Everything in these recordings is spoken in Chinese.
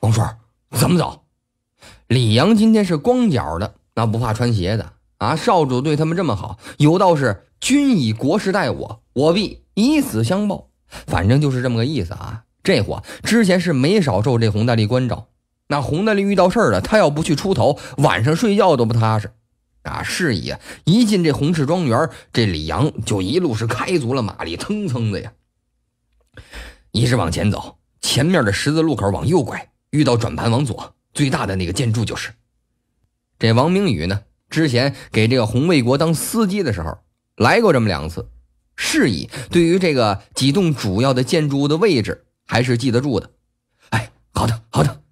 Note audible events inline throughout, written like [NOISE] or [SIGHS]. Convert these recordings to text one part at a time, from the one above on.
王叔，怎么走？李阳今天是光脚的，那不怕穿鞋的啊！少主对他们这么好，有道是“君以国事待我，我必以死相报”，反正就是这么个意思啊！这货之前是没少受这洪大力关照，那洪大力遇到事儿了，他要不去出头，晚上睡觉都不踏实啊！是以，一进这洪氏庄园，这李阳就一路是开足了马力，蹭蹭的呀！一是往前走，前面的十字路口往右拐。遇到转盘往左，最大的那个建筑就是。这王明宇呢，之前给这个洪卫国当司机的时候来过这么两次，是以对于这个几栋主要的建筑物的位置还是记得住的。哎，好的好的。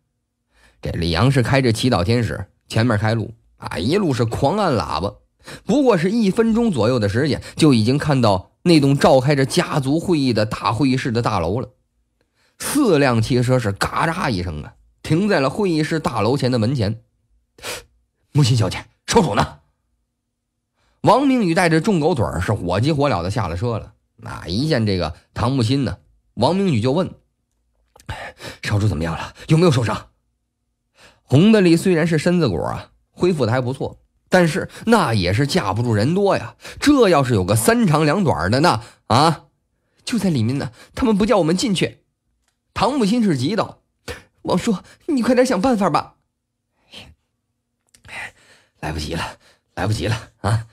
这李阳是开着祈祷天使前面开路啊，一路是狂按喇叭，不过是一分钟左右的时间就已经看到那栋召开着家族会议的大会议室的大楼了。四辆汽车是嘎嚓一声啊，停在了会议室大楼前的门前。木心小姐，少主呢？王明宇带着众狗腿是火急火燎的下了车了。那一见这个唐木心呢，王明宇就问：“少主怎么样了？有没有受伤？”洪德利虽然是身子骨啊恢复的还不错，但是那也是架不住人多呀。这要是有个三长两短的呢？啊，就在里面呢。他们不叫我们进去。唐木心是急道：“王叔，你快点想办法吧！来不及了，来不及了啊！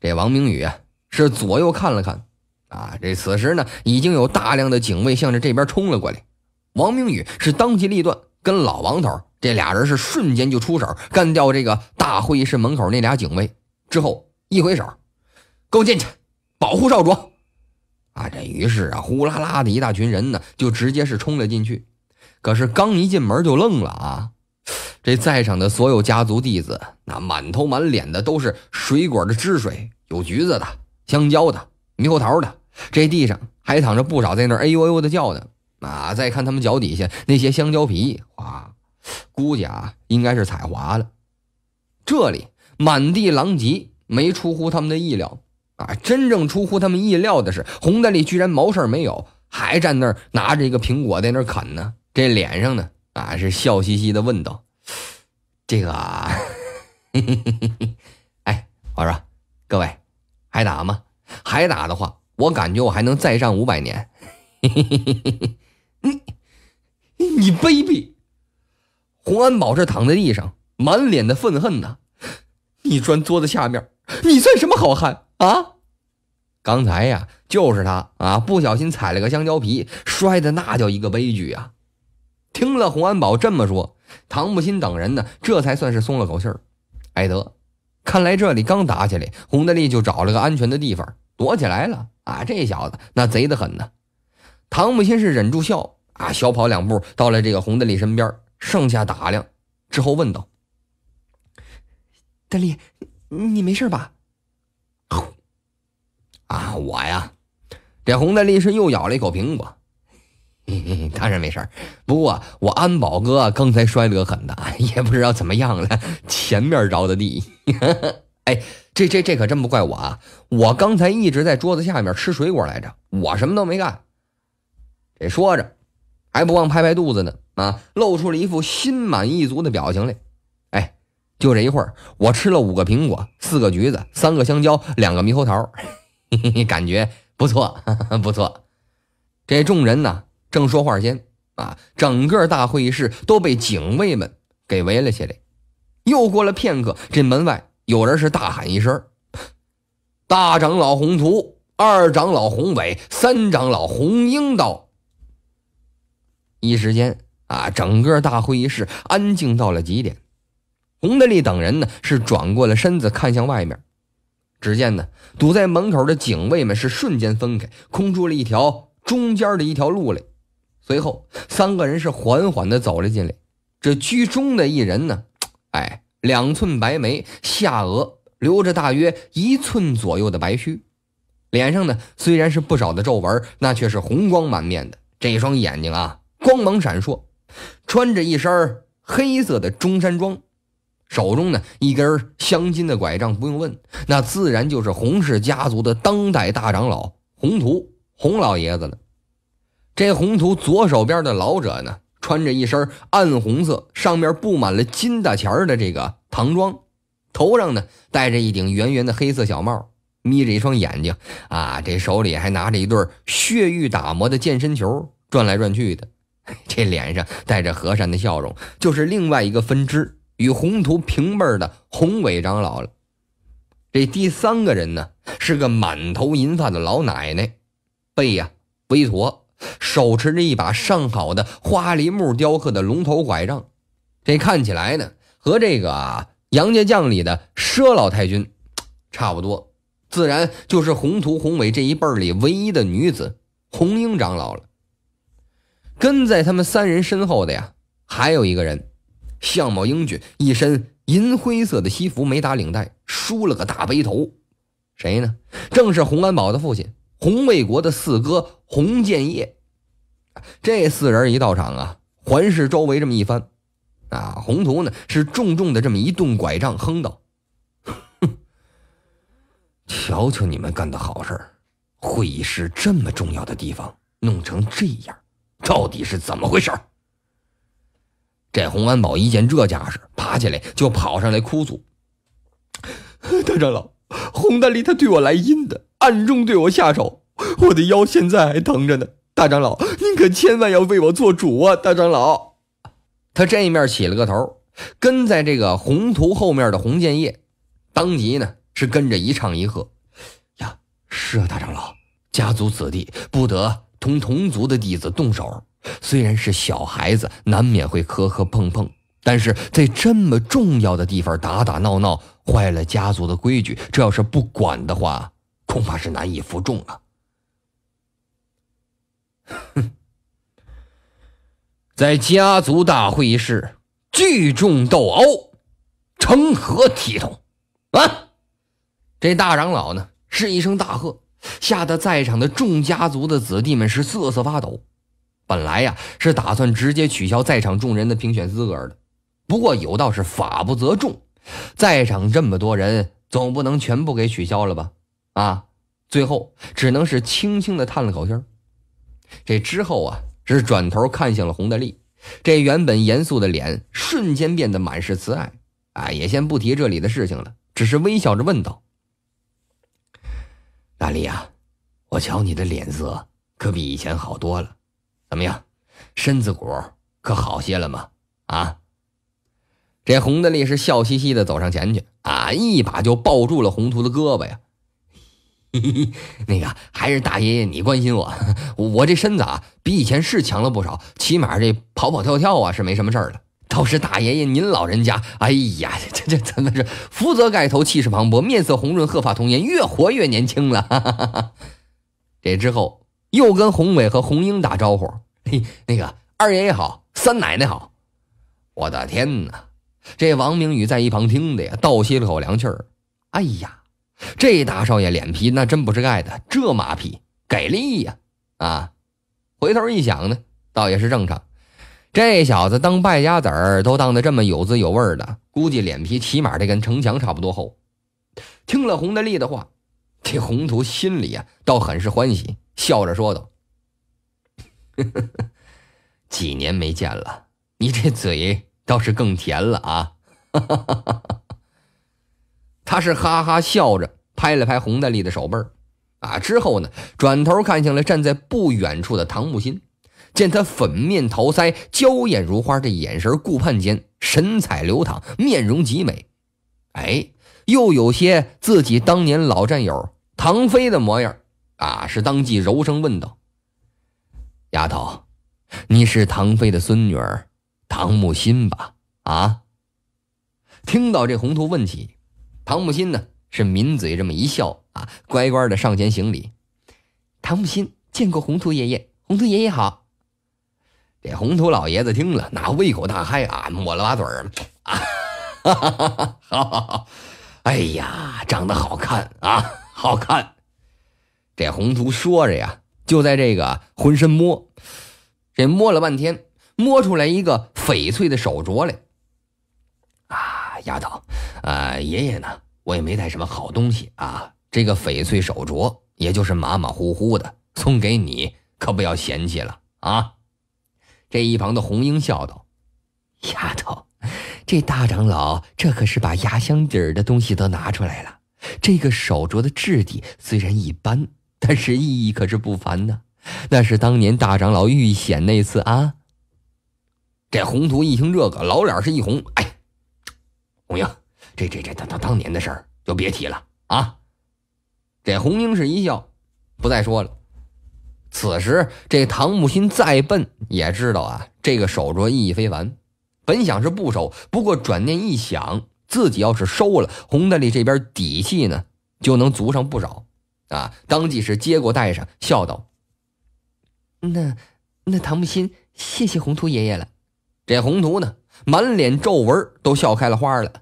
这王明宇是左右看了看，啊，这此时呢，已经有大量的警卫向着这边冲了过来。王明宇是当机立断，跟老王头这俩人是瞬间就出手干掉这个大会议室门口那俩警卫，之后一挥手，给我进去，保护少主。啊，这于是啊，呼啦啦的一大群人呢，就直接是冲了进去。可是刚一进门就愣了啊！这在场的所有家族弟子，那满头满脸的都是水果的汁水，有橘子的、香蕉的、猕猴桃的。这地上还躺着不少，在那儿哎呦呦的叫呢。啊，再看他们脚底下那些香蕉皮，哇，估计啊应该是踩滑了。这里满地狼藉，没出乎他们的意料。啊！真正出乎他们意料的是，洪大利居然毛事没有，还站那儿拿着一个苹果在那儿啃呢。这脸上呢，啊，是笑嘻嘻的，问道：“这个，[LAUGHS] 哎，我说各位，还打吗？还打的话，我感觉我还能再上五百年。[LAUGHS] ”你你卑鄙！洪安宝是躺在地上，满脸的愤恨呐！你钻桌子下面，你算什么好汉？啊，刚才呀，就是他啊，不小心踩了个香蕉皮，摔的那叫一个悲剧啊！听了洪安保这么说，唐木新等人呢，这才算是松了口气儿。哎，得，看来这里刚打起来，洪德利就找了个安全的地方躲起来了啊！这小子那贼的很呢。唐木新是忍住笑啊，小跑两步到了这个洪德利身边，上下打量之后问道：“德利，你没事吧？”啊，我呀，这洪的力是又咬了一口苹果，[LAUGHS] 当然没事儿。不过我安保哥刚才摔得很的，也不知道怎么样了，前面着的地。[LAUGHS] 哎，这这这可真不怪我啊！我刚才一直在桌子下面吃水果来着，我什么都没干。这说着，还不忘拍拍肚子呢，啊，露出了一副心满意足的表情来。哎，就这一会儿，我吃了五个苹果，四个橘子，三个香蕉，两个猕猴桃。[LAUGHS] 感觉不错，[LAUGHS] 不错。这众人呢，正说话间，啊，整个大会议室都被警卫们给围了起来。又过了片刻，这门外有人是大喊一声：“大长老洪图，二长老洪伟，三长老洪英到！”一时间啊，整个大会议室安静到了极点。洪德利等人呢，是转过了身子，看向外面。只见呢，堵在门口的警卫们是瞬间分开，空出了一条中间的一条路来。随后，三个人是缓缓的走了进来。这居中的一人呢，[TSK] 哎，两寸白眉，下颚留着大约一寸左右的白须，脸上呢虽然是不少的皱纹，那却是红光满面的。这双眼睛啊，光芒闪烁，穿着一身黑色的中山装。手中呢一根镶金的拐杖，不用问，那自然就是洪氏家族的当代大长老洪图洪老爷子了。这洪图左手边的老者呢，穿着一身暗红色，上面布满了金大钱的这个唐装，头上呢戴着一顶圆圆的黑色小帽，眯着一双眼睛，啊，这手里还拿着一对血玉打磨的健身球转来转去的，[LAUGHS] 这脸上带着和善的笑容，就是另外一个分支。与宏图平辈的宏伟长老了，这第三个人呢是个满头银发的老奶奶，背啊微驼，手持着一把上好的花梨木雕刻的龙头拐杖，这看起来呢和这个杨家将里的佘老太君差不多，自然就是宏图宏伟这一辈里唯一的女子红英长老了。跟在他们三人身后的呀还有一个人。相貌英俊，一身银灰色的西服，没打领带，梳了个大背头，谁呢？正是洪安宝的父亲洪卫国的四哥洪建业。这四人一到场啊，环视周围这么一番，啊，洪图呢是重重的这么一顿拐杖，哼道：“哼，[LAUGHS] 瞧瞧你们干的好事儿！会议室这么重要的地方弄成这样，到底是怎么回事这洪安宝一见这架势，爬起来就跑上来哭诉：“ [LAUGHS] 大长老，洪大力他对我来阴的，暗中对我下手，我的腰现在还疼着呢。大长老，您可千万要为我做主啊！”大长老，他这一面起了个头，跟在这个洪图后面的洪建业，当即呢是跟着一唱一和：“呀，是啊，大长老，家族子弟不得。”同同族的弟子动手，虽然是小孩子，难免会磕磕碰碰，但是在这么重要的地方打打闹闹，坏了家族的规矩，这要是不管的话，恐怕是难以服众啊！哼，在家族大会议室聚众斗殴，成何体统？啊！这大长老呢，是一声大喝。吓得在场的众家族的子弟们是瑟瑟发抖。本来呀是打算直接取消在场众人的评选资格的，不过有道是法不责众，在场这么多人，总不能全部给取消了吧？啊，最后只能是轻轻的叹了口气。这之后啊，只转头看向了洪德利，这原本严肃的脸瞬间变得满是慈爱。啊，也先不提这里的事情了，只是微笑着问道。大力啊，我瞧你的脸色可比以前好多了，怎么样，身子骨可好些了吗？啊，这洪大力是笑嘻嘻的走上前去啊，一把就抱住了宏图的胳膊呀。[LAUGHS] 那个还是大爷爷你关心我，我这身子啊比以前是强了不少，起码这跑跑跳跳啊是没什么事儿了。倒是大爷爷您老人家，哎呀，[LAUGHS] 这这怎么是福泽盖头，气势磅礴，面色红润，鹤发童颜，越活越年轻了。[LAUGHS] 这之后又跟宏伟和红英打招呼：“嘿，那个二爷爷好，三奶奶好。”我的天哪！这王明宇在一旁听的呀，倒吸了口凉气儿。哎呀，这大少爷脸皮那真不是盖的，这马屁给力呀！啊，回头一想呢，倒也是正常。这小子当败家子儿都当的这么有滋有味儿的，估计脸皮起码得跟城墙差不多厚。听了洪大利的话，这洪图心里啊倒很是欢喜，笑着说道：“ [LAUGHS] 几年没见了，你这嘴倒是更甜了啊！” [LAUGHS] 他是哈哈笑着拍了拍洪大利的手背儿，啊，之后呢，转头看向了站在不远处的唐木心。见他粉面桃腮、娇艳如花，这眼神顾盼间神采流淌，面容极美。哎，又有些自己当年老战友唐飞的模样啊，是当即柔声问道：“丫头，你是唐飞的孙女儿唐木心吧？”啊，听到这宏图问起，唐木心呢是抿嘴这么一笑，啊，乖乖的上前行礼：“唐木心见过宏图爷爷，宏图爷爷好。”这红头老爷子听了，那胃口大开啊，抹了把嘴儿，啊，哈哈哈！哎呀，长得好看啊，好看！这红头说着呀，就在这个浑身摸，这摸了半天，摸出来一个翡翠的手镯来。啊，丫头，啊，爷爷呢？我也没带什么好东西啊，这个翡翠手镯也就是马马虎虎的，送给你可不要嫌弃了啊。这一旁的红英笑道：“丫头，这大长老这可是把压箱底儿的东西都拿出来了。这个手镯的质地虽然一般，但是意义可是不凡呢。那是当年大长老遇险那次啊。”这宏图一听这个，老脸是一红。哎，红英，这这这当当当年的事儿就别提了啊。这红英是一笑，不再说了。此时，这唐木心再笨，也知道啊，这个手镯意义非凡。本想是不收，不过转念一想，自己要是收了，洪大力这边底气呢，就能足上不少。啊，当即是接过戴上，笑道：“那，那唐木心，谢谢宏图爷爷了。”这宏图呢，满脸皱纹都笑开了花了。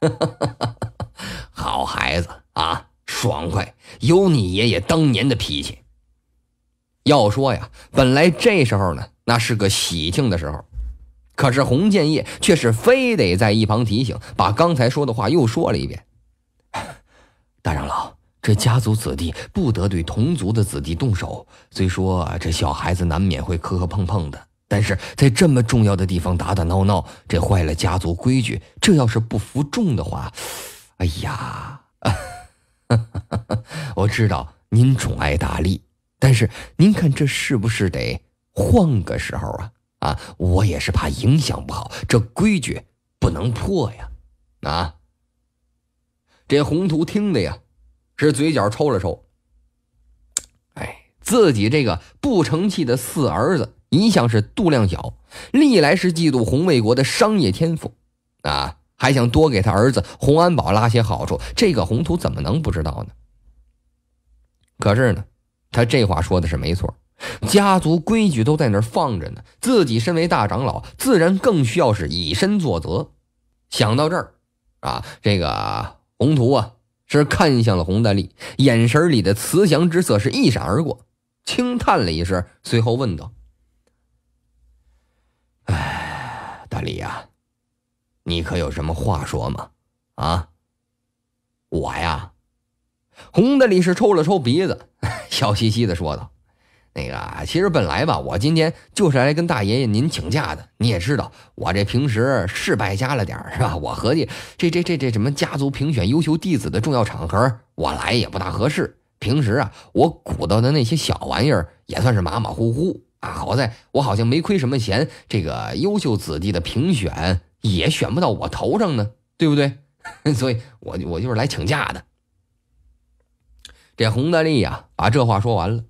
哈哈，好孩子啊，爽快，有你爷爷当年的脾气。要说呀，本来这时候呢，那是个喜庆的时候，可是洪建业却是非得在一旁提醒，把刚才说的话又说了一遍。[LAUGHS] 大长老，这家族子弟不得对同族的子弟动手。虽说这小孩子难免会磕磕碰碰的，但是在这么重要的地方打打闹闹，这坏了家族规矩。这要是不服众的话，哎呀，[LAUGHS] 我知道您宠爱大力。但是您看，这是不是得换个时候啊？啊，我也是怕影响不好，这规矩不能破呀！啊，这宏图听的呀，是嘴角抽了抽。哎，自己这个不成器的四儿子，一向是度量小，历来是嫉妒红卫国的商业天赋啊，还想多给他儿子洪安保拉些好处，这个宏图怎么能不知道呢？可是呢？他这话说的是没错，家族规矩都在那儿放着呢。自己身为大长老，自然更需要是以身作则。想到这儿，啊，这个宏图啊，是看向了洪大力，眼神里的慈祥之色是一闪而过，轻叹了一声，随后问道：“哎，大力呀，你可有什么话说吗？啊，我呀。”红的李氏抽了抽鼻子，[LAUGHS] 笑嘻嘻的说道：“那个，其实本来吧，我今天就是来跟大爷爷您请假的。你也知道，我这平时是败家了点是吧？我合计，这这这这什么家族评选优秀弟子的重要场合，我来也不大合适。平时啊，我鼓捣的那些小玩意儿也算是马马虎虎啊。好在我好像没亏什么钱。这个优秀子弟的评选也选不到我头上呢，对不对？[LAUGHS] 所以我我就是来请假的。”这洪大力呀，把这话说完了，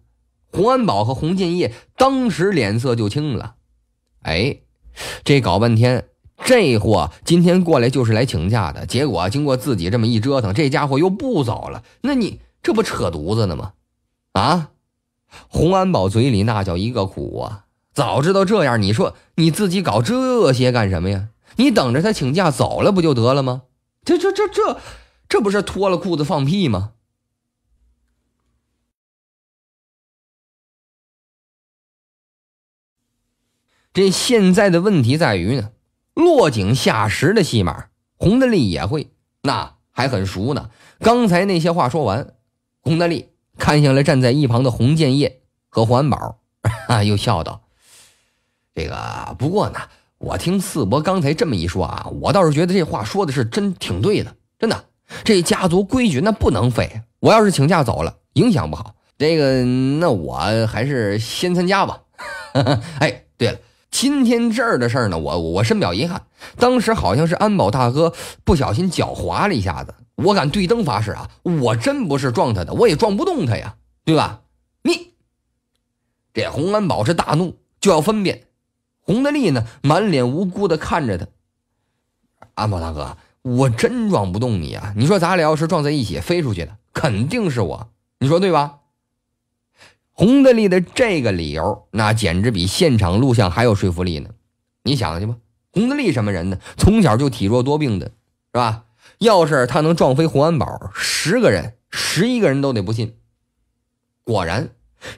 洪安保和洪建业当时脸色就青了。哎，这搞半天，这货今天过来就是来请假的，结果经过自己这么一折腾，这家伙又不走了。那你这不扯犊子呢吗？啊！洪安保嘴里那叫一个苦啊！早知道这样，你说你自己搞这些干什么呀？你等着他请假走了不就得了吗？这这这这，这不是脱了裤子放屁吗？这现在的问题在于呢，落井下石的戏码，洪德利也会，那还很熟呢。刚才那些话说完，洪德利看向了站在一旁的洪建业和环保，啊，[LAUGHS] 又笑道：“这个不过呢，我听四伯刚才这么一说啊，我倒是觉得这话说的是真挺对的，真的，这家族规矩那不能废。我要是请假走了，影响不好。这个，那我还是先参加吧。[LAUGHS] 哎，对了。”今天这儿的事呢，我我深表遗憾。当时好像是安保大哥不小心脚滑了一下子，我敢对灯发誓啊，我真不是撞他的，我也撞不动他呀，对吧？你，这洪安保是大怒，就要分辨。洪德利呢，满脸无辜的看着他。安保大哥，我真撞不动你啊！你说咱俩要是撞在一起飞出去的，肯定是我，你说对吧？洪德利的这个理由，那简直比现场录像还有说服力呢。你想去吧，洪德利什么人呢？从小就体弱多病的，是吧？要是他能撞飞洪安保，十个人、十一个人都得不信。果然，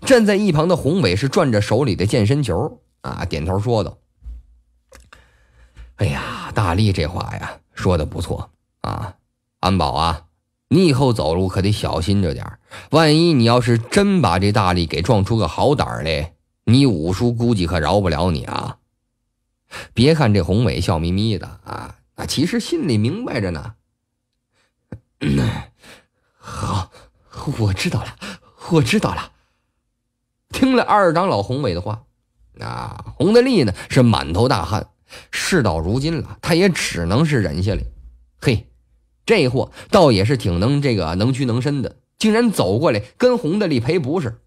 站在一旁的洪伟是攥着手里的健身球，啊，点头说道：“哎呀，大力这话呀，说的不错啊，安保啊。”你以后走路可得小心着点万一你要是真把这大力给撞出个好胆来，你五叔估计可饶不了你啊！别看这宏伟笑眯眯的啊，啊，其实心里明白着呢。[CLEARS THROAT] 好，我知道了，我知道了。听了二长老宏伟的话，啊，洪德利呢是满头大汗，事到如今了，他也只能是忍下来。嘿。这货倒也是挺能这个能屈能伸的，竟然走过来跟红大力赔不是。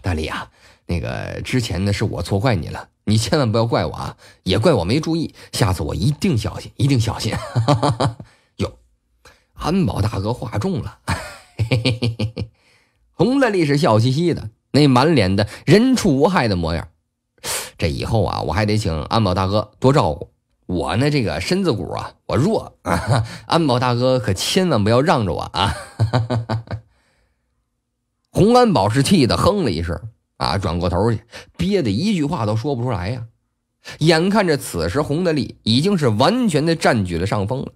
大力啊，那个之前呢是我错怪你了，你千万不要怪我啊，也怪我没注意，下次我一定小心，一定小心。哟，安保大哥话重了，红大力是笑嘻嘻的，那满脸的人畜无害的模样。这以后啊，我还得请安保大哥多照顾。我呢，这个身子骨啊，我弱，啊，[LAUGHS] 安保大哥可千万不要让着我啊！红 [LAUGHS] 安保是气的，哼了一声，啊，转过头去，憋的一句话都说不出来呀。眼看着此时洪德力已经是完全的占据了上风了，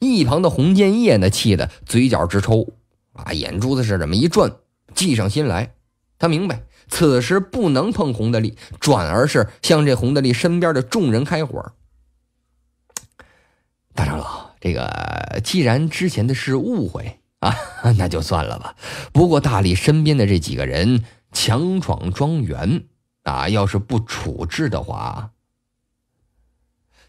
一旁的洪建业呢，气的嘴角直抽，啊，眼珠子是这么一转，计上心来，他明白此时不能碰洪德力，转而是向这洪德力身边的众人开火。大长老，这个既然之前的是误会啊，[LAUGHS] 那就算了吧。不过大力身边的这几个人强闯庄园啊，要是不处置的话，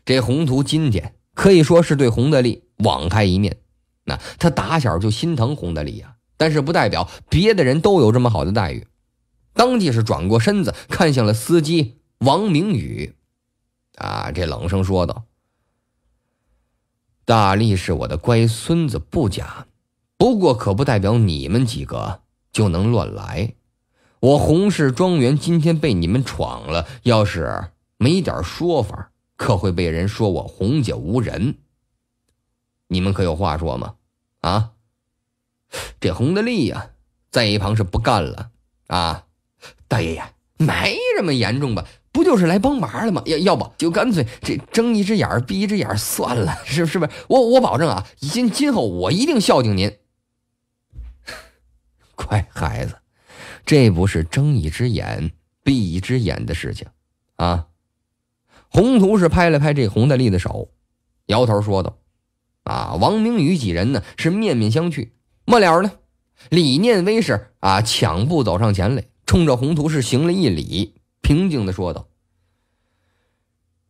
这宏图今天可以说是对洪德利网开一面。那他打小就心疼洪德利啊，但是不代表别的人都有这么好的待遇。当即是转过身子，看向了司机王明宇，啊，这冷声说道。大力是我的乖孙子，不假，不过可不代表你们几个就能乱来。我洪氏庄园今天被你们闯了，要是没点说法，可会被人说我洪家无人。你们可有话说吗？啊！这洪德利呀，在一旁是不干了啊，大爷呀，没这么严重吧？不就是来帮忙的吗？要要不就干脆这睁一只眼闭一只眼算了，是是不是？我我保证啊，今今后我一定孝敬您，[LAUGHS] 乖孩子。这不是睁一只眼闭一只眼的事情，啊！宏图是拍了拍这洪大力的手，摇头说道：“啊！”王明宇几人呢是面面相觑。末了呢，李念威是啊，抢步走上前来，冲着宏图是行了一礼。平静的说道：“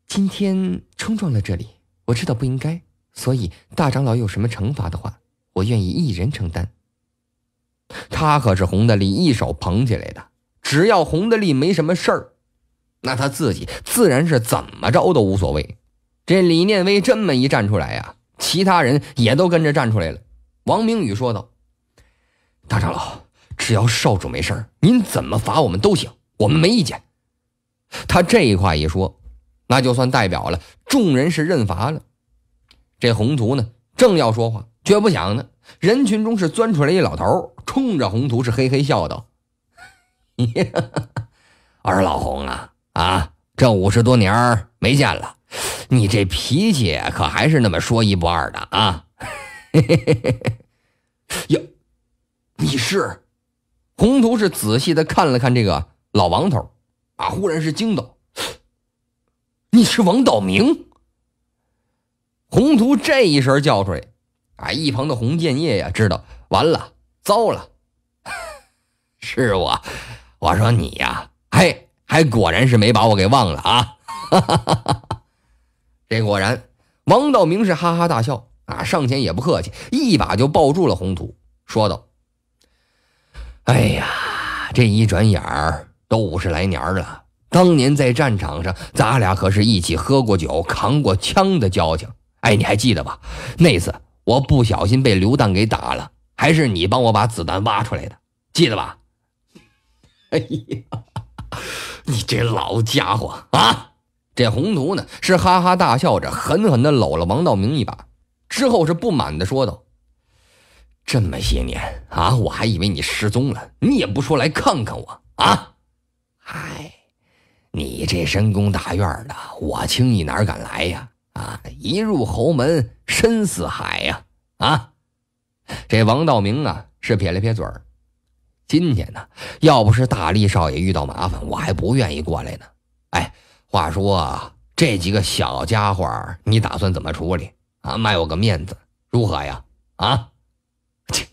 今天冲撞了这里，我知道不应该，所以大长老有什么惩罚的话，我愿意一人承担。他可是洪德力一手捧起来的，只要洪德力没什么事儿，那他自己自然是怎么着都无所谓。”这李念威这么一站出来呀，其他人也都跟着站出来了。王明宇说道：“大长老，只要少主没事您怎么罚我们都行，我们没意见。”他这一话一说，那就算代表了众人是认罚了。这宏图呢，正要说话，绝不想呢，人群中是钻出来一老头，冲着宏图是嘿嘿笑道：“你老洪啊，啊，这五十多年没见了，你这脾气可还是那么说一不二的啊。”哟，你是宏图是仔细的看了看这个老王头。啊！忽然是惊到：“你是王道明。”宏图这一声叫出来，啊！一旁的洪建业呀，知道完了，糟了，[LAUGHS] 是我。我说你呀，嘿，还果然是没把我给忘了啊！[LAUGHS] 这果然，王道明是哈哈大笑啊，上前也不客气，一把就抱住了宏图，说道：“哎呀，这一转眼儿。”都五十来年了，当年在战场上，咱俩可是一起喝过酒、扛过枪的交情。哎，你还记得吧？那次我不小心被流弹给打了，还是你帮我把子弹挖出来的，记得吧？[LAUGHS] 哎呀，[LAUGHS] 你这老家伙啊！这宏图呢，是哈哈大笑着，狠狠地搂了王道明一把，之后是不满的说道：“这么些年啊，我还以为你失踪了，你也不说来看看我啊！”嗨，你这深宫大院的，我轻易哪敢来呀？啊，一入侯门深似海呀！啊，这王道明啊，是撇了撇嘴儿。今天呢，要不是大力少爷遇到麻烦，我还不愿意过来呢。哎，话说这几个小家伙，你打算怎么处理？啊，卖我个面子如何呀？啊，切，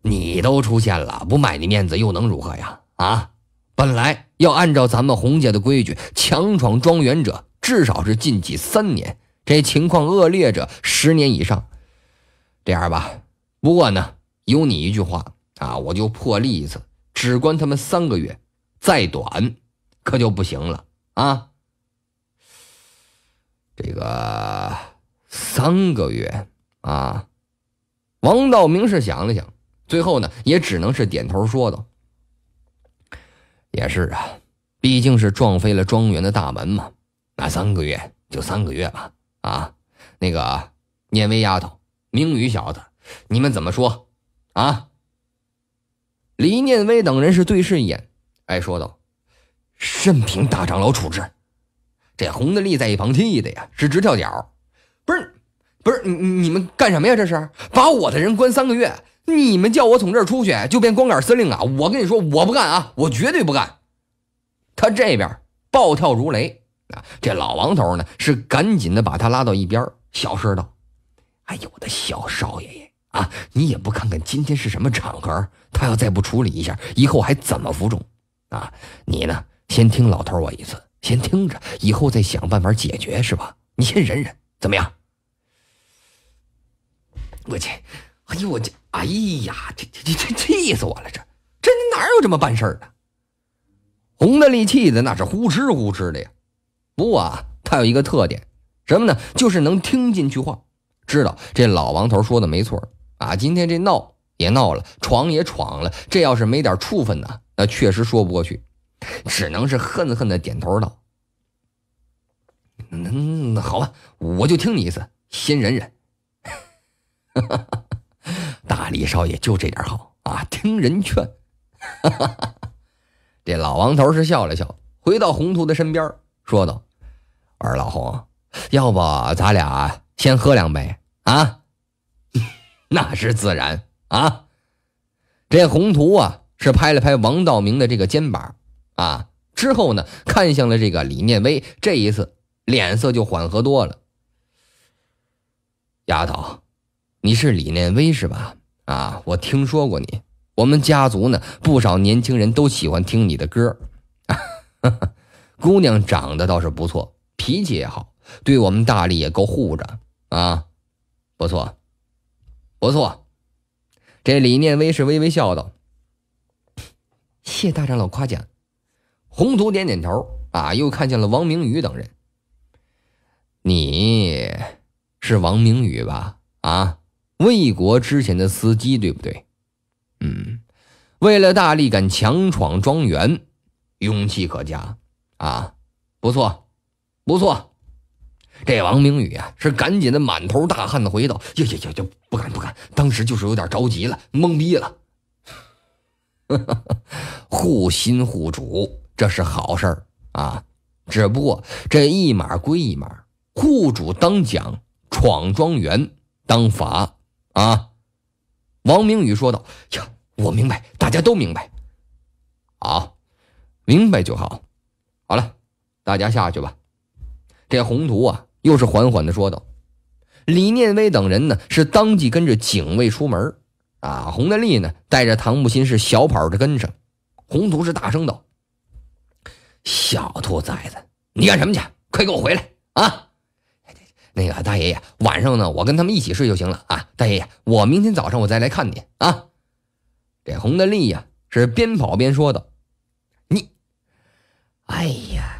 你都出现了，不卖你面子又能如何呀？啊！本来要按照咱们洪家的规矩，强闯庄园者至少是禁忌三年，这情况恶劣者十年以上。这样吧，不过呢，有你一句话啊，我就破例一次，只关他们三个月，再短可就不行了啊。这个三个月啊，王道明是想了想，最后呢也只能是点头说道。也是啊，毕竟是撞飞了庄园的大门嘛，那三个月就三个月吧。啊，那个念威丫头、明宇小子，你们怎么说？啊？李念威等人是对视一眼，哎，说道：“任凭大长老处置。”这洪德利在一旁气的呀，直直跳脚。不是你你们干什么呀？这是把我的人关三个月，你们叫我从这儿出去就变光杆司令啊！我跟你说，我不干啊，我绝对不干！他这边暴跳如雷啊，这老王头呢是赶紧的把他拉到一边小声道：“哎呦我的小少爷啊，你也不看看今天是什么场合，他要再不处理一下，以后还怎么服众啊？你呢，先听老头我一次，先听着，以后再想办法解决是吧？你先忍忍，怎么样？”我去！哎呦我去！哎呀，这这这这气死我了！这这哪有这么办事的？洪的利气的那是呼哧呼哧的呀。不过啊，他有一个特点，什么呢？就是能听进去话，知道这老王头说的没错啊。今天这闹也闹了，闯也闯了，这要是没点处分呢，那确实说不过去，只能是恨恨的点头道：“那那好吧，我就听你一次，先忍忍。”哈哈，大李少爷就这点好啊，听人劝。[LAUGHS] 这老王头是笑了笑，回到宏图的身边，说道：“二老洪，要不咱俩先喝两杯啊？” [LAUGHS] 那是自然啊。这宏图啊，是拍了拍王道明的这个肩膀啊，之后呢，看向了这个李念威，这一次脸色就缓和多了。丫头。你是李念威是吧？啊，我听说过你。我们家族呢，不少年轻人都喜欢听你的歌。[LAUGHS] 姑娘长得倒是不错，脾气也好，对我们大力也够护着啊，不错，不错。这李念威是微微笑道：“谢大长老夸奖。”宏图点点头，啊，又看见了王明宇等人。你是王明宇吧？啊。魏国之前的司机对不对？嗯，为了大力敢强闯庄园，勇气可嘉啊！不错，不错。这王明宇啊，是赶紧的满头大汗的回到，呀呀呀，不敢不敢！当时就是有点着急了，懵逼了。[LAUGHS] 护心护主，这是好事儿啊！只不过这一码归一码，护主当奖，闯庄园当罚。啊！王明宇说道：“呀，我明白，大家都明白。好，明白就好。好了，大家下去吧。”这宏图啊，又是缓缓的说道：“李念威等人呢，是当即跟着警卫出门。啊，洪德利呢，带着唐木新是小跑着跟上。宏图是大声道：‘小兔崽子，你干什么去？快给我回来啊！’”那个大爷爷，晚上呢，我跟他们一起睡就行了啊！大爷爷，我明天早上我再来看你啊！这洪大力呀，是边跑边说道：“你，哎呀，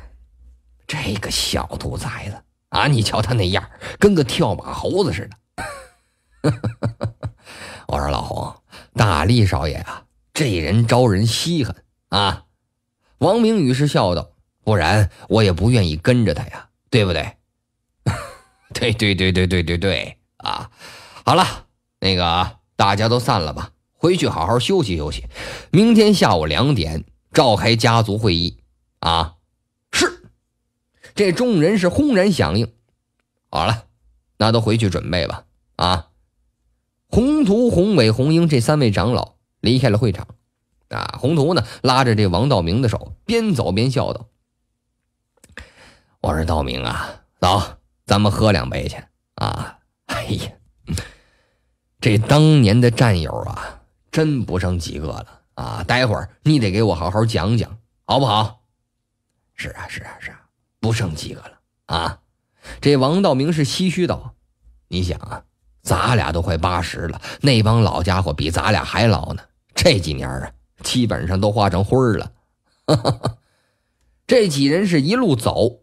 这个小兔崽子啊！你瞧他那样，跟个跳马猴子似的。[LAUGHS] ”我说：“老洪，大力少爷啊，这人招人稀罕啊！”王明宇是笑道：“不然我也不愿意跟着他呀，对不对？” [LAUGHS] 对对对对对对对啊！好了，那个大家都散了吧，回去好好休息休息。明天下午两点召开家族会议啊！是，这众人是轰然响应。好了，那都回去准备吧啊！宏图、宏伟、红英这三位长老离开了会场啊。宏图呢，拉着这王道明的手，边走边笑道：“我说道明啊，走。”咱们喝两杯去啊！[LAUGHS] 哎呀，这当年的战友啊，真不剩几个了啊！待会儿你得给我好好讲讲，好不好？是啊，是啊，是啊，不剩几个了啊！这王道明是唏嘘道：“你想啊，咱俩都快八十了，那帮老家伙比咱俩还老呢。这几年啊，基本上都化成灰了。[LAUGHS] ”这几人是一路走，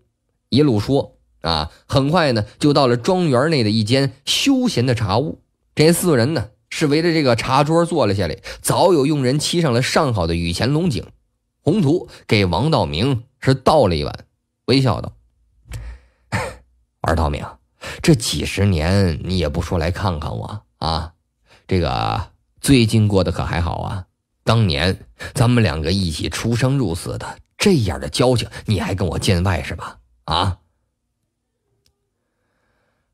一路说。啊，很快呢，就到了庄园内的一间休闲的茶屋。这四人呢，是围着这个茶桌坐了下来。早有佣人沏上了上好的雨前龙井，宏图给王道明是倒了一碗，微笑道：“ [LAUGHS] 二道明，这几十年你也不说来看看我啊？这个最近过得可还好啊？当年咱们两个一起出生入死的，这样的交情，你还跟我见外是吧？啊？”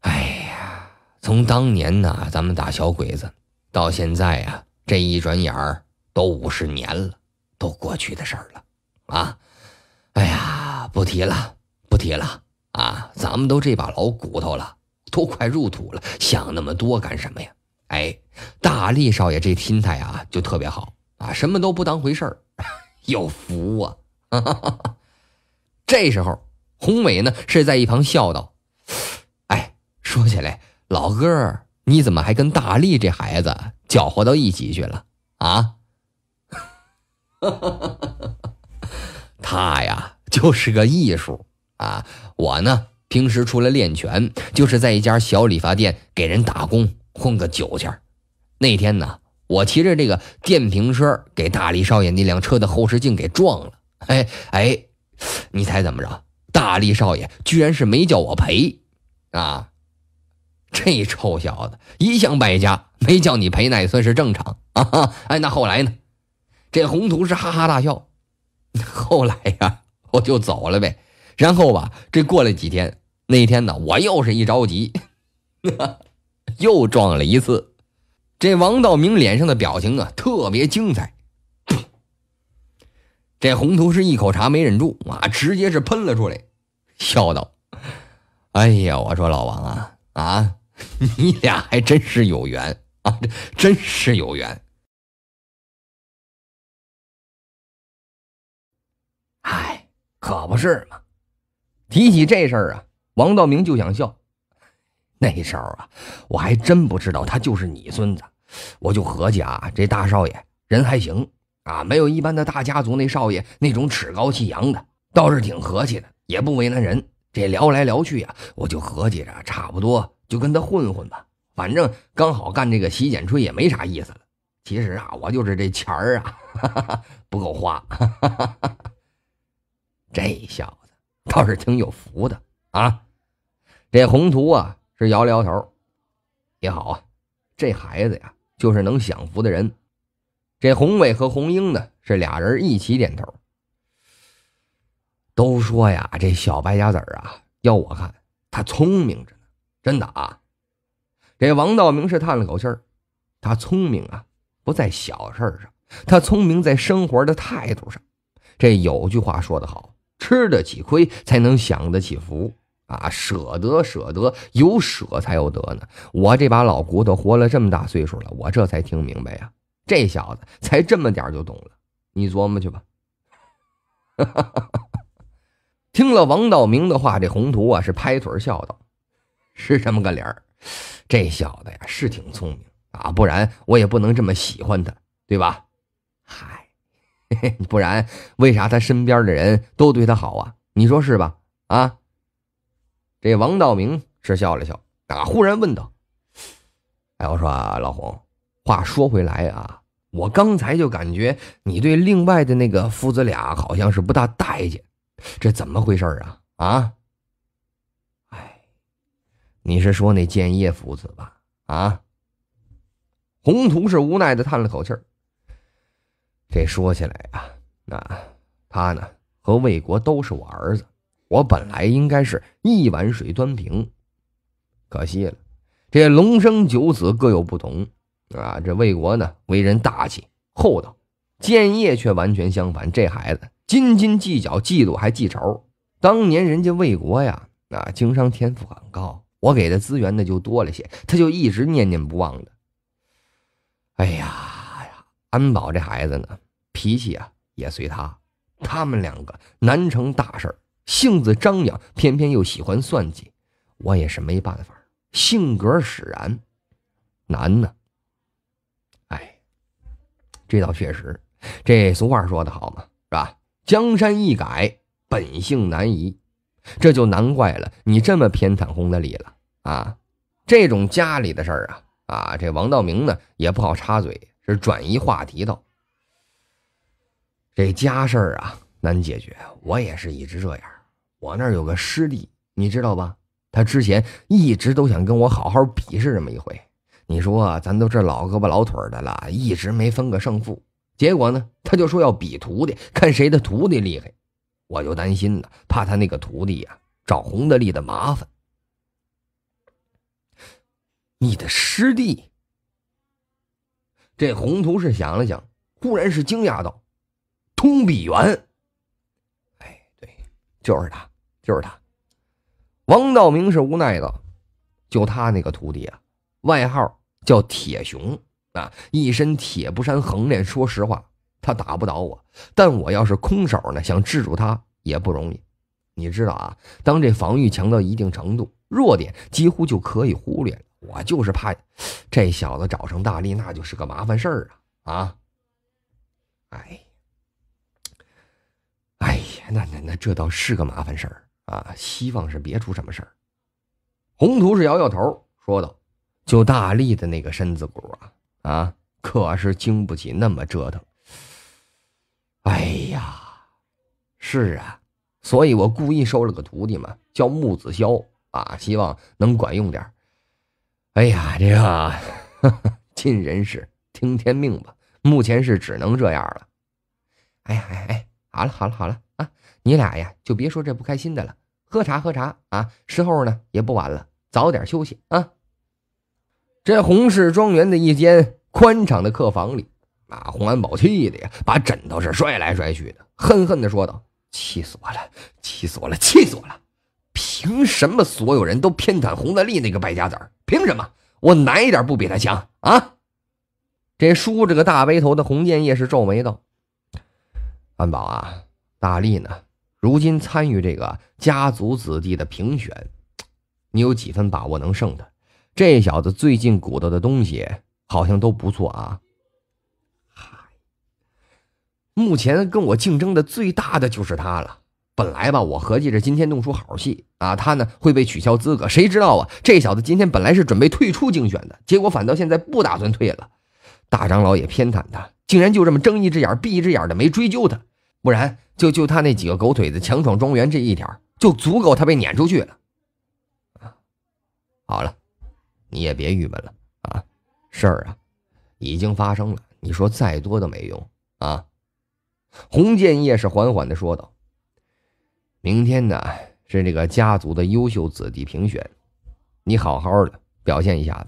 哎呀，从当年呢，咱们打小鬼子到现在呀，这一转眼儿都五十年了，都过去的事儿了啊！哎呀，不提了，不提了啊！咱们都这把老骨头了，都快入土了，想那么多干什么呀？哎，大力少爷这心态啊，就特别好啊，什么都不当回事儿，[LAUGHS] 有福啊！[LAUGHS] 这时候，宏伟呢是在一旁笑道。说起来，老哥，你怎么还跟大力这孩子搅和到一起去了啊？[LAUGHS] 他呀，就是个艺术啊！我呢，平时除了练拳，就是在一家小理发店给人打工混个酒钱。那天呢，我骑着这个电瓶车给大力少爷那辆车的后视镜给撞了，哎哎，你猜怎么着？大力少爷居然是没叫我赔啊！这臭小子一向败家，没叫你赔也算是正常 [LAUGHS] 啊！哎，那后来呢？这宏图是哈哈大笑。[LAUGHS] 后来呀，我就走了呗。然后吧，这过了几天，那天呢，我又是一着急，[LAUGHS] 又撞了一次。这王道明脸上的表情啊，特别精彩。[COUGHS] 这宏图是一口茶没忍住啊，直接是喷了出来，笑道：“哎呀，我说老王啊，啊！” [LAUGHS] 你俩还真是有缘啊，真是有缘！哎，可不是嘛！提起这事儿啊，王道明就想笑。[LAUGHS] 那时候啊，我还真不知道他就是你孙子。我就合计啊，这大少爷，人还行啊，没有一般的大家族那少爷那种趾高气扬的，倒是挺和气的，也不为难人。这聊来聊去啊，我就合计着差不多。就跟他混混吧，反正刚好干这个洗剪吹也没啥意思了。其实啊，我就是这钱儿啊 [LAUGHS] 不够花。哈哈。这小子倒是挺有福的啊！这宏图啊是摇了摇头，也好啊，这孩子呀就是能享福的人。这宏伟和红英呢是俩人一起点头。都说呀，这小白家子儿啊，要我看他聪明着呢。真的啊，这王道明是叹了口气儿。他聪明啊，不在小事上，他聪明在生活的态度上。这有句话说得好：“吃得起亏，才能享得起福啊！”舍得，舍得，有舍才有得呢。我这把老骨头活了这么大岁数了，我这才听明白呀。这小子才这么点儿就懂了，你琢磨去吧。[LAUGHS] 听了王道明的话，这宏图啊是拍腿笑道。是这么个理儿，这小子呀是挺聪明啊，不然我也不能这么喜欢他，对吧？嗨，[LAUGHS] 不然为啥他身边的人都对他好啊？你说是吧？啊，这王道明是笑了笑啊，忽然问道：“哎，我说老洪，话说回来啊，我刚才就感觉你对另外的那个父子俩好像是不大待见，这怎么回事啊？啊？”你是说那建业父子吧？啊，宏图是无奈的叹了口气。这说起来呀，那他呢和魏国都是我儿子，我本来应该是一碗水端平，可惜了。这龙生九子各有不同啊！这魏国呢为人大气厚道，建业却完全相反。这孩子斤斤计较，嫉妒还记仇。当年人家魏国呀，啊，经商天赋很高。我给的资源呢就多了些，他就一直念念不忘的。哎呀呀，安保这孩子呢，脾气啊也随他，他们两个难成大事儿，性子张扬，偏偏又喜欢算计，我也是没办法，性格使然，难呢。哎，这倒确实，这俗话说得好嘛，是吧？江山易改，本性难移。这就难怪了，你这么偏袒洪德礼了啊？这种家里的事儿啊，啊，这王道明呢也不好插嘴，是转移话题道：“这家事儿啊难解决，我也是一直这样。我那儿有个师弟，你知道吧？他之前一直都想跟我好好比试这么一回。你说咱都这老胳膊老腿的了，一直没分个胜负。结果呢，他就说要比徒弟，看谁的徒弟厉害。”我就担心呢，怕他那个徒弟呀找洪德利的麻烦。你的师弟？这洪图是想了想，忽然是惊讶道：“通笔猿。哎，对，就是他，就是他。”王道明是无奈道：“就他那个徒弟啊，外号叫铁熊啊，一身铁布衫横练。说实话。”他打不倒我，但我要是空手呢，想制住他也不容易。你知道啊，当这防御强到一定程度，弱点几乎就可以忽略。我就是怕这小子找上大力，那就是个麻烦事儿啊！啊，哎，哎呀，那那那这倒是个麻烦事儿啊！希望是别出什么事儿。宏图是摇摇头说道：“就大力的那个身子骨啊，啊，可是经不起那么折腾。”哎呀，是啊，所以我故意收了个徒弟嘛，叫木子潇啊，希望能管用点儿。哎呀，这个 [LAUGHS] 尽人事，听天命吧，目前是只能这样了。哎哎哎，好了好了好了啊，你俩呀就别说这不开心的了，喝茶喝茶啊，时候呢也不晚了，早点休息啊。这洪氏庄园的一间宽敞的客房里。啊！洪安宝气的呀，把枕头是摔来摔去的，恨恨的说道：“气死我了！气死我了！气死我了！凭什么所有人都偏袒洪大利那个败家子儿？凭什么我哪一点不比他强啊？”这梳着个大背头的洪建业是皱眉道：“安保啊，大力呢？如今参与这个家族子弟的评选，你有几分把握能胜他？这小子最近鼓捣的东西好像都不错啊。”目前跟我竞争的最大的就是他了。本来吧，我合计着今天弄出好戏啊，他呢会被取消资格。谁知道啊，这小子今天本来是准备退出竞选的，结果反倒现在不打算退了。大长老也偏袒他，竟然就这么睁一只眼闭一只眼的没追究他。不然就就他那几个狗腿子强闯庄园这一点，就足够他被撵出去了。啊，好了，你也别郁闷了啊，事儿啊已经发生了，你说再多都没用啊。洪建业是缓缓的说道：“明天呢是这个家族的优秀子弟评选，你好好的表现一下子。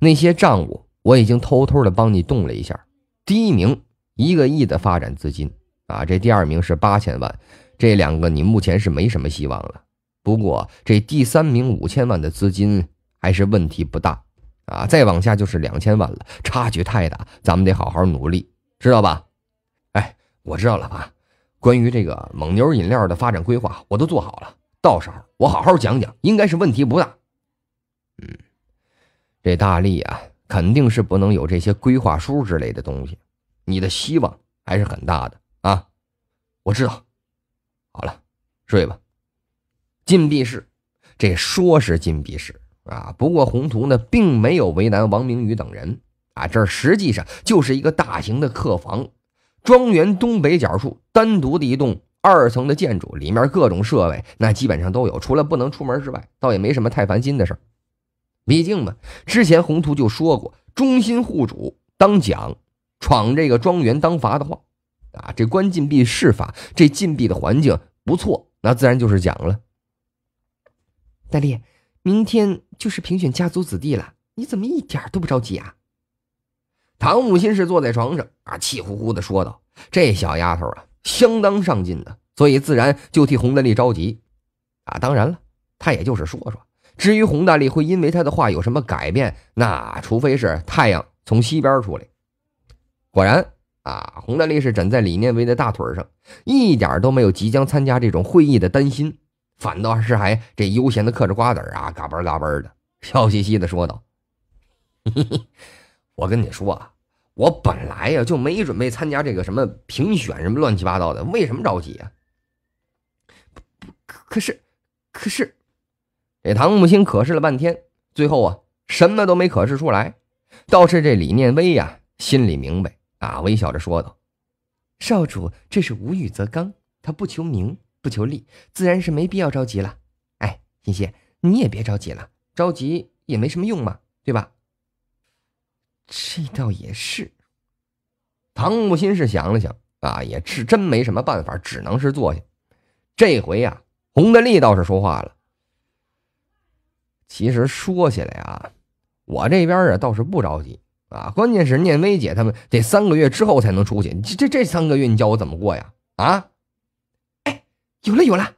那些账务我已经偷偷的帮你动了一下。第一名一个亿的发展资金啊，这第二名是八千万，这两个你目前是没什么希望了。不过这第三名五千万的资金还是问题不大啊。再往下就是两千万了，差距太大，咱们得好好努力，知道吧？”我知道了啊，关于这个蒙牛饮料的发展规划，我都做好了。到时候我好好讲讲，应该是问题不大。嗯，这大力啊，肯定是不能有这些规划书之类的东西。你的希望还是很大的啊。我知道。好了，睡吧。禁闭室，这说是禁闭室啊，不过宏图呢并没有为难王明宇等人啊。这实际上就是一个大型的客房。庄园东北角处，单独的一栋二层的建筑，里面各种设备那基本上都有，除了不能出门之外，倒也没什么太烦心的事儿。毕竟嘛，之前宏图就说过，忠心护主当讲，闯这个庄园当罚的话，啊，这关禁闭是法，这禁闭的环境不错，那自然就是讲了。大力，明天就是评选家族子弟了，你怎么一点都不着急啊？唐木心是坐在床上啊，气呼呼的说道：“这小丫头啊，相当上进的，所以自然就替洪大力着急。”啊，当然了，他也就是说说。至于洪大力会因为他的话有什么改变，那除非是太阳从西边出来。果然啊，洪大力是枕在李念威的大腿上，一点都没有即将参加这种会议的担心，反倒是还这悠闲的嗑着瓜子啊，嘎嘣嘎嘣的，笑嘻嘻的说道：“嘿嘿。”我跟你说啊，我本来呀就没准备参加这个什么评选，什么乱七八糟的，为什么着急啊？可是，可是，这唐木星可是了半天，最后啊什么都没可是出来，倒是这李念威呀心里明白啊，微笑着说道：“少主，这是无欲则刚，他不求名，不求利，自然是没必要着急了。哎，欣欣，你也别着急了，着急也没什么用嘛，对吧？”这倒也是，唐木心是想了想啊，也是真没什么办法，只能是坐下。这回呀，洪德利倒是说话了。其实说起来啊，我这边啊倒是不着急啊，关键是念薇姐他们得三个月之后才能出去，这这三个月你叫我怎么过呀？啊？哎，有了有了！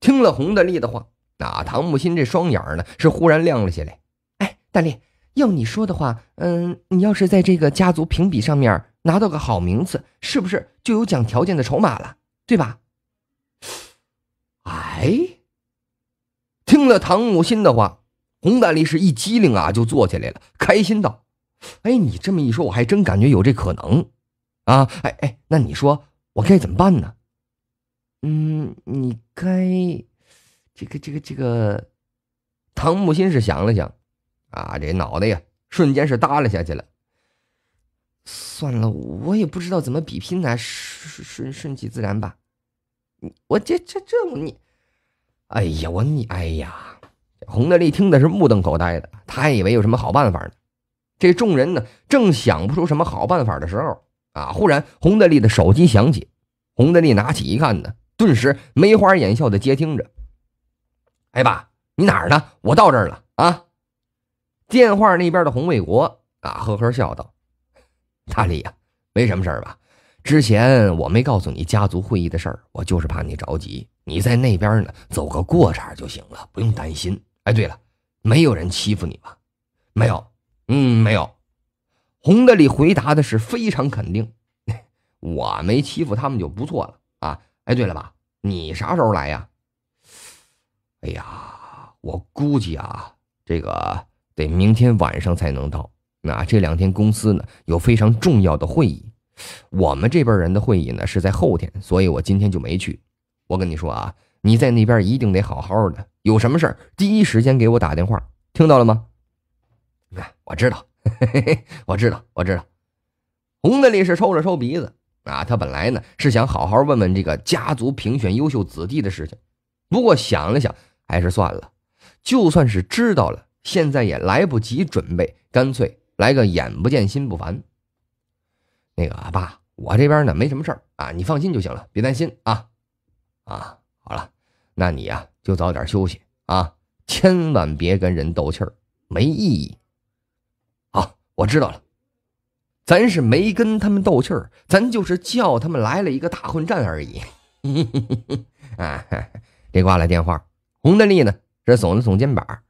听了洪德利的话，啊，唐木心这双眼呢是忽然亮了起来。哎，大力，要你说的话，嗯，你要是在这个家族评比上面拿到个好名次，是不是就有讲条件的筹码了？对吧？哎，听了唐木心的话，洪大力是一机灵啊，就坐起来了，开心道：“哎，你这么一说，我还真感觉有这可能啊！哎哎，那你说我该怎么办呢？嗯，你该……这个，这个，这个……唐木心是想了想。”啊，这脑袋呀，瞬间是耷拉下去了。算了，我也不知道怎么比拼呢，顺顺顺其自然吧。我这这这，你，哎呀，我你，哎呀，洪德力听的是目瞪口呆的，他还以为有什么好办法呢。这众人呢，正想不出什么好办法的时候，啊，忽然洪德力的手机响起，洪德力拿起一看呢，顿时眉花眼笑的接听着。哎爸，你哪儿呢？我到这儿了啊。电话那边的洪卫国啊，呵呵笑道：“大力呀，没什么事儿吧？之前我没告诉你家族会议的事儿，我就是怕你着急。你在那边呢，走个过场就行了，不用担心。哎，对了，没有人欺负你吧？没有，嗯，没有。”洪德李回答的是非常肯定：“ [LAUGHS] 我没欺负他们就不错了啊！哎，对了，吧，你啥时候来呀？哎呀，我估计啊，这个……”得明天晚上才能到。那这两天公司呢有非常重要的会议，我们这辈人的会议呢是在后天，所以我今天就没去。我跟你说啊，你在那边一定得好好的，有什么事儿第一时间给我打电话，听到了吗？啊，我知道，我知道，我知道。红的律是抽了抽鼻子，啊，他本来呢是想好好问问这个家族评选优秀子弟的事情，不过想了想还是算了，就算是知道了。现在也来不及准备，干脆来个眼不见心不烦。那个爸，我这边呢没什么事儿啊，你放心就行了，别担心啊。啊，好了，那你呀就早点休息啊，千万别跟人斗气儿，没意义。好，我知道了，咱是没跟他们斗气儿，咱就是叫他们来了一个大混战而已。[LAUGHS] 啊，这挂了电话，洪德利呢，是耸了耸肩膀。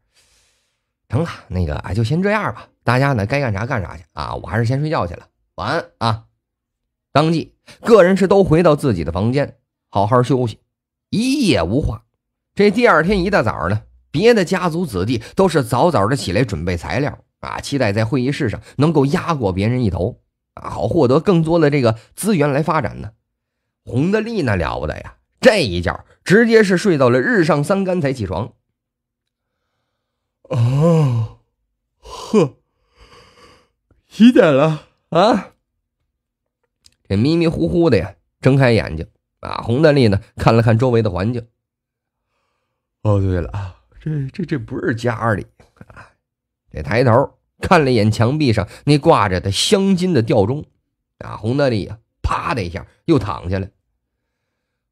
行了，那个啊，就先这样吧。大家呢该干啥干啥去啊！我还是先睡觉去了，晚安啊！当即，个人是都回到自己的房间，好好休息。一夜无话。这第二天一大早呢，别的家族子弟都是早早的起来准备材料啊，期待在会议室上能够压过别人一头啊，好获得更多的这个资源来发展呢。洪德利那了不得呀，这一觉直接是睡到了日上三竿才起床。哦，呵，几点了啊？这迷迷糊糊的呀，睁开眼睛啊，洪大力呢？看了看周围的环境。哦，对了啊，这这这不是家里啊！这抬头看了一眼墙壁上那挂着的镶金的吊钟啊，洪大力呀，啪的一下又躺下了。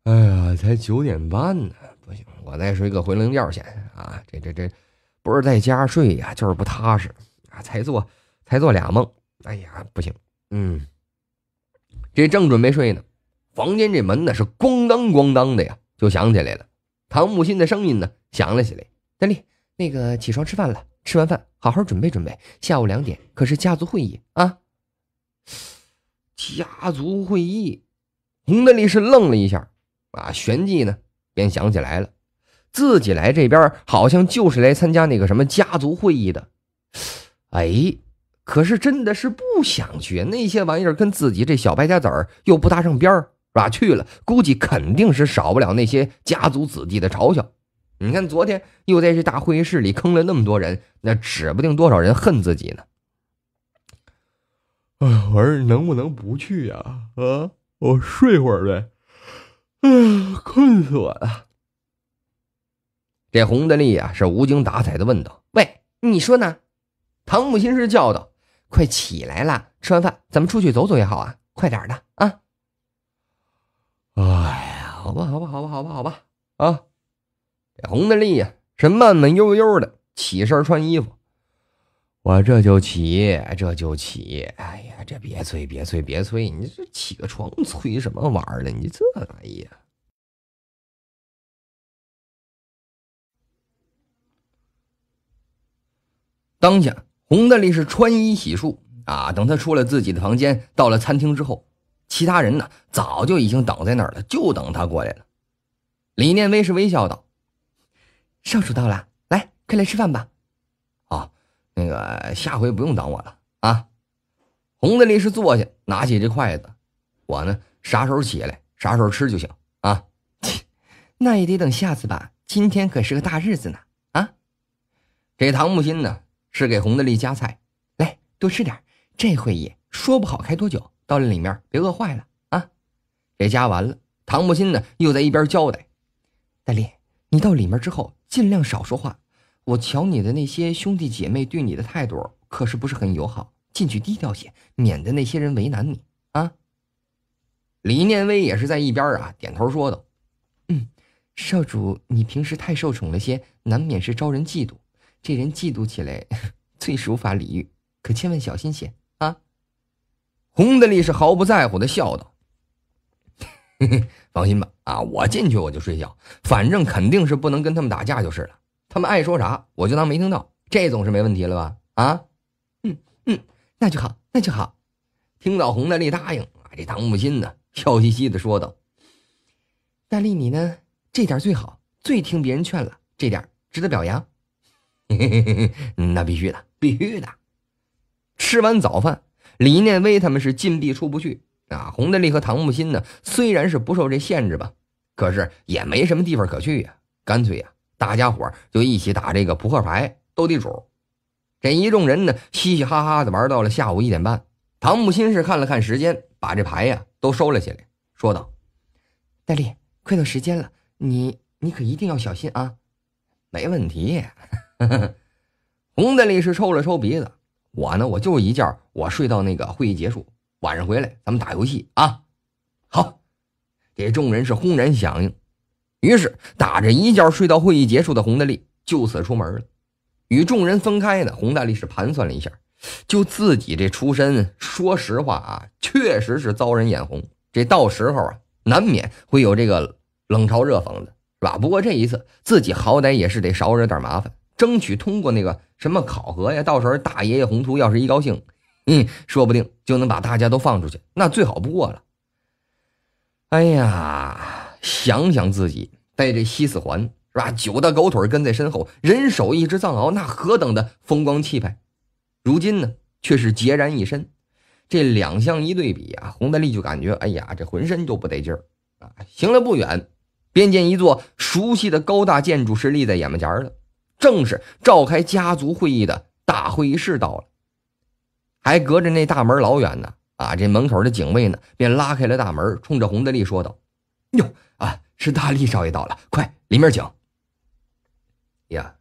哎呀，才九点半呢，不行，我再睡个回笼觉先啊！这这这。不是在家睡呀，就是不踏实啊！才做才做俩梦，哎呀，不行，嗯，这正准备睡呢，房间这门呢是咣当咣当的呀，就响起来了。唐木心的声音呢响了起来：“丹丽，那个起床吃饭了，吃完饭好好准备准备，下午两点可是家族会议啊！”家族会议，洪丹立是愣了一下啊，旋即呢便想起来了。自己来这边，好像就是来参加那个什么家族会议的。哎，可是真的是不想去，那些玩意儿跟自己这小白家子儿又不搭上边儿，是吧？去了，估计肯定是少不了那些家族子弟的嘲笑。你看，昨天又在这大会议室里坑了那么多人，那指不定多少人恨自己呢。哎，我说能不能不去呀？啊，我睡会儿呗。啊，困死我了。这洪德利呀是无精打采的问道：“喂，你说呢？”唐木心是叫道：“快起来啦，吃完饭咱们出去走走也好啊，快点的啊！”哎呀，好吧，好吧，好吧，好吧，好吧啊！这洪德利呀是慢慢悠悠的起身穿衣服，我这就起，这就起！哎呀，这别催，别催，别催！你这起个床催什么玩意儿呢？你这，哎呀！当下，洪大力是穿衣洗漱啊，等他出了自己的房间，到了餐厅之后，其他人呢早就已经等在那儿了，就等他过来了。李念威是微笑道：“少主到了，来，快来吃饭吧。”“哦，那个下回不用等我了啊。”洪大力是坐下，拿起这筷子，“我呢啥时候起来啥时候吃就行啊。[LAUGHS] ”“那也得等下次吧，今天可是个大日子呢啊。”这唐木心呢？是给洪德力夹菜，来多吃点。这会议说不好开多久，到了里面别饿坏了啊！这夹完了，唐伯金呢又在一边交代：“大力，你到里面之后尽量少说话。我瞧你的那些兄弟姐妹对你的态度可是不是很友好，进去低调些，免得那些人为难你啊。”李念威也是在一边啊，点头说道：“嗯，少主，你平时太受宠了些，难免是招人嫉妒。”这人嫉妒起来，[LAUGHS] 最是无法理喻，可千万小心些啊！洪大力是毫不在乎的笑道：“ [LAUGHS] 放心吧，啊，我进去我就睡觉，反正肯定是不能跟他们打架就是了。他们爱说啥，我就当没听到，这总是没问题了吧？啊，嗯嗯，那就好，那就好。”听到洪大力答应，这唐木心呢，笑嘻嘻的说道：“大力，你呢，这点最好，最听别人劝了，这点值得表扬。”嘿嘿，那必须的，必须的。吃完早饭，李念威他们是禁闭出不去啊。洪德利和唐木心呢，虽然是不受这限制吧，可是也没什么地方可去呀。干脆呀，大家伙就一起打这个扑克牌斗地主。这一众人呢，嘻嘻哈哈的玩到了下午一点半。唐木心是看了看时间，把这牌呀都收了起来，说道：“戴力，快到时间了，你你可一定要小心啊。”“没问题。” [LAUGHS] 洪大力是抽了抽鼻子，我呢，我就一觉，我睡到那个会议结束，晚上回来咱们打游戏啊。好，给众人是轰然响应。于是打着一觉睡到会议结束的洪大力就此出门了，与众人分开呢。洪大力是盘算了一下，就自己这出身，说实话啊，确实是遭人眼红。这到时候啊，难免会有这个冷嘲热讽的，是吧？不过这一次自己好歹也是得少惹点麻烦。争取通过那个什么考核呀！到时候大爷爷宏图要是一高兴，嗯，[LAUGHS] 说不定就能把大家都放出去，那最好不过了。哎呀，想想自己带着西四环是吧？九大狗腿跟在身后，人手一只藏獒，那何等的风光气派！如今呢，却是孑然一身。这两相一对比啊，洪德利就感觉哎呀，这浑身都不得劲儿啊！行了不远，便见一座熟悉的高大建筑是立在眼巴前儿了。正是召开家族会议的大会议室到了，还隔着那大门老远呢。啊，这门口的警卫呢，便拉开了大门，冲着洪大力说道：“哟，啊，是大力少爷到了，快里面请。”呀，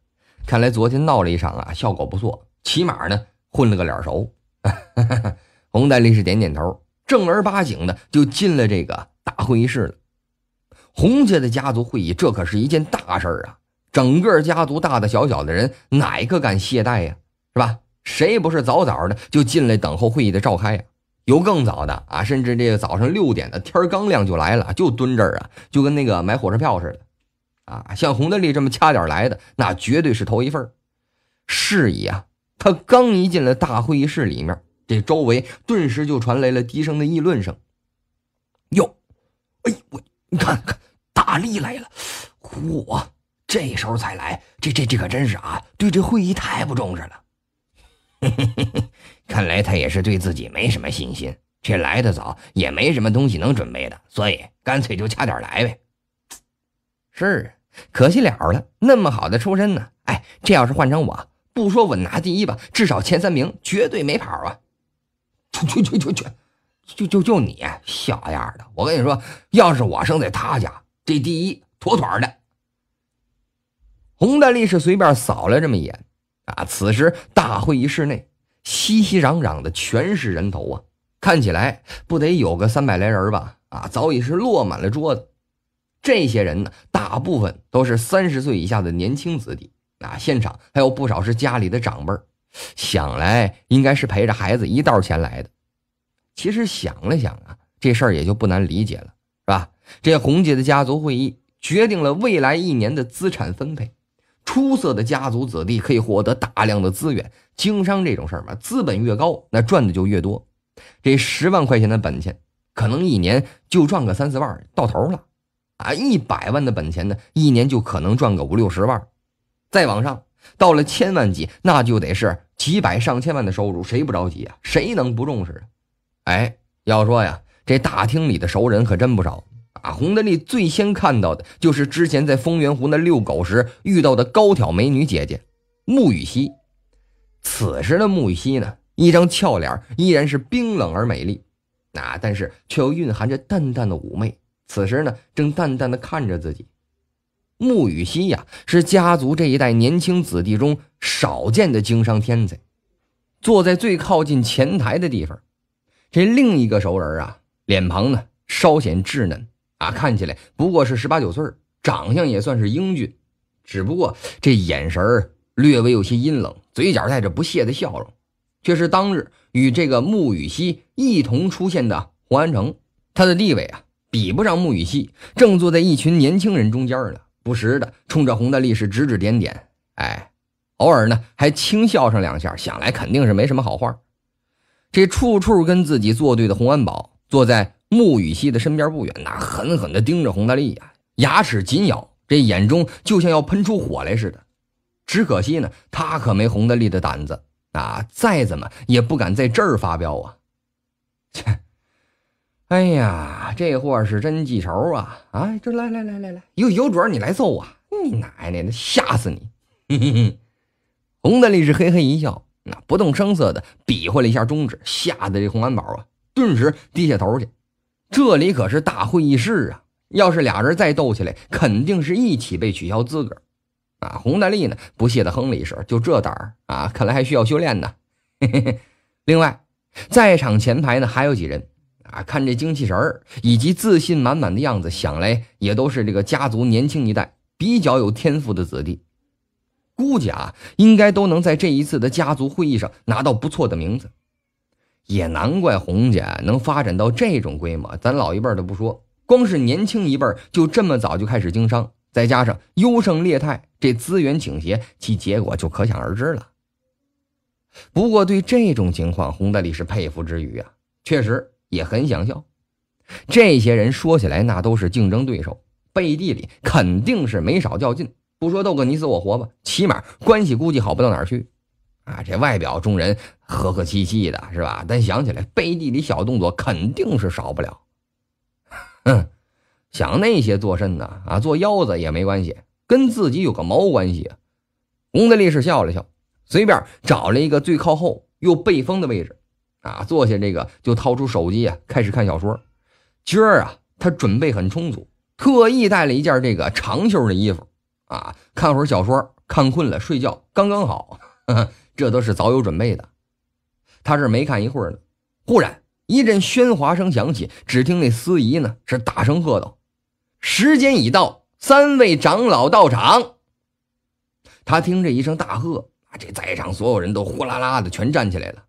看来昨天闹了一场啊，效果不错，起码呢混了个脸熟。[LAUGHS] 洪大力是点点头，正儿八经的就进了这个大会议室了。洪家的家族会议，这可是一件大事儿啊。整个家族大大小小的人，哪个敢懈怠呀？是吧？谁不是早早的就进来等候会议的召开呀？有更早的啊，甚至这个早上六点的天刚亮就来了，就蹲这儿啊，就跟那个买火车票似的啊。像洪德利这么掐点来的，那绝对是头一份是以啊，他刚一进来大会议室里面，这周围顿时就传来了低声的议论声：“哟，哎我，你看看大力来了，嚯！我。”这时候才来，这这这可真是啊！对这会议太不重视了。嘿嘿嘿嘿，看来他也是对自己没什么信心。这来的早也没什么东西能准备的，所以干脆就掐点来呗。是啊，可惜了了，那么好的出身呢？哎，这要是换成我，不说稳拿第一吧，至少前三名绝对没跑啊！去去去去去！就就就你小样的！我跟你说，要是我生在他家，这第一妥妥的。洪大力是随便扫了这么一眼，啊，此时大会议室内熙熙攘攘的全是人头啊，看起来不得有个三百来人吧？啊，早已是落满了桌子。这些人呢，大部分都是三十岁以下的年轻子弟，啊，现场还有不少是家里的长辈想来应该是陪着孩子一道前来的。其实想了想啊，这事儿也就不难理解了，是吧？这洪姐的家族会议决定了未来一年的资产分配。出色的家族子弟可以获得大量的资源。经商这种事儿嘛，资本越高，那赚的就越多。这十万块钱的本钱，可能一年就赚个三四万，到头了。啊，一百万的本钱呢，一年就可能赚个五六十万。再往上到了千万级，那就得是几百上千万的收入，谁不着急啊？谁能不重视啊？哎，要说呀，这大厅里的熟人可真不少。啊，洪德利最先看到的就是之前在丰源湖那遛狗时遇到的高挑美女姐姐，穆雨熙。此时的穆雨熙呢，一张俏脸依然是冰冷而美丽，啊，但是却又蕴含着淡淡的妩媚。此时呢，正淡淡的看着自己。穆雨熙呀，是家族这一代年轻子弟中少见的经商天才，坐在最靠近前台的地方。这另一个熟人啊，脸庞呢稍显稚嫩。啊，看起来不过是十八九岁长相也算是英俊，只不过这眼神略微有些阴冷，嘴角带着不屑的笑容，却是当日与这个穆雨熙一同出现的洪安城。他的地位啊，比不上穆雨熙，正坐在一群年轻人中间呢，不时的冲着洪大力是指指点点，哎，偶尔呢还轻笑上两下，想来肯定是没什么好话。这处处跟自己作对的洪安宝坐在。穆雨溪的身边不远，那狠狠地盯着洪大力呀，牙齿紧咬，这眼中就像要喷出火来似的。只可惜呢，他可没洪大力的胆子啊，再怎么也不敢在这儿发飙啊。切，[LAUGHS] 哎呀，这货是真记仇啊！啊，这来来来来来，有有准你来揍我，你奶奶的，吓死你！洪大力是嘿嘿一笑，那不动声色的比划了一下中指，吓得这洪安宝啊，顿时低下头去。这里可是大会议室啊！要是俩人再斗起来，肯定是一起被取消资格，啊！洪大力呢，不屑的哼了一声：“就这胆儿啊，看来还需要修炼呢。[LAUGHS] ”另外，在场前排呢还有几人，啊，看这精气神儿以及自信满满的样子，想来也都是这个家族年轻一代比较有天赋的子弟，估计啊，应该都能在这一次的家族会议上拿到不错的名字。也难怪洪家能发展到这种规模，咱老一辈的不说，光是年轻一辈就这么早就开始经商，再加上优胜劣汰，这资源倾斜，其结果就可想而知了。不过对这种情况，洪大力是佩服之余啊，确实也很想笑。这些人说起来那都是竞争对手，背地里肯定是没少较劲，不说斗个你死我活吧，起码关系估计好不到哪儿去。啊，这外表众人和和气气的，是吧？但想起来，背地里小动作肯定是少不了。哼，想那些做甚呢？啊，做腰子也没关系，跟自己有个毛关系？啊！红的利士笑了笑，随便找了一个最靠后又背风的位置，啊，坐下。这个就掏出手机啊，开始看小说。今儿啊，他准备很充足，特意带了一件这个长袖的衣服，啊，看会儿小说，看困了睡觉，刚刚好。[LAUGHS] 这都是早有准备的。他这没看一会儿呢，忽然一阵喧哗声响起。只听那司仪呢是大声喝道：“时间已到，三位长老到场。”他听着一声大喝，啊，这在场所有人都呼啦啦的全站起来了。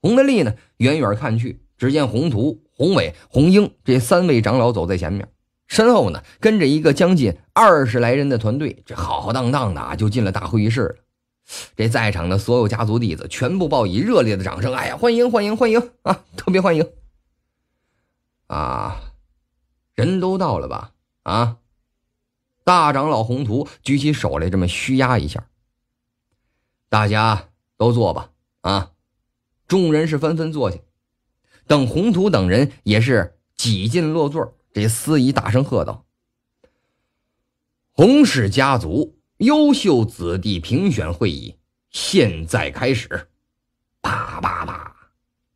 洪德利呢，远远看去，只见宏图、宏伟、洪英这三位长老走在前面，身后呢跟着一个将近二十来人的团队，这浩浩荡荡的啊，就进了大会议室了。这在场的所有家族弟子全部报以热烈的掌声。哎呀，欢迎欢迎欢迎啊，特别欢迎！啊，人都到了吧？啊，大长老宏图举起手来，这么虚压一下。大家都坐吧。啊，众人是纷纷坐下。等宏图等人也是挤进落座。这司仪大声喝道：“洪氏家族。”优秀子弟评选会议现在开始，叭叭叭！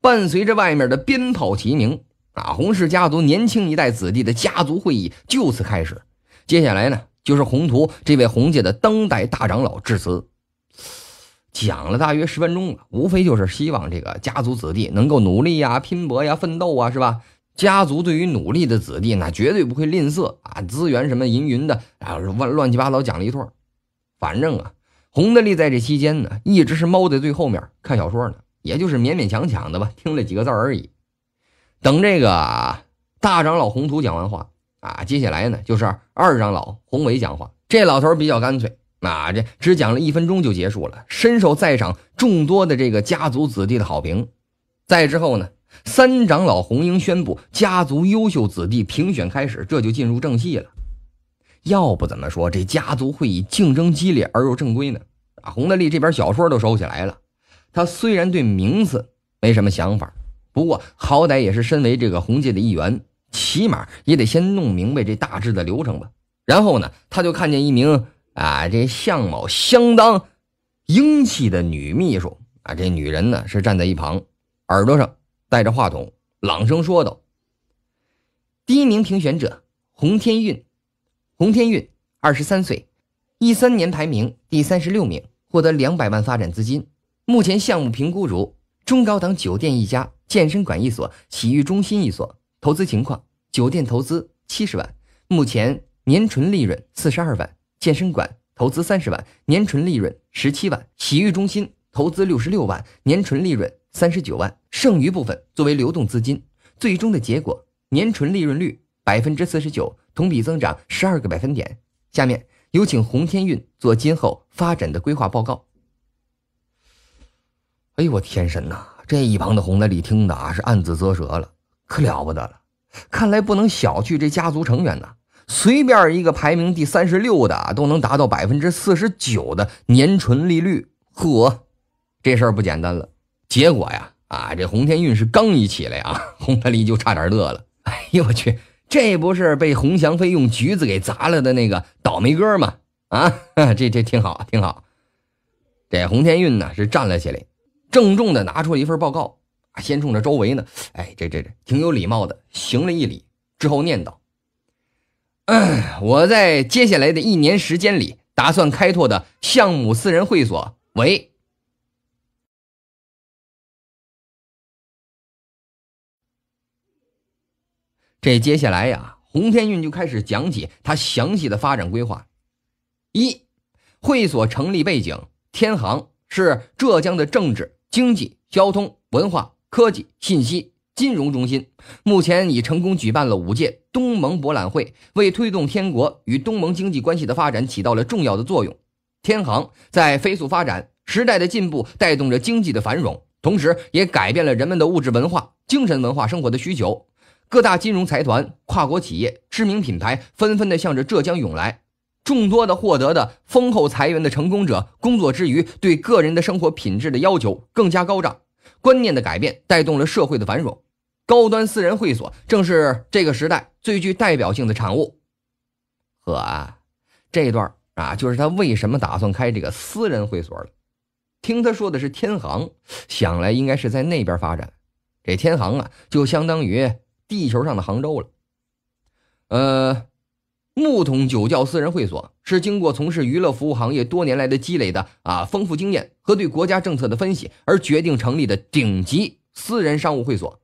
伴随着外面的鞭炮齐鸣，啊，洪氏家族年轻一代子弟的家族会议就此开始。接下来呢，就是洪图这位洪家的当代大长老致辞，讲了大约十分钟了，无非就是希望这个家族子弟能够努力呀、拼搏呀、奋斗啊，是吧？家族对于努力的子弟那绝对不会吝啬啊，资源什么、银云的啊，乱乱七八糟讲了一通。反正啊，洪德利在这期间呢，一直是猫在最后面看小说呢，也就是勉勉强强的吧，听了几个字而已。等这个大长老洪图讲完话啊，接下来呢就是二长老洪伟讲话。这老头比较干脆，啊，这只讲了一分钟就结束了，深受在场众多的这个家族子弟的好评。再之后呢，三长老洪英宣布家族优秀子弟评选开始，这就进入正戏了。要不怎么说这家族会议竞争激烈而又正规呢？啊，洪德利这边小说都收起来了。他虽然对名次没什么想法，不过好歹也是身为这个红界的一员，起码也得先弄明白这大致的流程吧。然后呢，他就看见一名啊，这相貌相当英气的女秘书啊，这女人呢是站在一旁，耳朵上带着话筒，朗声说道：“第一名评选者，洪天运。”洪天运，二十三岁，一三年排名第三十六名，获得两百万发展资金。目前项目评估如：中高档酒店一家，健身馆一所，洗浴中心一所。投资情况：酒店投资七十万，目前年纯利润四十二万；健身馆投资三十万，年纯利润十七万；洗浴中心投资六十六万，年纯利润三十九万。剩余部分作为流动资金。最终的结果，年纯利润率百分之四十九。同比增长十二个百分点。下面有请洪天运做今后发展的规划报告。哎呦我天神呐！这一旁的洪德利听的啊是暗自啧舌了，可了不得了。看来不能小觑这家族成员呐，随便一个排名第三十六的都能达到百分之四十九的年纯利率。呵，这事儿不简单了。结果呀，啊这洪天运是刚一起来啊，洪德利就差点乐了。哎呦我去！这不是被洪祥飞用橘子给砸了的那个倒霉哥吗？啊，[LAUGHS] 这这挺好，挺好。这洪天运呢是站了起来，郑重的拿出了一份报告啊，先冲着周围呢，哎，这这这挺有礼貌的，行了一礼之后念叨。我在接下来的一年时间里，打算开拓的项目私人会所为。”这接下来呀，洪天运就开始讲解他详细的发展规划。一，会所成立背景：天行是浙江的政治、经济、交通、文化、科技、信息、金融中心，目前已成功举办了五届东盟博览会，为推动天国与东盟经济关系的发展起到了重要的作用。天行在飞速发展时代的进步，带动着经济的繁荣，同时也改变了人们的物质文化、精神文化生活的需求。各大金融财团、跨国企业、知名品牌纷纷的向着浙江涌来，众多的获得的丰厚财源的成功者，工作之余对个人的生活品质的要求更加高涨，观念的改变带动了社会的繁荣，高端私人会所正是这个时代最具代表性的产物。呵，这段啊，就是他为什么打算开这个私人会所了。听他说的是天行，想来应该是在那边发展。这天行啊，就相当于。地球上的杭州了，呃，木桶酒窖私人会所是经过从事娱乐服务行业多年来的积累的啊，丰富经验和对国家政策的分析而决定成立的顶级私人商务会所。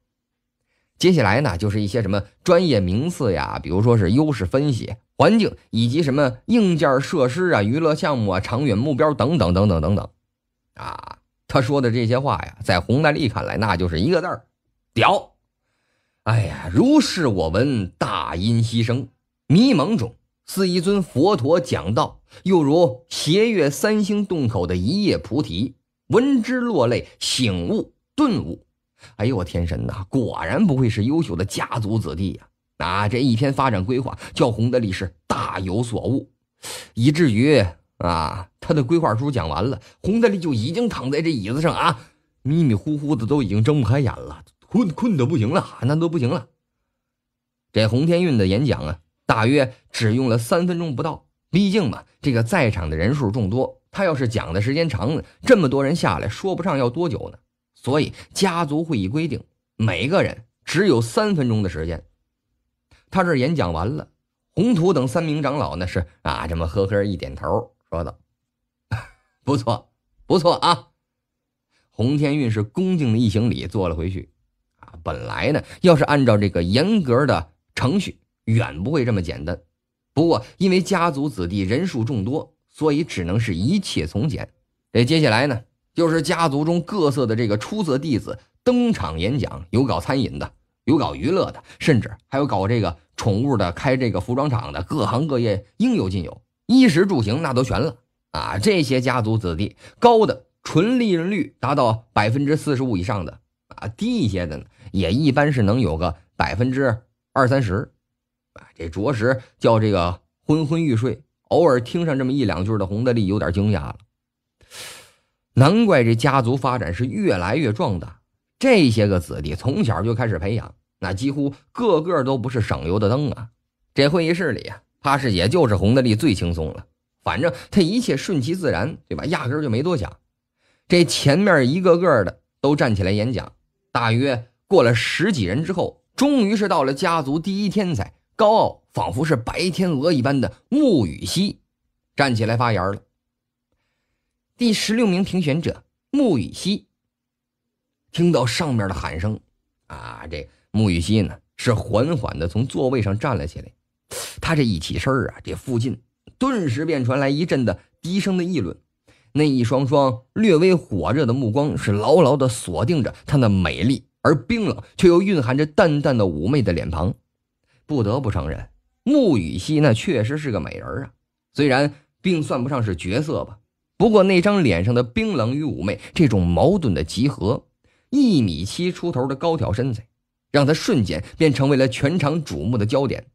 接下来呢，就是一些什么专业名次呀，比如说是优势分析、环境以及什么硬件设施啊、娱乐项目啊、长远目标等等等等等等。啊，他说的这些话呀，在洪大力看来，那就是一个字儿——屌。哎呀，如是我闻，大音希声，迷蒙中似一尊佛陀讲道，又如斜月三星洞口的一叶菩提，闻之落泪，醒悟顿悟。哎呦，我天神呐，果然不愧是优秀的家族子弟呀！啊，这一篇发展规划，叫洪德利是大有所悟，以至于啊，他的规划书讲完了，洪德利就已经躺在这椅子上啊，迷迷糊糊的都已经睁不开眼了。困困的不行了，那都不行了。这洪天运的演讲啊，大约只用了三分钟不到。毕竟嘛，这个在场的人数众多，他要是讲的时间长了，这么多人下来说不上要多久呢。所以家族会议规定，每个人只有三分钟的时间。他这演讲完了，宏图等三名长老呢是啊，这么呵呵一点头，说道：“ [LAUGHS] 不错，不错啊。”洪天运是恭敬的一行礼，坐了回去。本来呢，要是按照这个严格的程序，远不会这么简单。不过，因为家族子弟人数众多，所以只能是一切从简。这接下来呢，就是家族中各色的这个出色弟子登场演讲，有搞餐饮的，有搞娱乐的，甚至还有搞这个宠物的，开这个服装厂的，各行各业应有尽有，衣食住行那都全了啊！这些家族子弟，高的纯利润率达到百分之四十五以上的啊，低一些的呢？也一般是能有个百分之二三十，啊，这着实叫这个昏昏欲睡。偶尔听上这么一两句的洪德利，有点惊讶了。难怪这家族发展是越来越壮大，这些个子弟从小就开始培养，那几乎个个都不是省油的灯啊。这会议室里啊，怕是也就是洪德利最轻松了，反正他一切顺其自然，对吧？压根就没多想。这前面一个个的都站起来演讲，大约。过了十几人之后，终于是到了家族第一天才，高傲仿佛是白天鹅一般的穆雨溪，站起来发言了。第十六名评选者穆雨溪，听到上面的喊声，啊，这穆雨溪呢是缓缓的从座位上站了起来。他这一起身啊，这附近顿时便传来一阵的低声的议论，那一双双略微火热的目光是牢牢的锁定着他的美丽。而冰冷却又蕴含着淡淡的妩媚的脸庞，不得不承认，穆雨溪那确实是个美人啊。虽然并算不上是绝色吧，不过那张脸上的冰冷与妩媚，这种矛盾的集合，一米七出头的高挑身材，让她瞬间便成为了全场瞩目的焦点。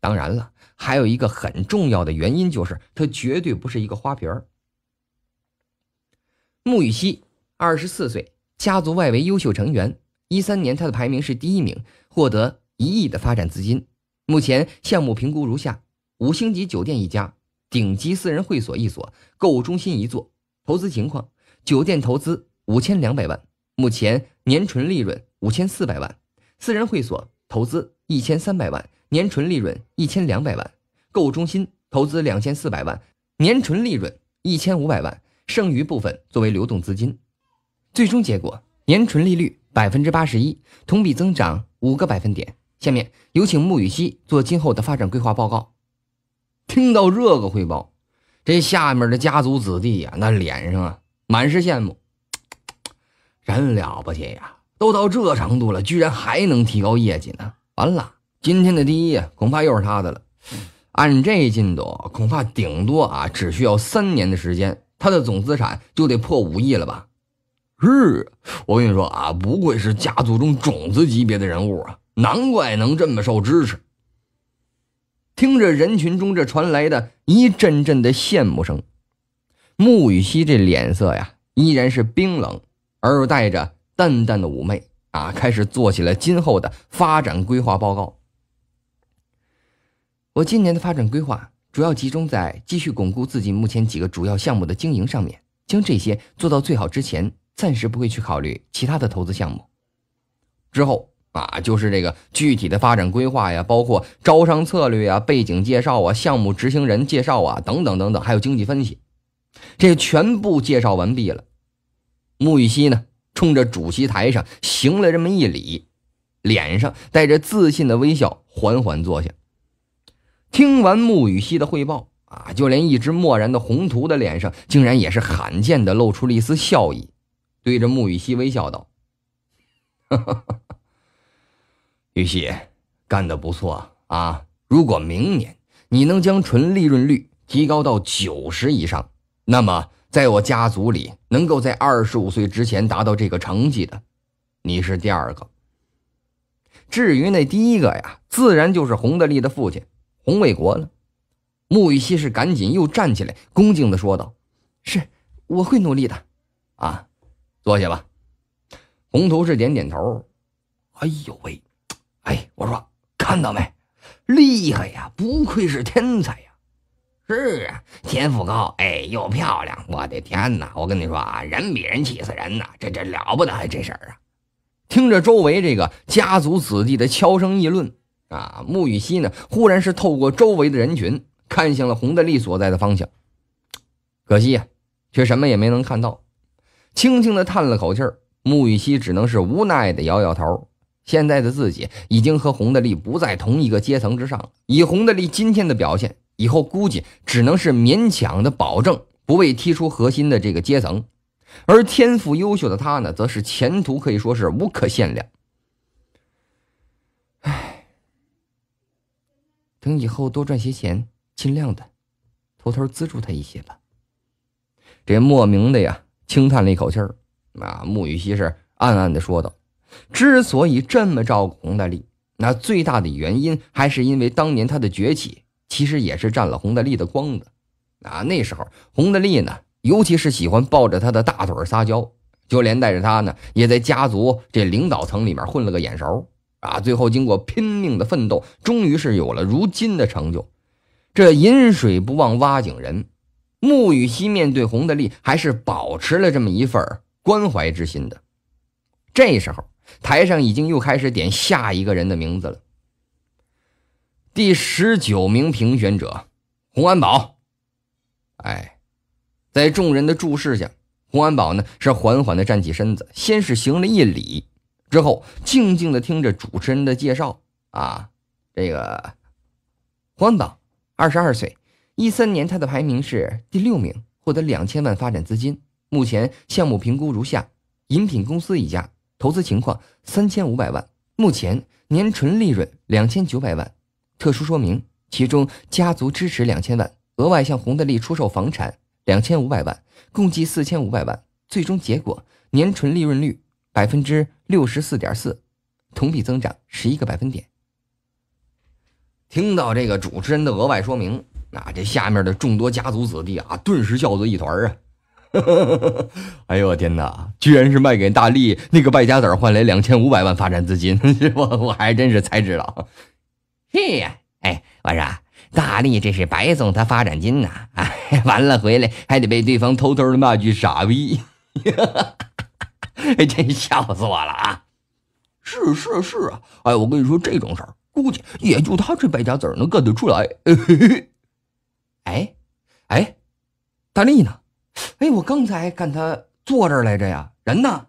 当然了，还有一个很重要的原因就是，她绝对不是一个花瓶儿。穆雨溪，二十四岁，家族外围优秀成员。一三年，它的排名是第一名，获得一亿的发展资金。目前项目评估如下：五星级酒店一家，顶级私人会所一所，购物中心一座。投资情况：酒店投资五千两百万，目前年纯利润五千四百万；私人会所投资一千三百万，年纯利润一千两百万；购物中心投资两千四百万，年纯利润一千五百万。剩余部分作为流动资金。最终结果：年纯利率。百分之八十一，同比增长五个百分点。下面有请穆雨熙做今后的发展规划报告。听到这个汇报，这下面的家族子弟呀，那脸上啊满是羡慕。[TSK] 真了不起呀！都到这程度了，居然还能提高业绩呢？完了，今天的第一恐怕又是他的了。按这进度，恐怕顶多啊只需要三年的时间，他的总资产就得破五亿了吧？是，我跟你说啊，不愧是家族中种子级别的人物啊，难怪能这么受支持。听着人群中这传来的一阵阵的羡慕声，沐雨熙这脸色呀依然是冰冷，而又带着淡淡的妩媚啊，开始做起了今后的发展规划报告。我今年的发展规划主要集中在继续巩固自己目前几个主要项目的经营上面，将这些做到最好之前。暂时不会去考虑其他的投资项目，之后啊，就是这个具体的发展规划呀，包括招商策略啊、背景介绍啊、项目执行人介绍啊等等等等，还有经济分析，这全部介绍完毕了。穆雨溪呢，冲着主席台上行了这么一礼，脸上带着自信的微笑，缓缓坐下。听完穆雨溪的汇报啊，就连一直漠然的宏图的脸上，竟然也是罕见的露出了一丝笑意。对着沐雨熙微笑道：“雨熙，干的不错啊！如果明年你能将纯利润率提高到九十以上，那么在我家族里，能够在二十五岁之前达到这个成绩的，你是第二个。至于那第一个呀，自然就是洪德利的父亲洪卫国了。”沐雨熙是赶紧又站起来，恭敬的说道：“是，我会努力的，啊。”坐下吧，红头氏点点头。哎呦喂，哎，我说看到没？厉害呀，不愧是天才呀！是啊，天赋高，哎，又漂亮。我的天哪！我跟你说啊，人比人气死人呐，这这了不得，这事儿啊！听着周围这个家族子弟的悄声议论啊，穆雨溪呢，忽然是透过周围的人群，看向了洪大利所在的方向，可惜呀，却什么也没能看到。轻轻的叹了口气儿，穆雨溪只能是无奈的摇摇头。现在的自己已经和洪德利不在同一个阶层之上。以洪德利今天的表现，以后估计只能是勉强的保证不被踢出核心的这个阶层。而天赋优秀的他呢，则是前途可以说是无可限量。唉，等以后多赚些钱，尽量的偷偷资助他一些吧。这莫名的呀。轻叹了一口气儿，啊，穆雨溪是暗暗的说道：“之所以这么照顾洪大利，那最大的原因还是因为当年他的崛起，其实也是占了洪大利的光的。啊，那时候洪大利呢，尤其是喜欢抱着他的大腿撒娇，就连带着他呢，也在家族这领导层里面混了个眼熟。啊，最后经过拼命的奋斗，终于是有了如今的成就。这饮水不忘挖井人。”穆雨溪面对洪德利，还是保持了这么一份关怀之心的。这时候，台上已经又开始点下一个人的名字了。第十九名评选者，洪安保。哎，在众人的注视下，洪安保呢是缓缓的站起身子，先是行了一礼，之后静静的听着主持人的介绍。啊，这个，洪安保，二十二岁。一三年，他的排名是第六名，获得两千万发展资金。目前项目评估如下：饮品公司一家，投资情况三千五百万。目前年纯利润两千九百万。特殊说明：其中家族支持两千万，额外向洪德利出售房产两千五百万，共计四千五百万。最终结果年纯利润率百分之六十四点四，同比增长十一个百分点。听到这个主持人的额外说明。那这下面的众多家族子弟啊，顿时笑作一团啊！[LAUGHS] 哎呦我天哪，居然是卖给大力那个败家子换来两千五百万发展资金，我 [LAUGHS] 我还真是才知道。嘿呀，哎，我说大力这是白送他发展金呐！哎，完了回来还得被对方偷偷的骂句傻逼，[LAUGHS] 真笑死我了啊！是是是啊，哎，我跟你说这种事儿，估计也就他这败家子能干得出来。嘿嘿哎，哎，大力呢？哎，我刚才看他坐这儿来着呀，人呢？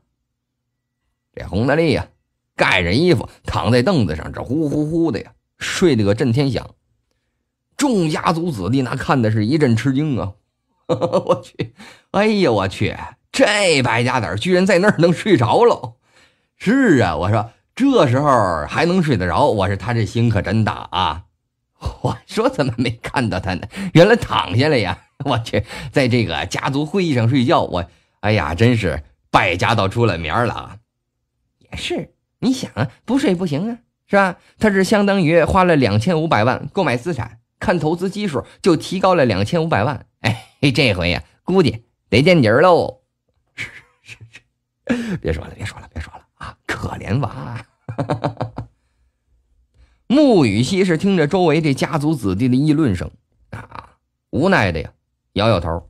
这洪大力呀，盖着衣服躺在凳子上，这呼呼呼的呀，睡得个震天响。众家族子弟那看的是一阵吃惊啊！[LAUGHS] 我去，哎呀，我去，这败家子居然在那儿能睡着了？是啊，我说这时候还能睡得着？我说他这心可真大啊！[LAUGHS] 我说怎么没看到他呢？原来躺下了呀！[LAUGHS] 我去，在这个家族会议上睡觉，我，哎呀，真是败家到出了名了。啊！也是，你想啊，不睡不行啊，是吧？他是相当于花了两千五百万购买资产，看投资基数就提高了两千五百万。哎，这回呀，估计得见底儿喽。[LAUGHS] 别说了，别说了，别说了啊！可怜娃。哈哈哈哈穆雨溪是听着周围这家族子弟的议论声，啊，无奈的呀，摇摇头。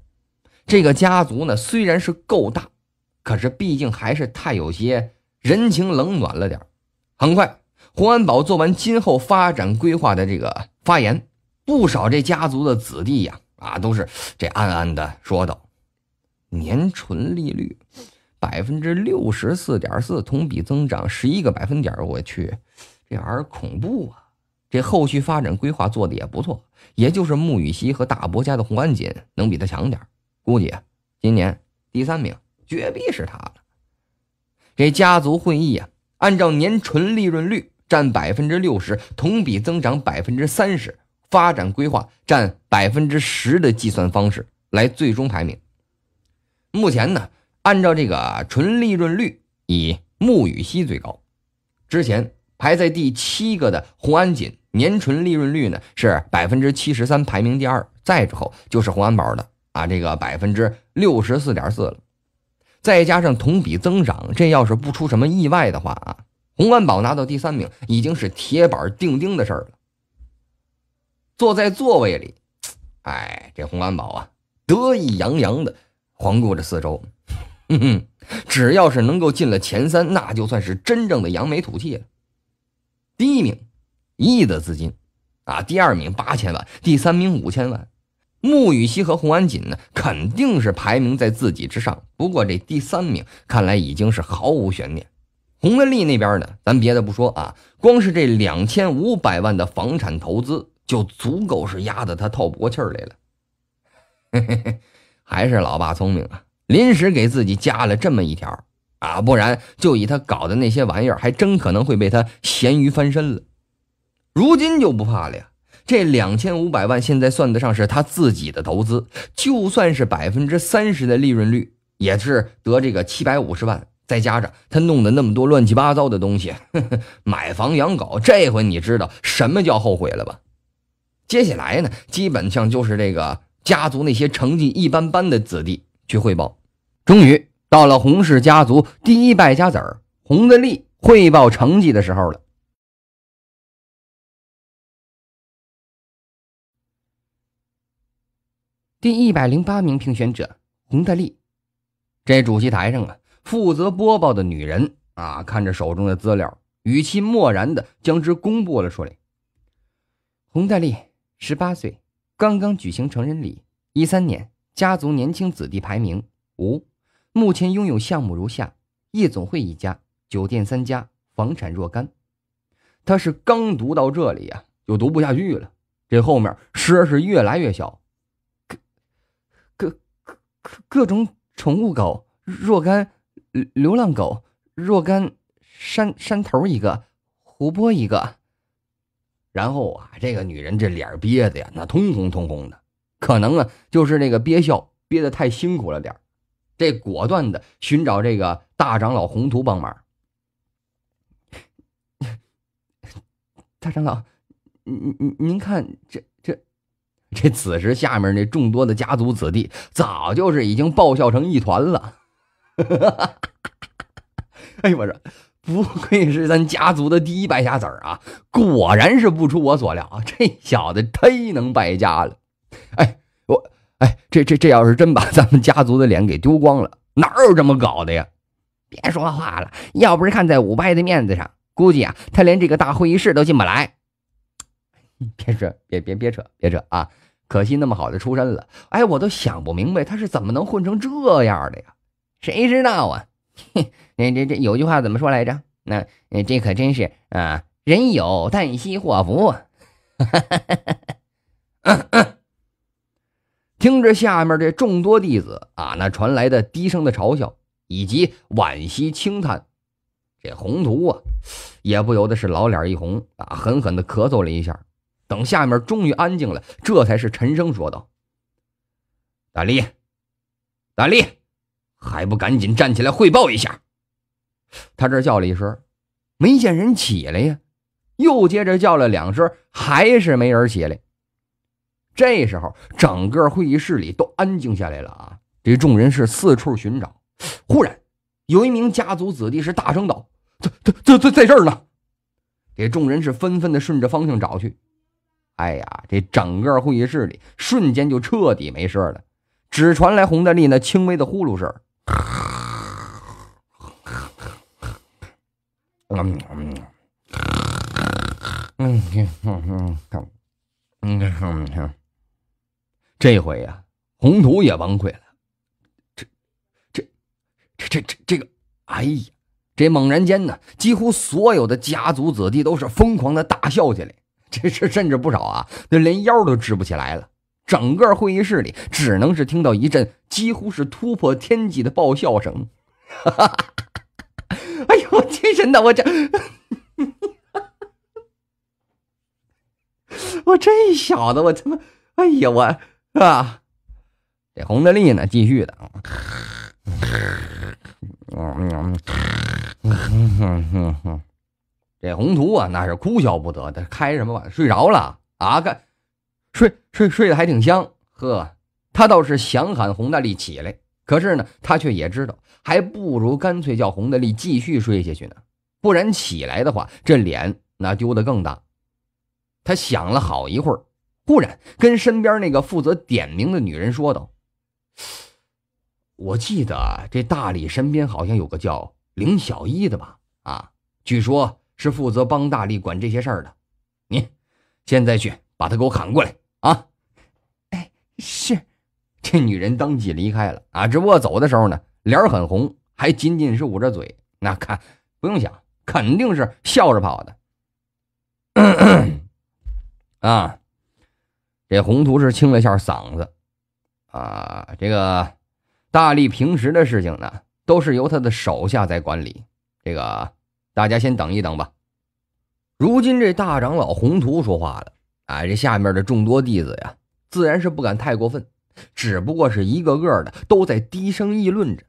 这个家族呢，虽然是够大，可是毕竟还是太有些人情冷暖了点很快，胡安宝做完今后发展规划的这个发言，不少这家族的子弟呀，啊，都是这暗暗的说道：“年纯利率百分之六十四点四，同比增长十一个百分点，我去。”这玩意儿恐怖啊！这后续发展规划做的也不错，也就是穆雨溪和大伯家的洪安锦能比他强点估计今年第三名绝逼是他了。这家族会议啊，按照年纯利润率占百分之六十、同比增长百分之三十、发展规划占百分之十的计算方式来最终排名。目前呢，按照这个纯利润率，以穆雨溪最高，之前。排在第七个的红安锦年纯利润率呢是百分之七十三，排名第二。再之后就是红安宝的啊，这个百分之六十四点四了。再加上同比增长，这要是不出什么意外的话啊，红安宝拿到第三名已经是铁板钉钉的事儿了。坐在座位里，哎，这红安宝啊，得意洋洋的环顾着四周，哼哼，只要是能够进了前三，那就算是真正的扬眉吐气了。第一名，一亿的资金，啊，第二名八千万，第三名五千万。穆雨溪和洪安锦呢，肯定是排名在自己之上。不过这第三名看来已经是毫无悬念。洪文丽那边呢，咱别的不说啊，光是这两千五百万的房产投资，就足够是压得他透不过气来了。嘿嘿嘿，还是老爸聪明啊，临时给自己加了这么一条。啊，不然就以他搞的那些玩意儿，还真可能会被他咸鱼翻身了。如今就不怕了呀！这两千五百万现在算得上是他自己的投资，就算是百分之三十的利润率，也是得这个七百五十万。再加上他弄的那么多乱七八糟的东西，[LAUGHS] 买房养狗，这回你知道什么叫后悔了吧？接下来呢，基本上就是这个家族那些成绩一般般的子弟去汇报。终于。到了洪氏家族第一败家子儿洪大利汇报成绩的时候了。第一百零八名评选者洪大利，这主席台上啊，负责播报的女人啊，看着手中的资料，语气漠然的将之公布了出来。洪大利，十八岁，刚刚举行成人礼，一三年，家族年轻子弟排名五。目前拥有项目如下：夜总会一家，酒店三家，房产若干。他是刚读到这里呀，就读不下去了。这后面诗儿是越来越小，各各各各种宠物狗若干，流浪狗若干，山山头一个，湖泊一个。然后啊，这个女人这脸憋的呀，那通红通红的，可能啊就是那个憋笑憋的太辛苦了点儿。这果断的寻找这个大长老宏图帮忙。[LAUGHS] 大长老，您您您您看这这这此时下面那众多的家族子弟，早就是已经爆笑成一团了。[LAUGHS] 哎呦，我说，不愧是咱家族的第一败家子儿啊！果然是不出我所料，这小子忒能败家了。哎。哎，这这这要是真把咱们家族的脸给丢光了，哪有这么搞的呀？别说话了，要不是看在五伯的面子上，估计啊，他连这个大会议室都进不来。[LAUGHS] 别扯，别别别扯，别扯啊！可惜那么好的出身了，哎，我都想不明白他是怎么能混成这样的呀？谁知道啊？那这这有句话怎么说来着？那这可真是啊，人有旦夕祸福。哈哈哈哈哈！听着下面这众多弟子啊，那传来的低声的嘲笑以及惋惜轻叹，这宏图啊也不由得是老脸一红啊，狠狠的咳嗽了一下。等下面终于安静了，这才是沉声说道：“大力，大力，还不赶紧站起来汇报一下！”他这叫了一声，没见人起来呀，又接着叫了两声，还是没人起来。这时候，整个会议室里都安静下来了啊！这众人是四处寻找，忽然有一名家族子弟是大声道：“在在在在在这儿呢！”这众人是纷纷的顺着方向找去。哎呀，这整个会议室里瞬间就彻底没事了，只传来洪大利那轻微的呼噜声。嗯嗯这回呀，宏图也崩溃了。这、这、这、这、这、这个，哎呀！这猛然间呢，几乎所有的家族子弟都是疯狂的大笑起来。这、这甚至不少啊，那连腰都直不起来了。整个会议室里，只能是听到一阵几乎是突破天际的爆笑声。哈哈！哎呦，天神呐！我这，[LAUGHS] 我这小子，我他妈，哎呀我！啊！这洪德力呢，继续的。[LAUGHS] 这宏图啊，那是哭笑不得。的，开什么玩笑？睡着了啊？干？睡睡睡的还挺香。呵，他倒是想喊洪大力起来，可是呢，他却也知道，还不如干脆叫洪大力继续睡下去呢。不然起来的话，这脸那丢的更大。他想了好一会儿。忽然跟身边那个负责点名的女人说道：“我记得这大力身边好像有个叫林小一的吧？啊，据说是负责帮大力管这些事儿的。你，现在去把他给我喊过来啊！”哎，是。这女人当即离开了啊！只不过走的时候呢，脸很红，还仅仅是捂着嘴。那看，不用想，肯定是笑着跑的。[COUGHS] 啊！这宏图是清了下嗓子，啊，这个大力平时的事情呢，都是由他的手下在管理。这个大家先等一等吧。如今这大长老宏图说话了，哎，这下面的众多弟子呀，自然是不敢太过分，只不过是一个个的都在低声议论着。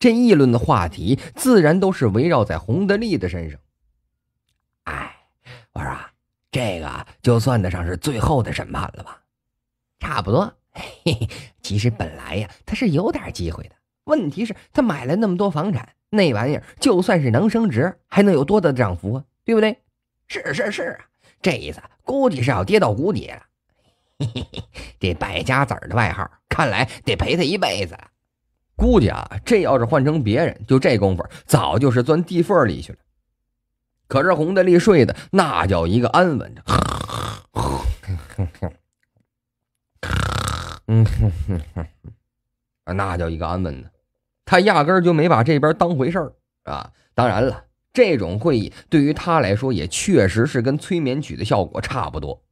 这议论的话题自然都是围绕在洪德利的身上。哎，我说。这个就算得上是最后的审判了吧？差不多。嘿嘿，其实本来呀，他是有点机会的。问题是，他买了那么多房产，那玩意儿就算是能升值，还能有多大的涨幅啊？对不对？是是是啊，这一次估计是要跌到谷底了。嘿嘿嘿，这败家子儿的外号，看来得陪他一辈子了。估计啊，这要是换成别人，就这功夫，早就是钻地缝里去了。可是洪大利睡的那叫一个安稳着，嗯那叫一个安稳呢。他压根儿就没把这边当回事儿啊。当然了，这种会议对于他来说也确实是跟催眠曲的效果差不多。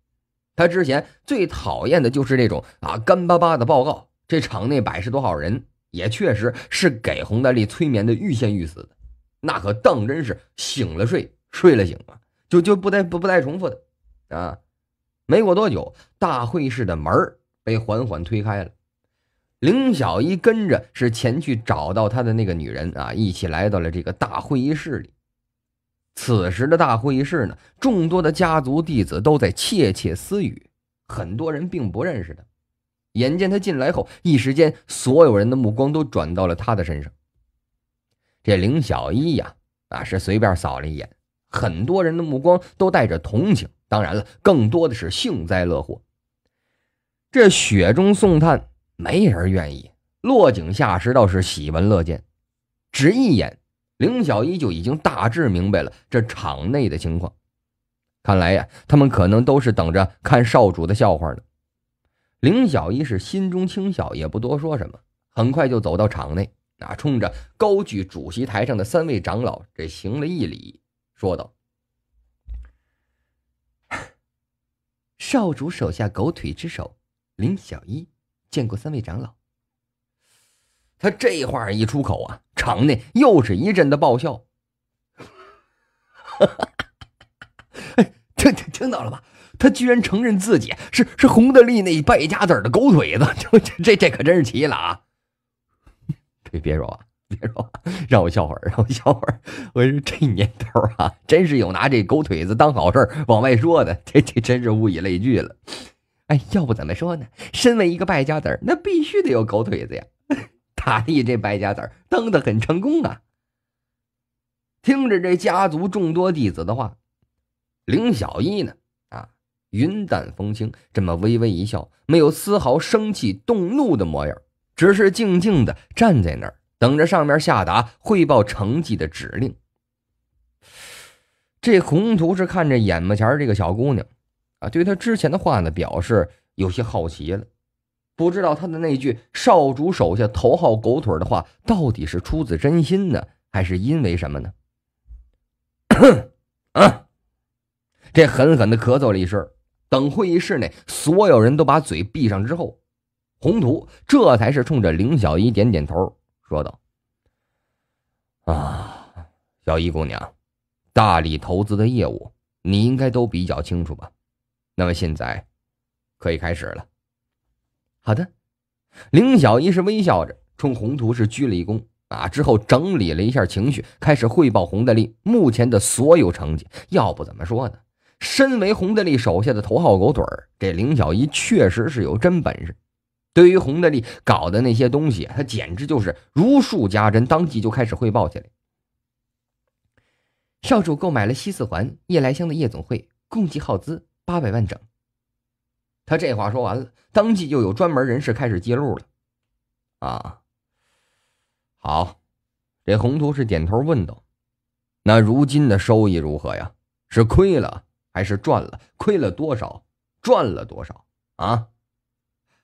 他之前最讨厌的就是这种啊干巴巴的报告。这场内百十多号人也确实是给洪大利催眠的欲仙欲死的，那可当真是醒了睡。睡了醒了，就就不带不不带重复的，啊！没过多久，大会室的门儿被缓缓推开了，林小一跟着是前去找到他的那个女人啊，一起来到了这个大会议室里。此时的大会议室呢，众多的家族弟子都在窃窃私语，很多人并不认识他。眼见他进来后，一时间所有人的目光都转到了他的身上。这林小一呀，啊，是随便扫了一眼。很多人的目光都带着同情，当然了，更多的是幸灾乐祸。这雪中送炭，没人愿意；落井下石，倒是喜闻乐见。只一眼，凌小一就已经大致明白了这场内的情况。看来呀，他们可能都是等着看少主的笑话呢。凌小一是心中轻笑，也不多说什么，很快就走到场内，啊，冲着高举主席台上的三位长老这行了一礼。说道：“ [LAUGHS] 少主手下狗腿之首林小一见过三位长老。”他这话一出口啊，场内又是一阵的爆笑。[LAUGHS] 哎，听听到了吧？他居然承认自己是是洪德利那败家子的狗腿子，[LAUGHS] 这这这可真是奇了啊！别别说啊！别说，话，让我笑会儿，让我笑会儿。我说这年头啊，真是有拿这狗腿子当好事儿往外说的，这这真是物以类聚了。哎，要不怎么说呢？身为一个败家子儿，那必须得有狗腿子呀。大 [LAUGHS] 地这败家子儿当的很成功啊。听着这家族众多弟子的话，林小一呢啊，云淡风轻，这么微微一笑，没有丝毫生气动怒的模样，只是静静的站在那儿。等着上面下达汇报成绩的指令，这宏图是看着眼巴前这个小姑娘，啊，对她之前的话呢表示有些好奇了，不知道她的那句“少主手下头号狗腿”的话到底是出自真心呢，还是因为什么呢？[COUGHS] 这狠狠的咳嗽了一声，等会议室内所有人都把嘴闭上之后，宏图这才是冲着凌小一点点头。说道：“啊，小姨姑娘，大力投资的业务你应该都比较清楚吧？那么现在可以开始了。”好的，林小姨是微笑着冲宏图是鞠了一躬啊，之后整理了一下情绪，开始汇报洪大力目前的所有成绩。要不怎么说呢？身为洪大力手下的头号狗腿儿，这林小姨确实是有真本事。对于洪德利搞的那些东西，他简直就是如数家珍，当即就开始汇报起来。少主购买了西四环夜来香的夜总会，共计耗资八百万整。他这话说完了，当即就有专门人士开始记录了。啊，好，这洪图是点头问道：“那如今的收益如何呀？是亏了还是赚了？亏了多少？赚了多少？啊？”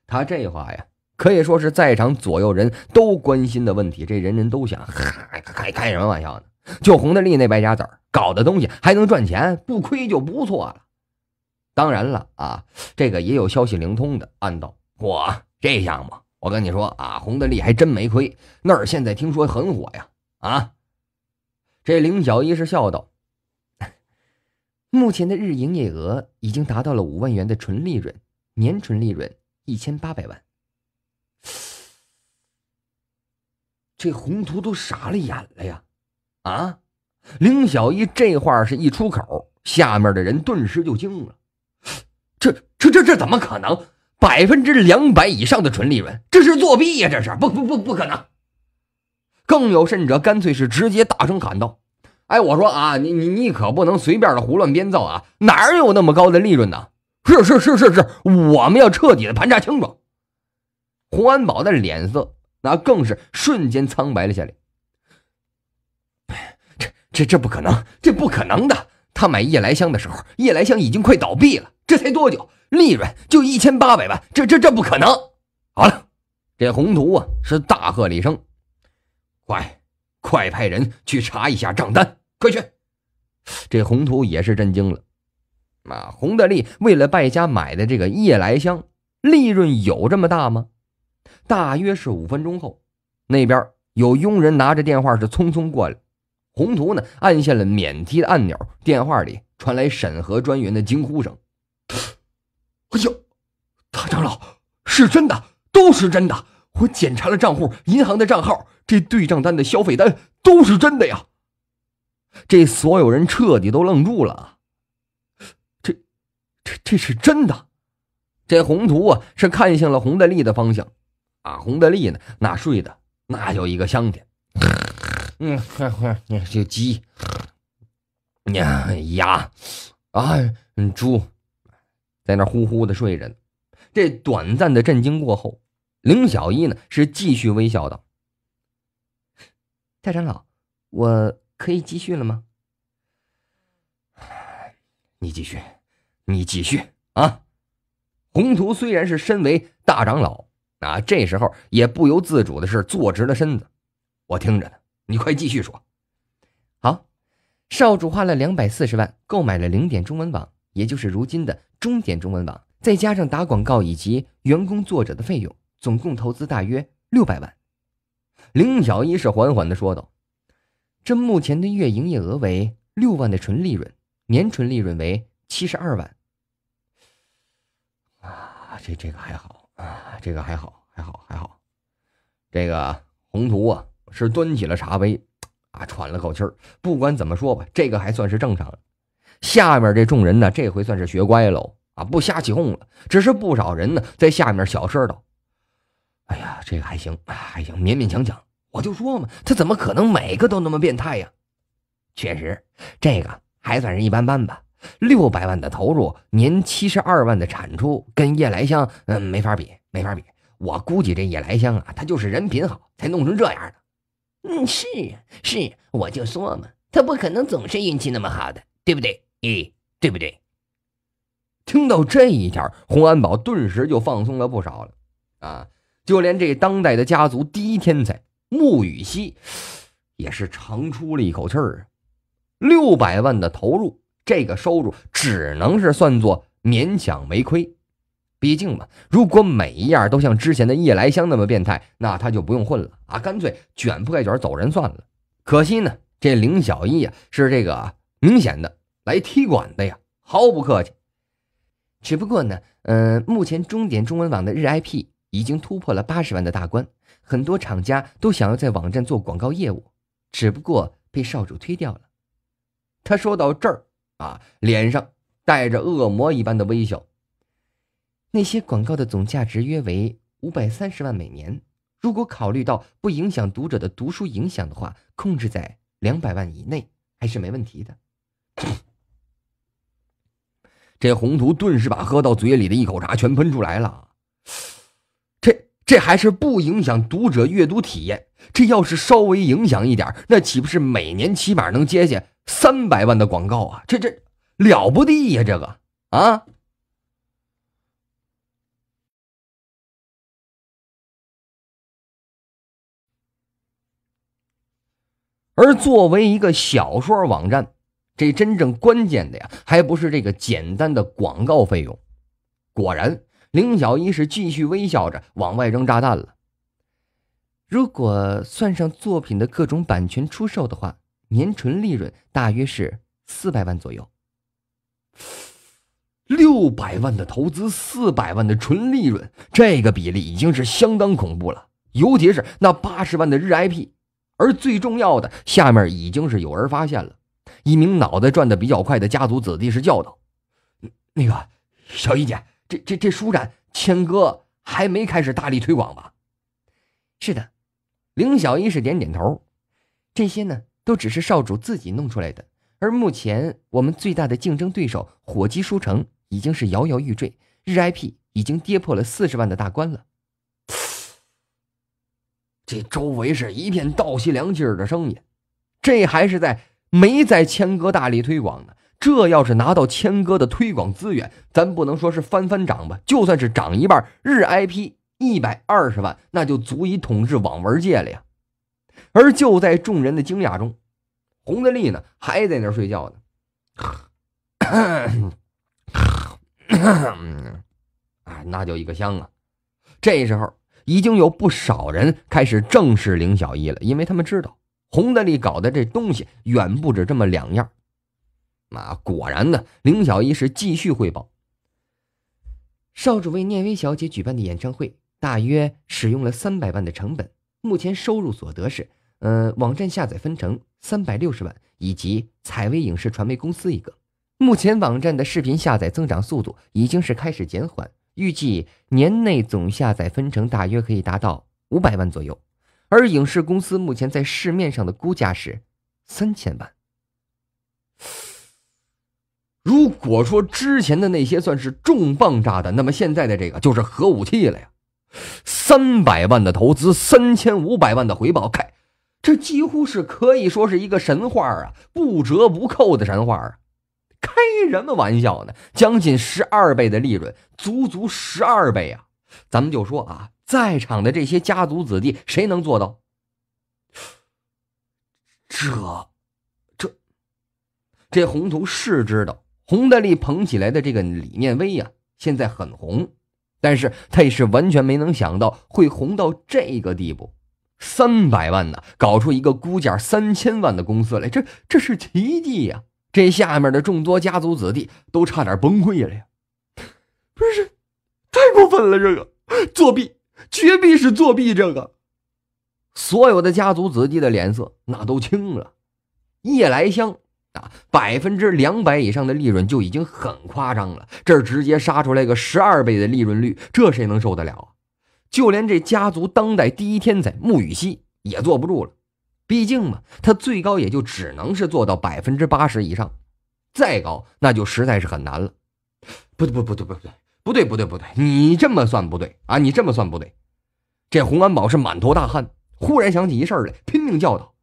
他这话呀，可以说是在场左右人都关心的问题。这人人都想，开开开什么玩笑呢？就洪德利那败家子搞的东西，还能赚钱不亏就不错了。当然了啊，这个也有消息灵通的暗道。我这项目，我跟你说啊，洪德利还真没亏。那儿现在听说很火呀啊！这林小一是笑道：“目前的日营业额已经达到了五万元的纯利润，年纯利润。”一千八百万，这宏图都傻了眼了呀！啊，林小一这话是一出口，下面的人顿时就惊了。这、这、这、这怎么可能？百分之两百以上的纯利润，这是作弊呀！这是不、不、不、不可能！更有甚者，干脆是直接大声喊道：“哎，我说啊，你、你、你可不能随便的胡乱编造啊！哪有那么高的利润呢？”是是是是是，我们要彻底的盘查清楚。洪安保的脸色那更是瞬间苍白了下来。[SIGHS] 这这这不可能，这不可能的！他买夜来香的时候，夜来香已经快倒闭了。这才多久，利润就一千八百万？这这这不可能！好了，这宏图啊是大喝了一声：“快快派人去查一下账单，快去！”这宏图也是震惊了。啊！洪德利为了败家买的这个夜来香，利润有这么大吗？大约是五分钟后，那边有佣人拿着电话是匆匆过来。宏图呢按下了免提的按钮，电话里传来审核专员的惊呼声：“哎呦，大长老，是真的，都是真的！我检查了账户，银行的账号，这对账单的消费单都是真的呀！”这所有人彻底都愣住了。这是真的，这宏图啊是看向了洪德利的方向。啊，洪德利呢，那睡的那叫一个香甜。嗯，你 [LAUGHS] 这鸡，呀鸭，啊，猪，在那呼呼的睡着。这短暂的震惊过后，林小一呢是继续微笑道：“大长老，我可以继续了吗？”你继续。你继续啊！宏图虽然是身为大长老啊，这时候也不由自主的是坐直了身子。我听着呢，你快继续说。好，少主花了两百四十万购买了零点中文网，也就是如今的中点中文网，再加上打广告以及员工作者的费用，总共投资大约六百万。林小一是缓缓的说道：“这目前的月营业额为六万的纯利润，年纯利润为七十二万。”这这个还好啊，这个还好，还好，还好。这个宏图啊，是端起了茶杯，啊，喘了口气儿。不管怎么说吧，这个还算是正常。下面这众人呢，这回算是学乖喽，啊，不瞎起哄了。只是不少人呢，在下面小声道：“哎呀，这个还行，还行，勉勉强强。”我就说嘛，他怎么可能每个都那么变态呀？确实，这个还算是一般般吧。六百万的投入，年七十二万的产出，跟夜来香，嗯，没法比，没法比。我估计这夜来香啊，他就是人品好，才弄成这样的。嗯，是啊，是啊，我就说嘛，他不可能总是运气那么好的，对不对？咦，对不对？听到这一条，洪安保顿时就放松了不少了。啊，就连这当代的家族第一天才穆雨溪，也是长出了一口气儿。六百万的投入。这个收入只能是算作勉强没亏，毕竟嘛，如果每一样都像之前的夜来香那么变态，那他就不用混了啊，干脆卷铺盖卷走人算了。可惜呢，这林小一啊是这个明显的来踢馆的呀，毫不客气。只不过呢，呃，目前终点中文网的日 IP 已经突破了八十万的大关，很多厂家都想要在网站做广告业务，只不过被少主推掉了。他说到这儿。啊，脸上带着恶魔一般的微笑。那些广告的总价值约为五百三十万每年。如果考虑到不影响读者的读书影响的话，控制在两百万以内还是没问题的。这宏图顿时把喝到嘴里的一口茶全喷出来了。这这还是不影响读者阅读体验。这要是稍微影响一点，那岂不是每年起码能接下？三百万的广告啊，这这了不地呀，这个啊。而作为一个小说网站，这真正关键的呀，还不是这个简单的广告费用。果然，林小一是继续微笑着往外扔炸弹了。如果算上作品的各种版权出售的话。年纯利润大约是四百万左右，六百万的投资，四百万的纯利润，这个比例已经是相当恐怖了。尤其是那八十万的日 IP，而最重要的，下面已经是有人发现了。一名脑袋转的比较快的家族子弟是叫道：“那个小姨姐，这这这书展谦哥还没开始大力推广吧？”“是的。”林小一是点点头。这些呢？都只是少主自己弄出来的，而目前我们最大的竞争对手火鸡书城已经是摇摇欲坠，日 IP 已经跌破了四十万的大关了。这周围是一片倒吸凉气儿的声音，这还是在没在千哥大力推广呢。这要是拿到千哥的推广资源，咱不能说是翻翻涨吧？就算是涨一半，日 IP 一百二十万，那就足以统治网文界了呀。而就在众人的惊讶中，洪德利呢，还在那儿睡觉呢，啊，那叫一个香啊！这时候已经有不少人开始正视凌小一了，因为他们知道洪德利搞的这东西远不止这么两样。啊，果然呢，凌小一是继续汇报：少主为聂薇小姐举办的演唱会，大约使用了三百万的成本，目前收入所得是……呃，网站下载分成。三百六十万，以及采薇影视传媒公司一个。目前网站的视频下载增长速度已经是开始减缓，预计年内总下载分成大约可以达到五百万左右。而影视公司目前在市面上的估价是三千万。如果说之前的那些算是重磅炸弹，那么现在的这个就是核武器了呀！三百万的投资，三千五百万的回报，开！这几乎是可以说是一个神话啊，不折不扣的神话啊！开什么玩笑呢？将近十二倍的利润，足足十二倍啊！咱们就说啊，在场的这些家族子弟，谁能做到？这，这，这宏图是知道洪大力捧起来的这个李念威呀，现在很红，但是他也是完全没能想到会红到这个地步。三百万呢，搞出一个估价三千万的公司来，这这是奇迹呀！这下面的众多家族子弟都差点崩溃了呀！不是，太过分了，这个作弊，绝壁是作弊！这个所有的家族子弟的脸色那都青了。夜来香啊，百分之两百以上的利润就已经很夸张了，这直接杀出来个十二倍的利润率，这谁能受得了？就连这家族当代第一天才穆雨溪也坐不住了，毕竟嘛，他最高也就只能是做到百分之八十以上，再高那就实在是很难了。不对，不不对，不对，不对，不对，不对，不对！你这么算不对啊！你这么算不对。这洪安宝是满头大汗，忽然想起一事来，拼命叫道：“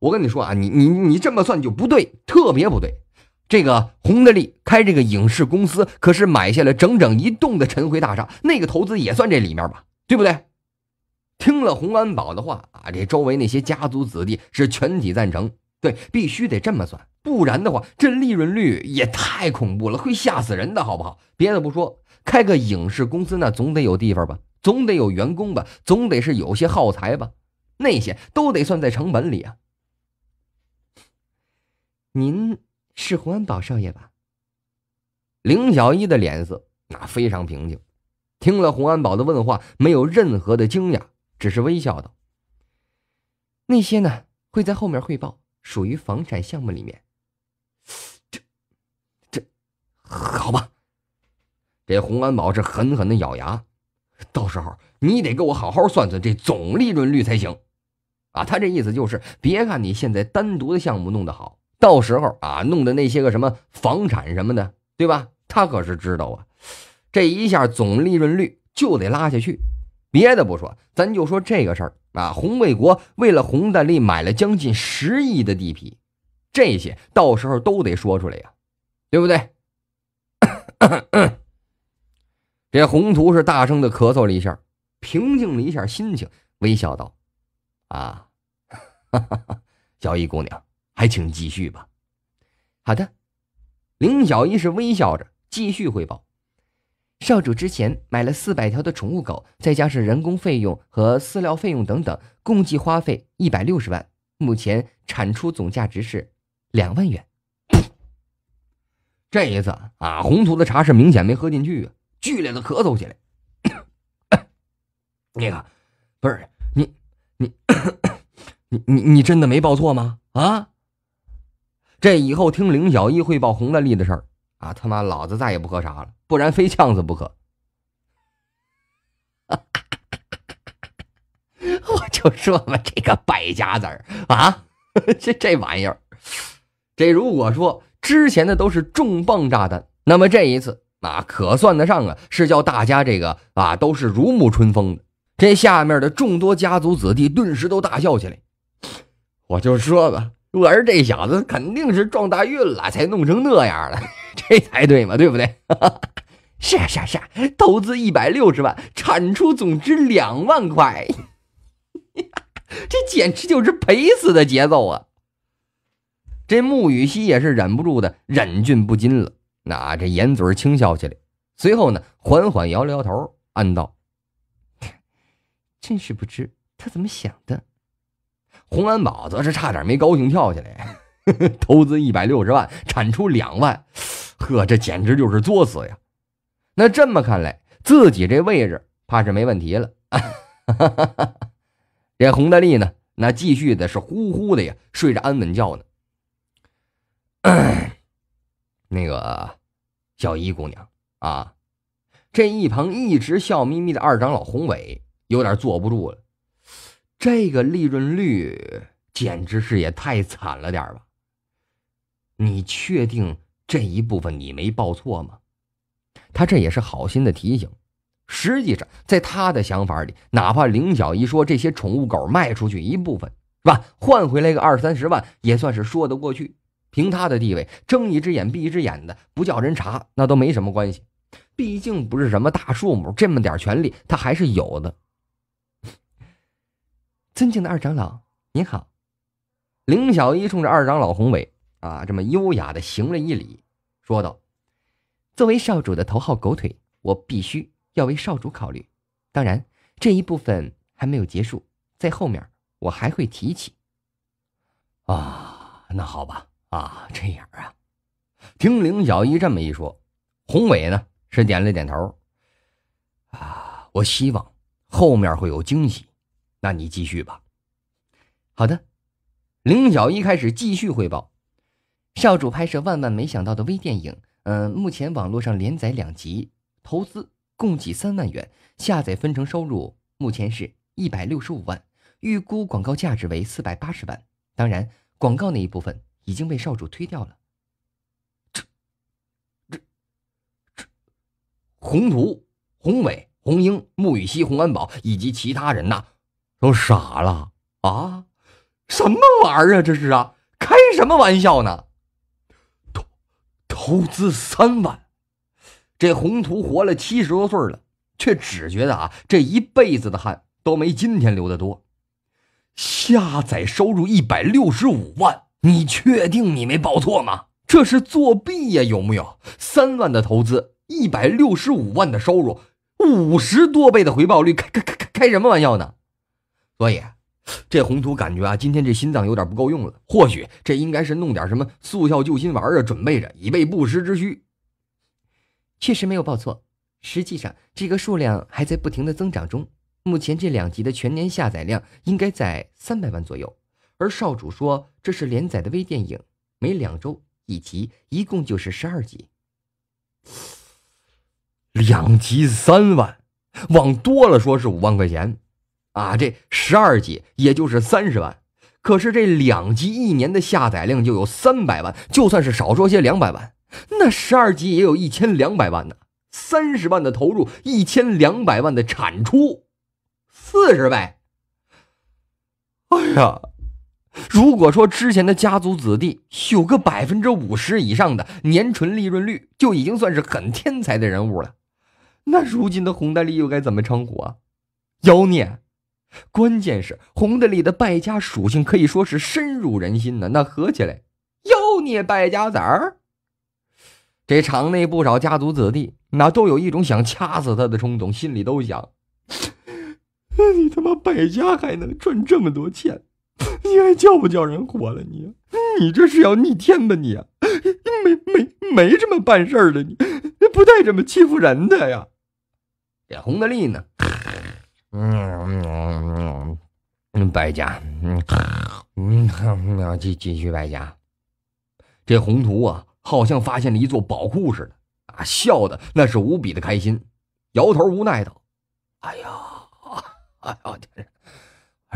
我跟你说啊，你你你这么算就不对，特别不对。这个洪德利开这个影视公司，可是买下了整整一栋的晨辉大厦，那个投资也算这里面吧。”对不对？听了洪安保的话啊，这周围那些家族子弟是全体赞成。对，必须得这么算，不然的话，这利润率也太恐怖了，会吓死人的，好不好？别的不说，开个影视公司那总得有地方吧，总得有员工吧，总得是有些耗材吧，那些都得算在成本里啊。您是洪安保少爷吧？凌小一的脸色那非常平静。听了洪安保的问话，没有任何的惊讶，只是微笑道：“那些呢会在后面汇报，属于房产项目里面。这，这，好吧。”这洪安保是狠狠的咬牙：“到时候你得给我好好算算这总利润率才行啊！”他这意思就是，别看你现在单独的项目弄得好，到时候啊弄的那些个什么房产什么的，对吧？他可是知道啊。这一下总利润率就得拉下去，别的不说，咱就说这个事儿啊。洪卫国为了洪大利买了将近十亿的地皮，这些到时候都得说出来呀，对不对？[COUGHS] 这宏图是大声的咳嗽了一下，平静了一下心情，微笑道：“啊，哈哈小一姑娘，还请继续吧。”好的，林小一是微笑着继续汇报。少主之前买了四百条的宠物狗，再加上人工费用和饲料费用等等，共计花费一百六十万。目前产出总价值是两万元。这一次啊，宏图的茶是明显没喝进去啊，剧烈的咳嗽起来。那个，不是你，你，你，你，你真的没报错吗？啊，这以后听凌小一汇报洪大力的事儿。啊他妈，老子再也不喝茶了，不然非呛死不可！[LAUGHS] 我就说嘛，这个败家子儿啊，这这玩意儿，这如果说之前的都是重磅炸弹，那么这一次啊，可算得上啊，是叫大家这个啊，都是如沐春风的。这下面的众多家族子弟顿时都大笑起来。我就说吧，我儿这小子，肯定是撞大运了，才弄成那样的。这才对嘛，对不对？[LAUGHS] 是啊是啊是，啊，投资一百六十万，产出总值两万块，[LAUGHS] 这简直就是赔死的节奏啊！这穆雨溪也是忍不住的忍俊不禁了，那这掩嘴轻笑起来，随后呢，缓缓摇了摇头，暗道：“真是不知他怎么想的。”洪安宝则是差点没高兴跳起来，[LAUGHS] 投资一百六十万，产出两万。呵，这简直就是作死呀！那这么看来，自己这位置怕是没问题了。[LAUGHS] 这洪大力呢，那继续的是呼呼的呀，睡着安稳觉呢。那个，小姨姑娘啊，这一旁一直笑眯眯的二长老洪伟有点坐不住了。这个利润率简直是也太惨了点吧？你确定？这一部分你没报错吗？他这也是好心的提醒。实际上，在他的想法里，哪怕林小一说这些宠物狗卖出去一部分，是吧？换回来个二三十万，也算是说得过去。凭他的地位，睁一只眼闭一只眼的，不叫人查，那都没什么关系。毕竟不是什么大数目，这么点权利他还是有的。尊敬的二长老，您好。林小一冲着二长老宏伟。啊，这么优雅的行了一礼，说道：“作为少主的头号狗腿，我必须要为少主考虑。当然，这一部分还没有结束，在后面我还会提起。”啊，那好吧，啊，这样啊。听凌小一这么一说，宏伟呢是点了点头。啊，我希望后面会有惊喜。那你继续吧。好的，凌小一开始继续汇报。少主拍摄万万没想到的微电影，嗯，目前网络上连载两集，投资共计三万元，下载分成收入目前是一百六十五万，预估广告价值为四百八十万。当然，广告那一部分已经被少主推掉了。这、这、这，宏图、宏伟、红英、穆雨熙、洪安保以及其他人呐，都傻了啊！什么玩意儿啊？这是啊？开什么玩笑呢？投资三万，这宏图活了七十多岁了，却只觉得啊，这一辈子的汗都没今天流的多。下载收入一百六十五万，你确定你没报错吗？这是作弊呀，有木有？三万的投资，一百六十五万的收入，五十多倍的回报率，开开开开，开什么玩笑呢？所以。这宏图感觉啊，今天这心脏有点不够用了。或许这应该是弄点什么速效救心丸啊，准备着以备不时之需。确实没有报错，实际上这个数量还在不停的增长中。目前这两集的全年下载量应该在三百万左右。而少主说这是连载的微电影，每两周一集，一共就是十二集。两集三万，往多了说是五万块钱。啊，这十二集也就是三十万，可是这两集一年的下载量就有三百万，就算是少说些两百万，那十二集也有一千两百万呢。三十万的投入，一千两百万的产出，四十倍。哎呀，如果说之前的家族子弟有个百分之五十以上的年纯利润率，就已经算是很天才的人物了，那如今的洪大力又该怎么称呼啊？妖孽！关键是洪德利的败家属性可以说是深入人心呢。那合起来，妖孽败家子儿，这场内不少家族子弟，那都有一种想掐死他的冲动。心里都想：你他妈败家还能赚这么多钱？你还叫不叫人活了你？你这是要逆天吧你？没没没这么办事的你，不带这么欺负人的呀！洪德利呢？嗯嗯嗯，败家，嗯嗯，继继续败家，这宏图啊，好像发现了一座宝库似的啊，笑的那是无比的开心，摇头无奈道：“哎呀，哎呀，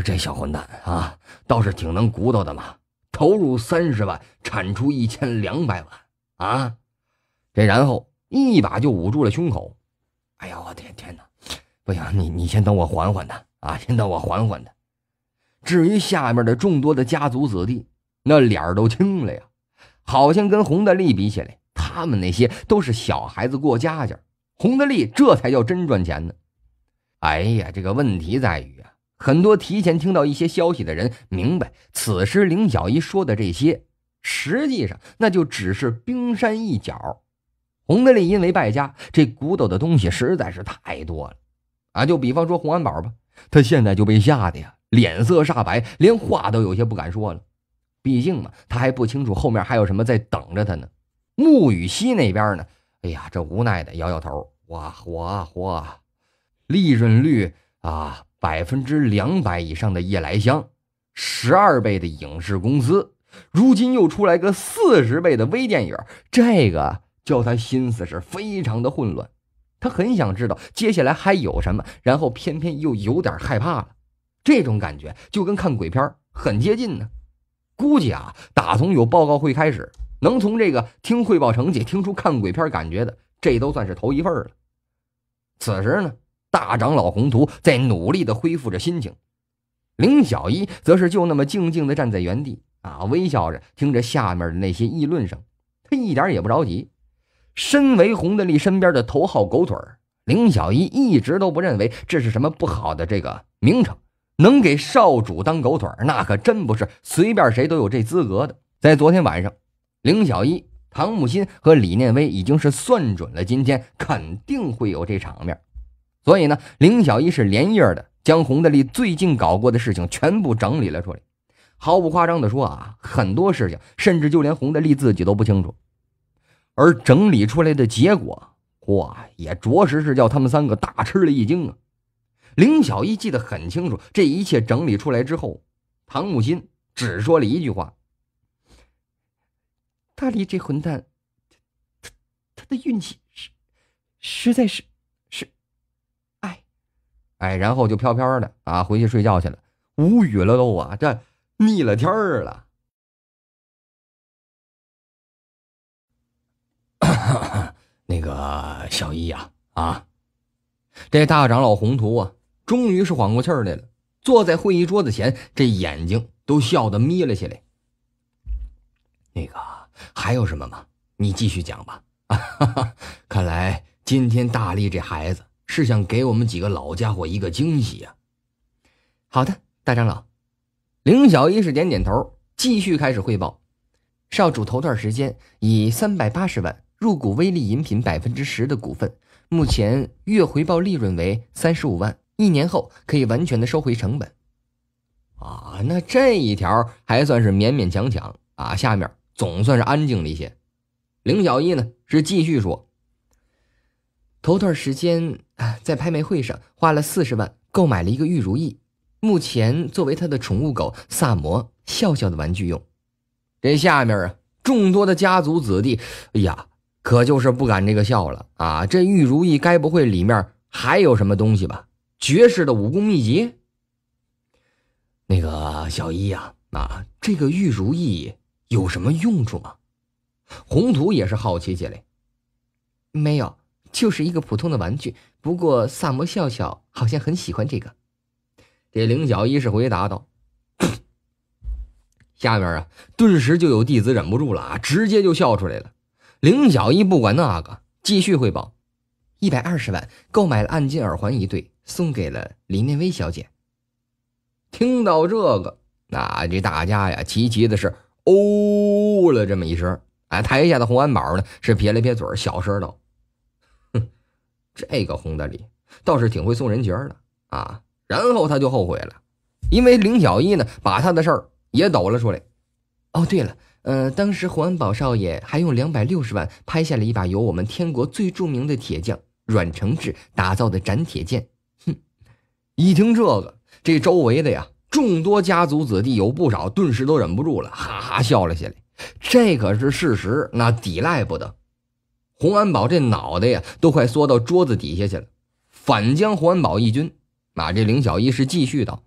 这小混蛋啊，倒是挺能骨头的嘛，投入三十万，产出一千两百万啊，这然后一把就捂住了胸口，哎呀，我天天哪。”哎呀，你你先等我缓缓的啊，先等我缓缓的。至于下面的众多的家族子弟，那脸儿都青了呀，好像跟洪德利比起来，他们那些都是小孩子过家家。洪德利这才叫真赚钱呢。哎呀，这个问题在于啊，很多提前听到一些消息的人明白，此时林小一说的这些，实际上那就只是冰山一角。洪德利因为败家，这古董的东西实在是太多了。啊，就比方说洪安宝吧，他现在就被吓得呀，脸色煞白，连话都有些不敢说了。毕竟嘛，他还不清楚后面还有什么在等着他呢。穆雨溪那边呢，哎呀，这无奈的摇摇头，哇火啊利润率啊百分之两百以上的夜来香，十二倍的影视公司，如今又出来个四十倍的微电影，这个叫他心思是非常的混乱。他很想知道接下来还有什么，然后偏偏又有点害怕了，这种感觉就跟看鬼片很接近呢。估计啊，打从有报告会开始，能从这个听汇报成绩听出看鬼片感觉的，这都算是头一份了。此时呢，大长老宏图在努力的恢复着心情，林小一则是就那么静静的站在原地啊，微笑着听着下面的那些议论声，他一点也不着急。身为洪德利身边的头号狗腿儿，小一一直都不认为这是什么不好的这个名称。能给少主当狗腿儿，那可真不是随便谁都有这资格的。在昨天晚上，林小一、唐木心和李念威已经是算准了今天肯定会有这场面，所以呢，林小一是连夜的将洪德利最近搞过的事情全部整理了出来。毫不夸张的说啊，很多事情甚至就连洪德利自己都不清楚。而整理出来的结果，哇，也着实是叫他们三个大吃了一惊啊！林小一记得很清楚，这一切整理出来之后，唐木心只说了一句话：“大力这混蛋，他他的运气是，实在是，是，哎，哎，然后就飘飘的啊，回去睡觉去了，无语了都啊，这逆了天儿了。”那个小一呀，啊，这大长老宏图啊，终于是缓过气儿来了，坐在会议桌子前，这眼睛都笑得眯了起来。那个还有什么吗？你继续讲吧。啊、哈哈看来今天大力这孩子是想给我们几个老家伙一个惊喜呀。好的，大长老，凌小一是点点头，继续开始汇报。少主头段时间以三百八十万。入股威力饮品百分之十的股份，目前月回报利润为三十五万，一年后可以完全的收回成本。啊，那这一条还算是勉勉强强啊。下面总算是安静了一些。凌小一呢是继续说，头段时间啊在拍卖会上花了四十万购买了一个玉如意，目前作为他的宠物狗萨摩笑笑的玩具用。这下面啊众多的家族子弟，哎呀。可就是不敢这个笑了啊！这玉如意该不会里面还有什么东西吧？绝世的武功秘籍？那个小一呀，啊，这个玉如意有什么用处吗？宏图也是好奇起来。没有，就是一个普通的玩具。不过萨摩笑笑好像很喜欢这个。这灵小一是回答道。[COUGHS] 下边啊，顿时就有弟子忍不住了啊，直接就笑出来了。林小一不管那个，继续汇报：一百二十万购买了暗金耳环一对，送给了李念薇小姐。听到这个，那这大家呀，齐齐的是哦了这么一声。哎，台下的洪安宝呢，是撇了撇嘴，小声道：“哼，这个洪大礼倒是挺会送人情的啊。”然后他就后悔了，因为林小一呢，把他的事儿也抖了出来。哦，对了。呃，当时洪安保少爷还用两百六十万拍下了一把由我们天国最著名的铁匠阮成志打造的斩铁剑。哼！一听这个，这周围的呀，众多家族子弟有不少顿时都忍不住了，哈哈笑了起来。这可是事实，那抵赖不得。洪安保这脑袋呀，都快缩到桌子底下去了。反将洪安保一军。啊，这凌小一是继续道。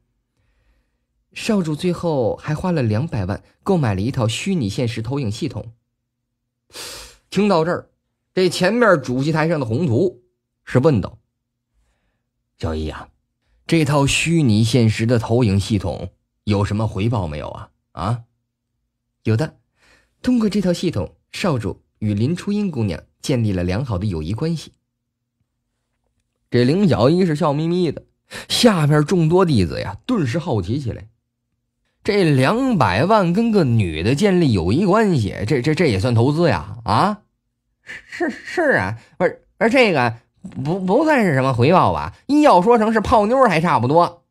少主最后还花了两百万购买了一套虚拟现实投影系统。听到这儿，这前面主席台上的宏图是问道：“小一啊，这套虚拟现实的投影系统有什么回报没有啊？”“啊，有的，通过这套系统，少主与林初音姑娘建立了良好的友谊关系。”这林小一是笑眯眯的，下边众多弟子呀顿时好奇起来。这两百万跟个女的建立友谊关系，这这这也算投资呀？啊，是是啊，不是，而这个不不算是什么回报吧？一要说成是泡妞还差不多。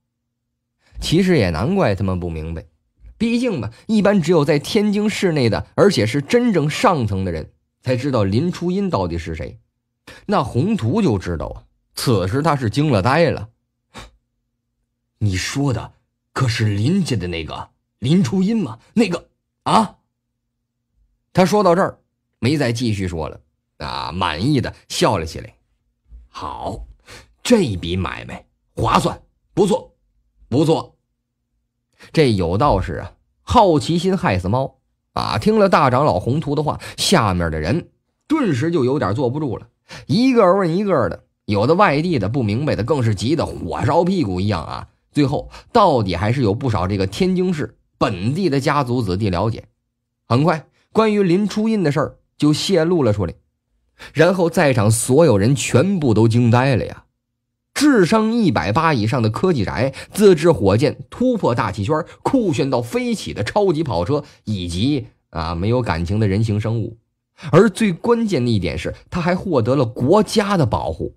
其实也难怪他们不明白，毕竟吧，一般只有在天津市内的，而且是真正上层的人，才知道林初音到底是谁。那宏图就知道啊。此时他是惊了呆了。你说的。可是林家的那个林初音吗？那个啊，他说到这儿，没再继续说了，啊，满意的笑了起来。好，这一笔买卖划算，不错，不错。这有道是啊，好奇心害死猫啊！听了大长老宏图的话，下面的人顿时就有点坐不住了，一个问一个的，有的外地的不明白的，更是急得火烧屁股一样啊。最后，到底还是有不少这个天津市本地的家族子弟了解。很快，关于林初印的事儿就泄露了出来，然后在场所有人全部都惊呆了呀！智商一百八以上的科技宅、自制火箭突破大气圈、酷炫到飞起的超级跑车，以及啊没有感情的人形生物，而最关键的一点是，他还获得了国家的保护。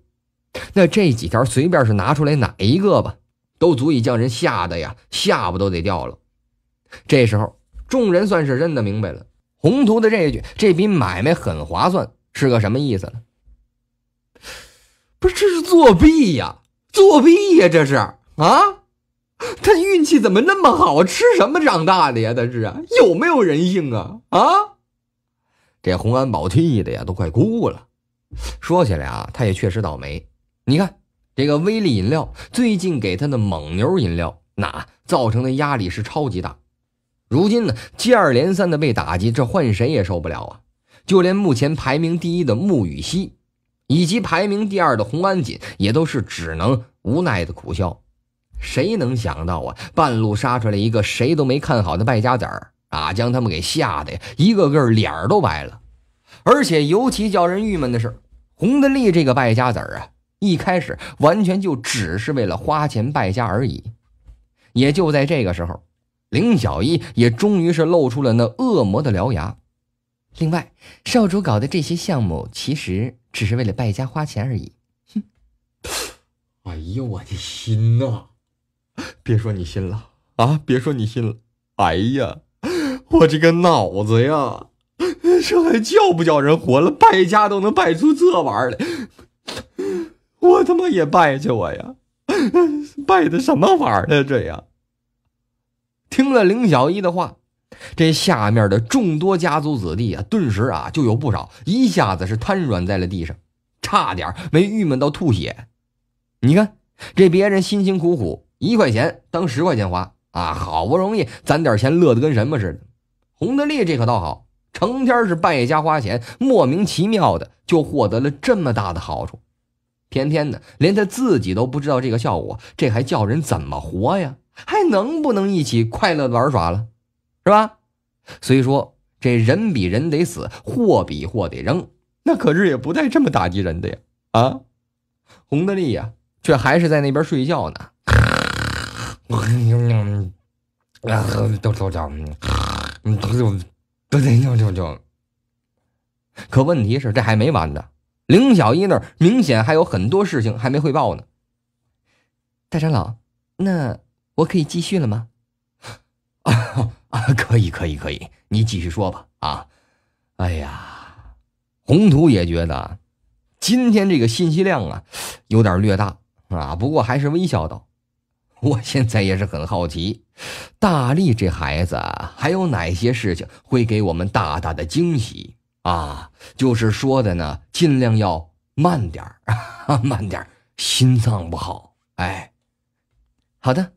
那这几条，随便是拿出来哪一个吧。都足以将人吓得呀，下巴都得掉了。这时候，众人算是认得明白了，宏图的这句“这笔买卖很划算”是个什么意思了？不是，这是作弊呀！作弊呀！这是啊！他运气怎么那么好？吃什么长大的呀？他是有没有人性啊？啊！这洪安宝气的呀，都快哭了。说起来啊，他也确实倒霉。你看。这个威力饮料最近给他的蒙牛饮料那造成的压力是超级大，如今呢接二连三的被打击，这换谁也受不了啊！就连目前排名第一的穆雨熙，以及排名第二的洪安锦，也都是只能无奈的苦笑。谁能想到啊，半路杀出来一个谁都没看好的败家子儿啊，将他们给吓得呀，一个个脸儿都白了。而且尤其叫人郁闷的是，洪德利这个败家子儿啊。一开始完全就只是为了花钱败家而已。也就在这个时候，林小一也终于是露出了那恶魔的獠牙。另外，少主搞的这些项目其实只是为了败家花钱而已。哼！哎呦，我的心呐！别说你信了啊！别说你信了！哎呀，我这个脑子呀，这还叫不叫人活了？败家都能败出这玩意儿来！我他妈也拜去我呀！[LAUGHS] 拜的什么玩意儿啊？这呀！听了林小一的话，这下面的众多家族子弟啊，顿时啊就有不少一下子是瘫软在了地上，差点没郁闷到吐血。你看，这别人辛辛苦苦一块钱当十块钱花啊，好不容易攒点钱，乐得跟什么似的。洪德利这可倒好，成天是败家花钱，莫名其妙的就获得了这么大的好处。偏偏的，连他自己都不知道这个效果，这还叫人怎么活呀？还能不能一起快乐的玩耍了？是吧？虽说这人比人得死，货比货得扔，那可是也不带这么打击人的呀！啊，洪德力呀，却还是在那边睡觉呢。可问题是，这还没完呢。林小一那儿明显还有很多事情还没汇报呢。大长老，那我可以继续了吗？啊，[LAUGHS] 可以，可以，可以，你继续说吧。啊，哎呀，宏图也觉得今天这个信息量啊有点略大啊，不过还是微笑道：“我现在也是很好奇，大力这孩子还有哪些事情会给我们大大的惊喜。”啊，就是说的呢，尽量要慢点儿，[LAUGHS] 慢点儿，心脏不好。哎，好的，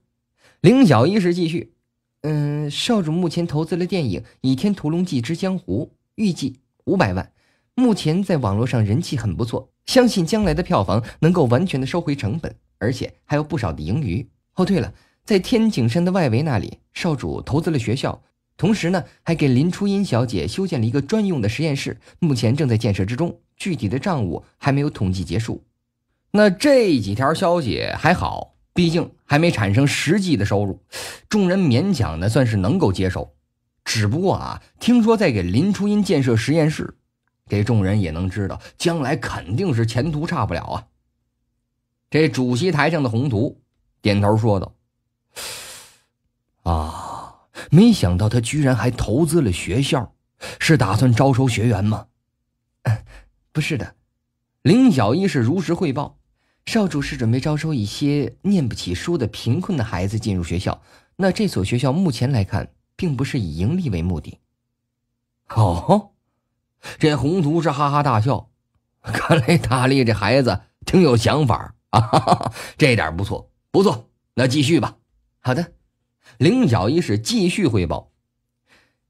灵角一时继续。嗯，少主目前投资了电影《倚天屠龙记之江湖》，预计五百万，目前在网络上人气很不错，相信将来的票房能够完全的收回成本，而且还有不少的盈余。哦，对了，在天井山的外围那里，少主投资了学校。同时呢，还给林初音小姐修建了一个专用的实验室，目前正在建设之中。具体的账务还没有统计结束。那这几条消息还好，毕竟还没产生实际的收入，众人勉强的算是能够接受。只不过啊，听说在给林初音建设实验室，这众人也能知道，将来肯定是前途差不了啊。这主席台上的宏图点头说道：“ [SIGHS] 啊。”没想到他居然还投资了学校，是打算招收学员吗？不是的，林小一是如实汇报，少主是准备招收一些念不起书的贫困的孩子进入学校。那这所学校目前来看，并不是以盈利为目的。哦，这宏图是哈哈大笑，看来大力这孩子挺有想法啊，哈哈，这点不错，不错。那继续吧，好的。灵角一时继续汇报，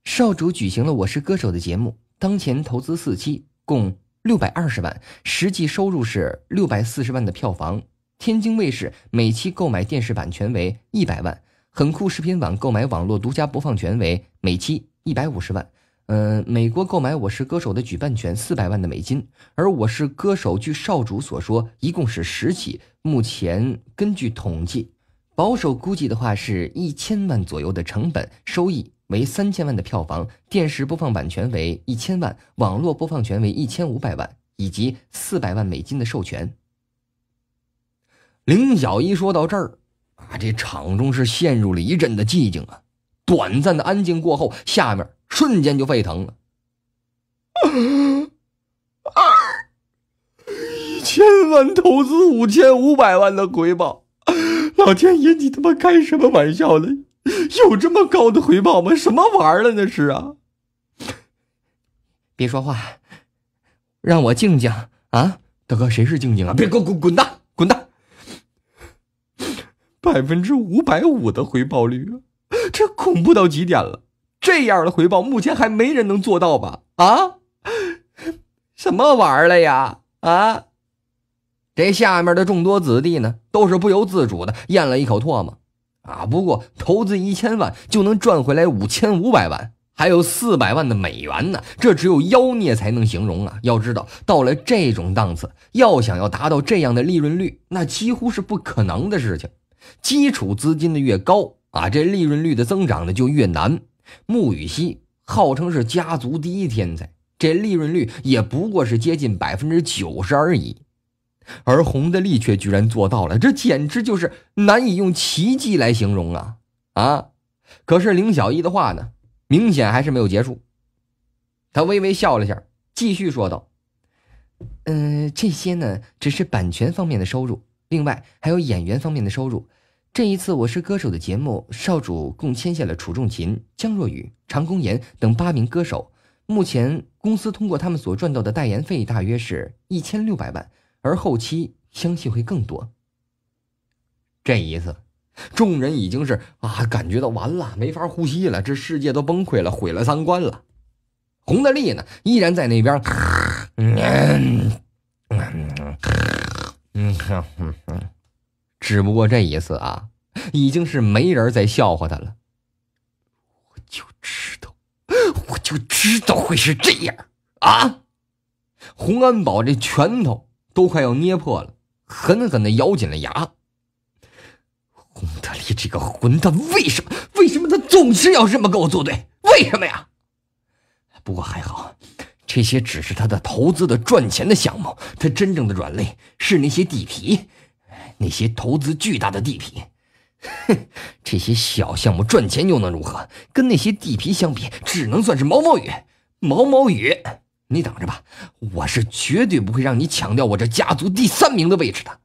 少主举行了《我是歌手》的节目，当前投资四期共六百二十万，实际收入是六百四十万的票房。天津卫视每期购买电视版权为一百万，很酷视频网购买网络独家播放权为每期一百五十万。嗯，美国购买《我是歌手》的举办权四百万的美金，而《我是歌手》据少主所说一共是十起，目前根据统计。保守估计的话，是一千万左右的成本，收益为三千万的票房，电视播放版权为一千万，网络播放权为一千五百万，以及四百万美金的授权。林小一说到这儿，啊，这场中是陷入了一阵的寂静啊。短暂的安静过后，下面瞬间就沸腾了。啊、一千万投资五千五百万的回报。老天爷，你他妈开什么玩笑呢？有这么高的回报吗？什么玩意儿了那是啊！别说话，让我静静啊！大哥，谁是静静啊？别给我滚滚蛋，滚蛋！百分之五百五的回报率，这恐怖到极点了！这样的回报，目前还没人能做到吧？啊？什么玩意儿了呀？啊？这下面的众多子弟呢，都是不由自主的咽了一口唾沫，啊！不过投资一千万就能赚回来五千五百万，还有四百万的美元呢，这只有妖孽才能形容啊！要知道，到了这种档次，要想要达到这样的利润率，那几乎是不可能的事情。基础资金的越高啊，这利润率的增长呢就越难。穆雨熙号称是家族第一天才，这利润率也不过是接近百分之九十而已。而洪的力却居然做到了，这简直就是难以用奇迹来形容啊！啊，可是林小一的话呢，明显还是没有结束。他微微笑了下，继续说道：“嗯，这些呢，只是版权方面的收入，另外还有演员方面的收入。这一次我是歌手的节目，少主共签下了楚仲琴、江若雨、常公言等八名歌手。目前公司通过他们所赚到的代言费，大约是一千六百万。”而后期相信会更多。这一次，众人已经是啊，感觉到完了，没法呼吸了，这世界都崩溃了，毁了三观了。洪大利呢，依然在那边，嗯只不过这一次啊，已经是没人再笑话他了。我就知道，我就知道会是这样啊！洪安保这拳头。都快要捏破了，狠狠的咬紧了牙。洪德利这个混蛋，为什么？为什么他总是要这么跟我作对？为什么呀？不过还好，这些只是他的投资的赚钱的项目，他真正的软肋是那些地皮，那些投资巨大的地皮。哼，[LAUGHS] 这些小项目赚钱又能如何？跟那些地皮相比，只能算是毛毛雨，毛毛雨。你等着吧，我是绝对不会让你抢掉我这家族第三名的位置的。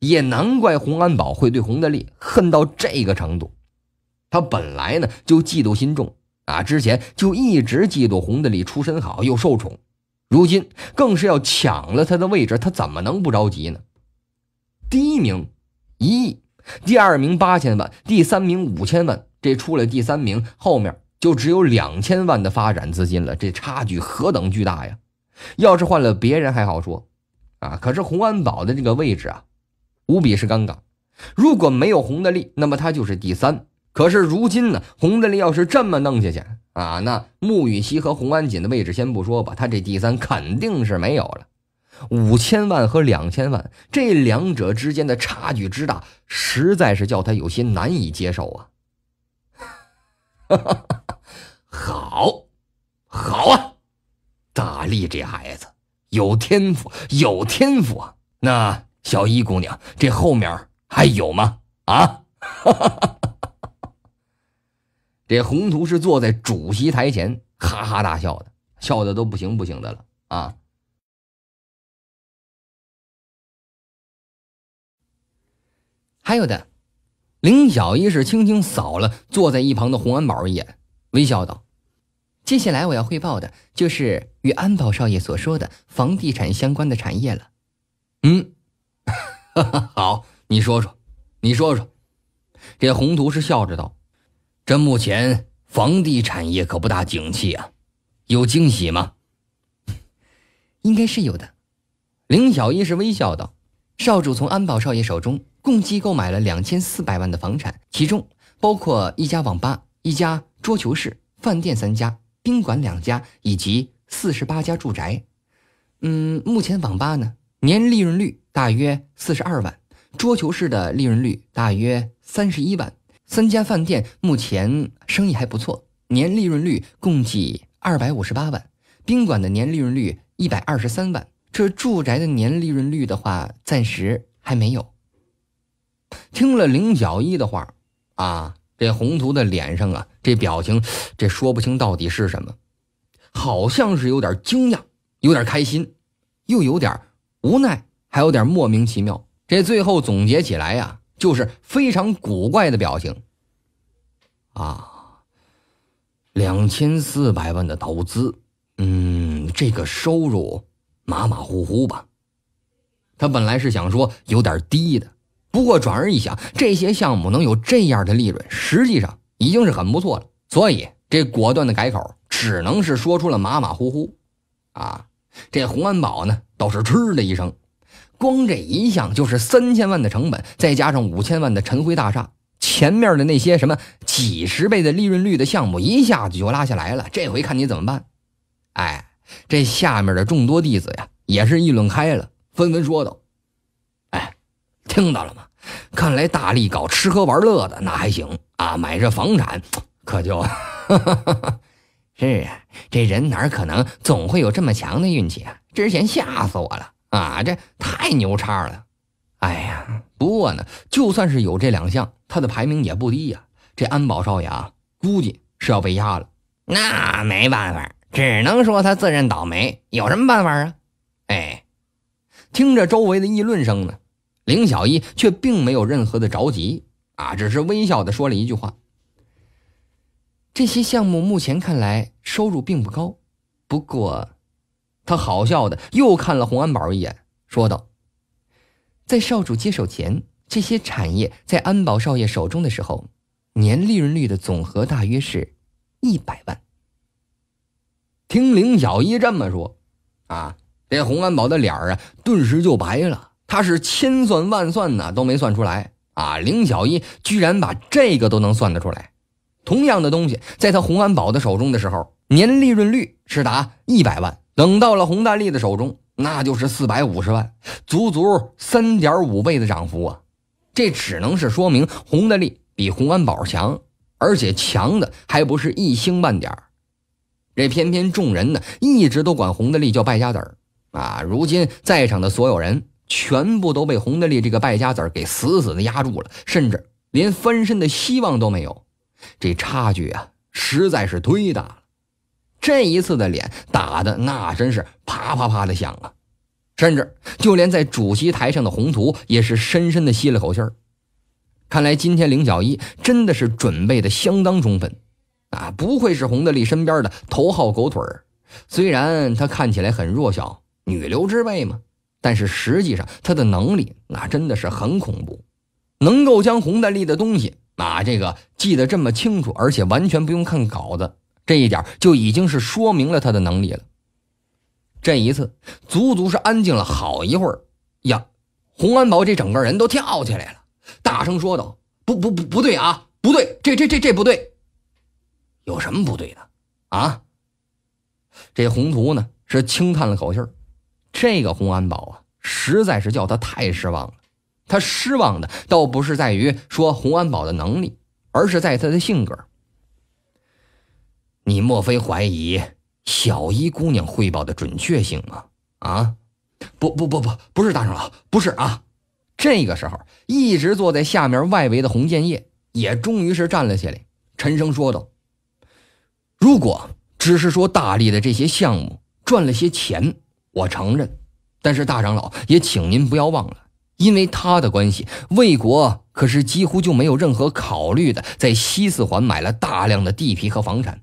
也难怪洪安保会对洪德利恨到这个程度，他本来呢就嫉妒心重啊，之前就一直嫉妒洪德利出身好又受宠，如今更是要抢了他的位置，他怎么能不着急呢？第一名一亿，第二名八千万，第三名五千万，这出了第三名后面。就只有两千万的发展资金了，这差距何等巨大呀！要是换了别人还好说，啊，可是洪安宝的这个位置啊，无比是尴尬。如果没有洪德利，那么他就是第三。可是如今呢，洪德利要是这么弄下去啊，那穆雨溪和洪安锦的位置先不说吧，他这第三肯定是没有了。五千万和两千万这两者之间的差距之大，实在是叫他有些难以接受啊！哈哈。好，好啊！大力这孩子有天赋，有天赋啊！那小一姑娘，这后面还有吗？啊！[LAUGHS] 这宏图是坐在主席台前，哈哈大笑的，笑的都不行不行的了啊！还有的，林小一是轻轻扫了坐在一旁的洪安宝一眼，微笑道。接下来我要汇报的就是与安保少爷所说的房地产相关的产业了。嗯，[LAUGHS] 好，你说说，你说说。这宏图是笑着道：“这目前房地产业可不大景气啊，有惊喜吗？” [LAUGHS] 应该是有的。林小一是微笑道：“少主从安保少爷手中共计购买了两千四百万的房产，其中包括一家网吧、一家桌球室、饭店三家。”宾馆两家以及四十八家住宅，嗯，目前网吧呢年利润率大约四十二万，桌球室的利润率大约三十一万，三家饭店目前生意还不错，年利润率共计二百五十八万，宾馆的年利润率一百二十三万，这住宅的年利润率的话暂时还没有。听了林小一的话，啊，这宏图的脸上啊。这表情，这说不清到底是什么，好像是有点惊讶，有点开心，又有点无奈，还有点莫名其妙。这最后总结起来呀，就是非常古怪的表情。啊，两千四百万的投资，嗯，这个收入马马虎虎吧。他本来是想说有点低的，不过转而一想，这些项目能有这样的利润，实际上。已经是很不错了，所以这果断的改口，只能是说出了马马虎虎，啊，这洪安保呢，倒是嗤的一声，光这一项就是三千万的成本，再加上五千万的晨辉大厦，前面的那些什么几十倍的利润率的项目，一下子就拉下来了。这回看你怎么办？哎，这下面的众多弟子呀，也是议论开了，纷纷说道：“哎，听到了吗？”看来大力搞吃喝玩乐的那还行啊，买这房产 [TSK] 可就，[LAUGHS] 是啊，这人哪可能总会有这么强的运气啊！之前吓死我了啊，这太牛叉了！哎呀，不过呢，就算是有这两项，他的排名也不低呀。这安保少爷啊，估计是要被压了。那没办法，只能说他自认倒霉，有什么办法啊？哎，听着周围的议论声呢。林小一却并没有任何的着急啊，只是微笑的说了一句话：“这些项目目前看来收入并不高，不过，他好笑的又看了洪安保一眼，说道：在少主接手前，这些产业在安保少爷手中的时候，年利润率的总和大约是，一百万。”听林小一这么说，啊，这洪安保的脸啊，顿时就白了。他是千算万算呢，都没算出来啊！凌小一居然把这个都能算得出来。同样的东西，在他洪安保的手中的时候，年利润率是达一百万；等到了洪大利的手中，那就是四百五十万，足足三点五倍的涨幅啊！这只能是说明洪大利比洪安保强，而且强的还不是一星半点这偏偏众人呢，一直都管洪大利叫败家子儿啊！如今在场的所有人。全部都被洪德利这个败家子儿给死死的压住了，甚至连翻身的希望都没有。这差距啊，实在是忒大了。这一次的脸打的那真是啪啪啪的响啊！甚至就连在主席台上的宏图也是深深的吸了口气儿。看来今天凌小一真的是准备的相当充分，啊，不愧是洪德利身边的头号狗腿儿。虽然他看起来很弱小，女流之辈嘛。但是实际上，他的能力那真的是很恐怖，能够将洪淡力的东西啊这个记得这么清楚，而且完全不用看稿子，这一点就已经是说明了他的能力了。这一次，足足是安静了好一会儿，呀，洪安宝这整个人都跳起来了，大声说道：“不不不，不对啊，不对，这这这这不对，有什么不对的？啊？这洪图呢是轻叹了口气儿。”这个洪安保啊，实在是叫他太失望了。他失望的倒不是在于说洪安保的能力，而是在他的性格。你莫非怀疑小一姑娘汇报的准确性吗？啊？不不不不，不是大长老，不是啊。这个时候，一直坐在下面外围的洪建业也终于是站了起来，沉声说道：“如果只是说大力的这些项目赚了些钱。”我承认，但是大长老也请您不要忘了，因为他的关系，魏国可是几乎就没有任何考虑的，在西四环买了大量的地皮和房产。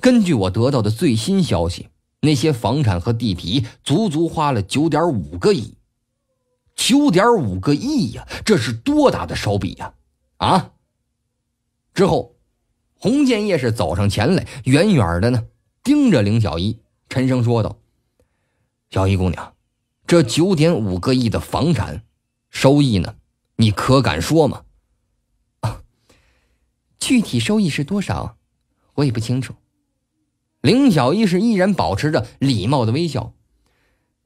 根据我得到的最新消息，那些房产和地皮足足花了九点五个亿，九点五个亿呀，这是多大的手笔呀！啊！之后，洪建业是走上前来，远远的呢盯着林小一，沉声说道。小一姑娘，这九点五个亿的房产收益呢？你可敢说吗？啊，具体收益是多少？我也不清楚。林小一是依然保持着礼貌的微笑。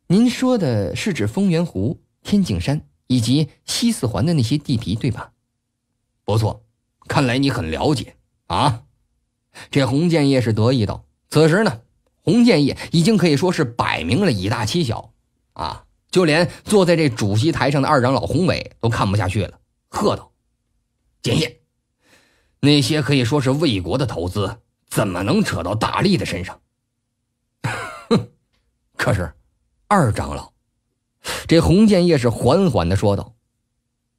您说的是指丰源湖、天井山以及西四环的那些地皮对吧？不错，看来你很了解啊。这洪建业是得意道。此时呢。洪建业已经可以说是摆明了以大欺小，啊！就连坐在这主席台上的二长老洪伟都看不下去了，喝道：“建业，那些可以说是魏国的投资，怎么能扯到大力的身上？” [LAUGHS] 哼！可是，二长老，这洪建业是缓缓的说道：“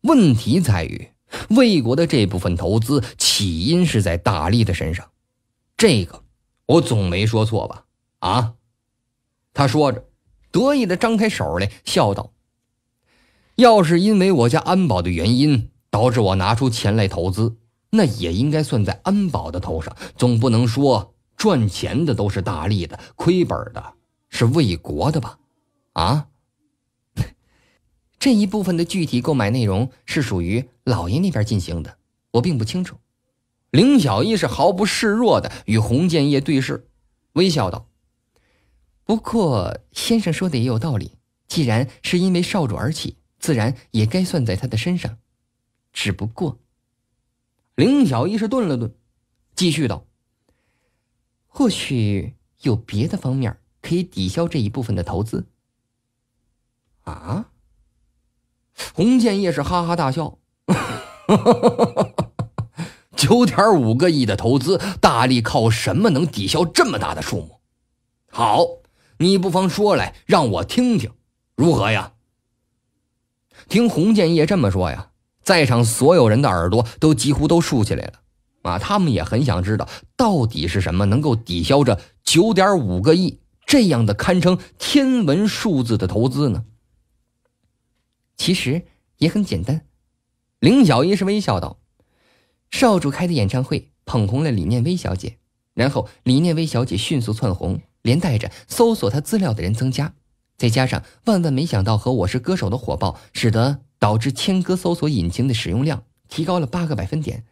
问题在于魏国的这部分投资起因是在大力的身上，这个我总没说错吧？”啊！他说着，得意的张开手来，笑道：“要是因为我家安保的原因导致我拿出钱来投资，那也应该算在安保的头上。总不能说赚钱的都是大利的，亏本的是为国的吧？啊？[LAUGHS] 这一部分的具体购买内容是属于老爷那边进行的，我并不清楚。”林小一是毫不示弱的与洪建业对视，微笑道。不过，先生说的也有道理。既然是因为少主而起，自然也该算在他的身上。只不过，林小一是顿了顿，继续道：“或许有别的方面可以抵消这一部分的投资。”啊！洪建业是哈哈大笑：“九点五个亿的投资，大力靠什么能抵消这么大的数目？好！”你不妨说来让我听听，如何呀？听洪建业这么说呀，在场所有人的耳朵都几乎都竖起来了啊！他们也很想知道，到底是什么能够抵消这九点五个亿这样的堪称天文数字的投资呢？其实也很简单，林小一是微笑道：“少主开的演唱会捧红了李念薇小姐，然后李念薇小姐迅速窜红。”连带着搜索他资料的人增加，再加上万万没想到和《我是歌手》的火爆，使得导致千歌搜索引擎的使用量提高了八个百分点，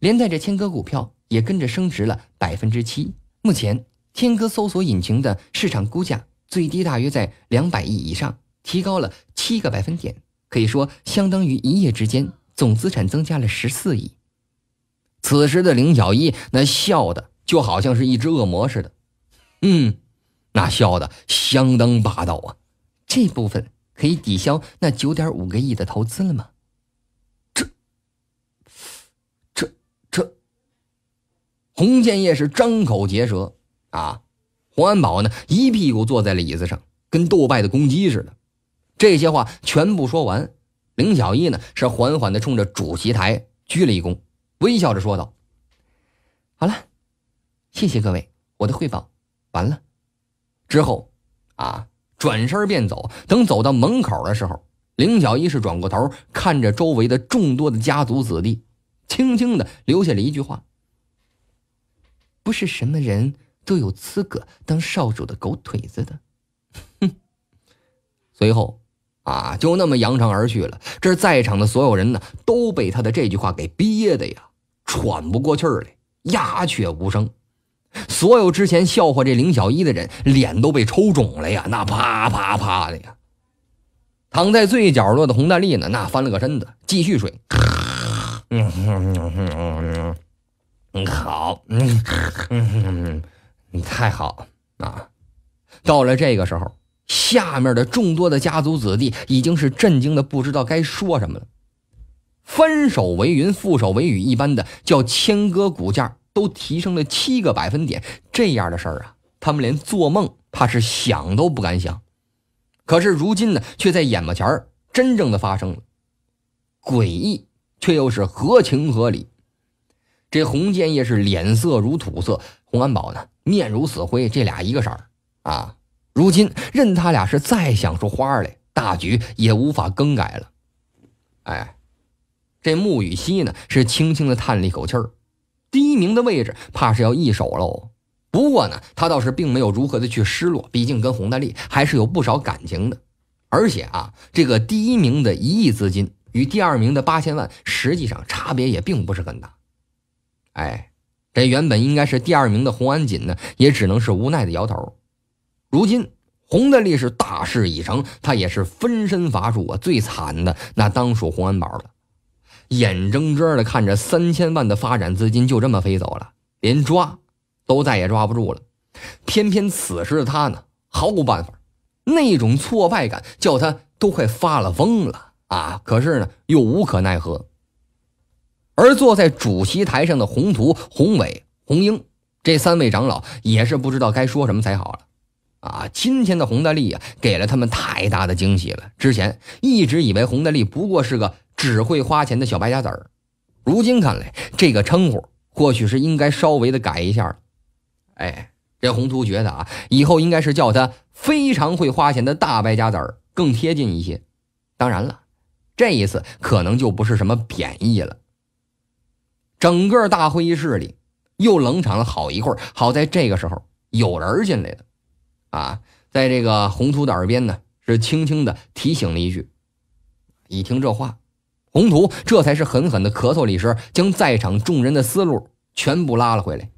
连带着千歌股票也跟着升值了百分之七。目前千歌搜索引擎的市场估价最低大约在两百亿以上，提高了七个百分点，可以说相当于一夜之间总资产增加了十四亿。此时的林小一那笑的就好像是一只恶魔似的。嗯，那笑的相当霸道啊！这部分可以抵消那九点五个亿的投资了吗？这，这，这！洪建业是张口结舌啊！洪安宝呢，一屁股坐在了椅子上，跟斗败的公鸡似的。这些话全部说完，林小一呢，是缓缓的冲着主席台鞠了一躬，微笑着说道：“好了，谢谢各位，我的汇报。”完了，之后，啊，转身便走。等走到门口的时候，林小一是转过头看着周围的众多的家族子弟，轻轻的留下了一句话：“不是什么人都有资格当少主的狗腿子的。[LAUGHS] ”哼。随后，啊，就那么扬长而去了。这在场的所有人呢，都被他的这句话给憋的呀，喘不过气儿来，鸦雀无声。所有之前笑话这凌小一的人，脸都被抽肿了呀！那啪啪啪的呀！躺在最角落的洪大力呢？那翻了个身子，继续睡。嗯哼嗯哼，嗯好，嗯哼哼哼，太好啊！到了这个时候，下面的众多的家族子弟已经是震惊的，不知道该说什么了。翻手为云，覆手为雨一般的，叫千哥骨架。都提升了七个百分点，这样的事儿啊，他们连做梦怕是想都不敢想。可是如今呢，却在眼巴前儿真正的发生了，诡异却又是合情合理。这洪建业是脸色如土色，洪安保呢面如死灰，这俩一个色儿啊。如今任他俩是再想出花来，大局也无法更改了。哎，这穆雨熙呢是轻轻的叹了一口气儿。第一名的位置怕是要易手喽。不过呢，他倒是并没有如何的去失落，毕竟跟洪大力还是有不少感情的。而且啊，这个第一名的一亿资金与第二名的八千万，实际上差别也并不是很大。哎，这原本应该是第二名的洪安锦呢，也只能是无奈的摇头。如今洪大力是大势已成，他也是分身乏术啊。最惨的那当属洪安宝了。眼睁睁的看着三千万的发展资金就这么飞走了，连抓都再也抓不住了。偏偏此时的他呢，毫无办法，那种挫败感叫他都快发了疯了啊！可是呢，又无可奈何。而坐在主席台上的宏图、宏伟、红英这三位长老也是不知道该说什么才好了啊！今天的洪大力啊，给了他们太大的惊喜了。之前一直以为洪大力不过是个……只会花钱的小白家子儿，如今看来，这个称呼或许是应该稍微的改一下了。哎，这宏图觉得啊，以后应该是叫他非常会花钱的大白家子儿更贴近一些。当然了，这一次可能就不是什么贬义了。整个大会议室里，又冷场了好一会儿。好在这个时候有人进来了，啊，在这个宏图的耳边呢，是轻轻的提醒了一句。一听这话。宏图这才是狠狠的咳嗽了一声，将在场众人的思路全部拉了回来。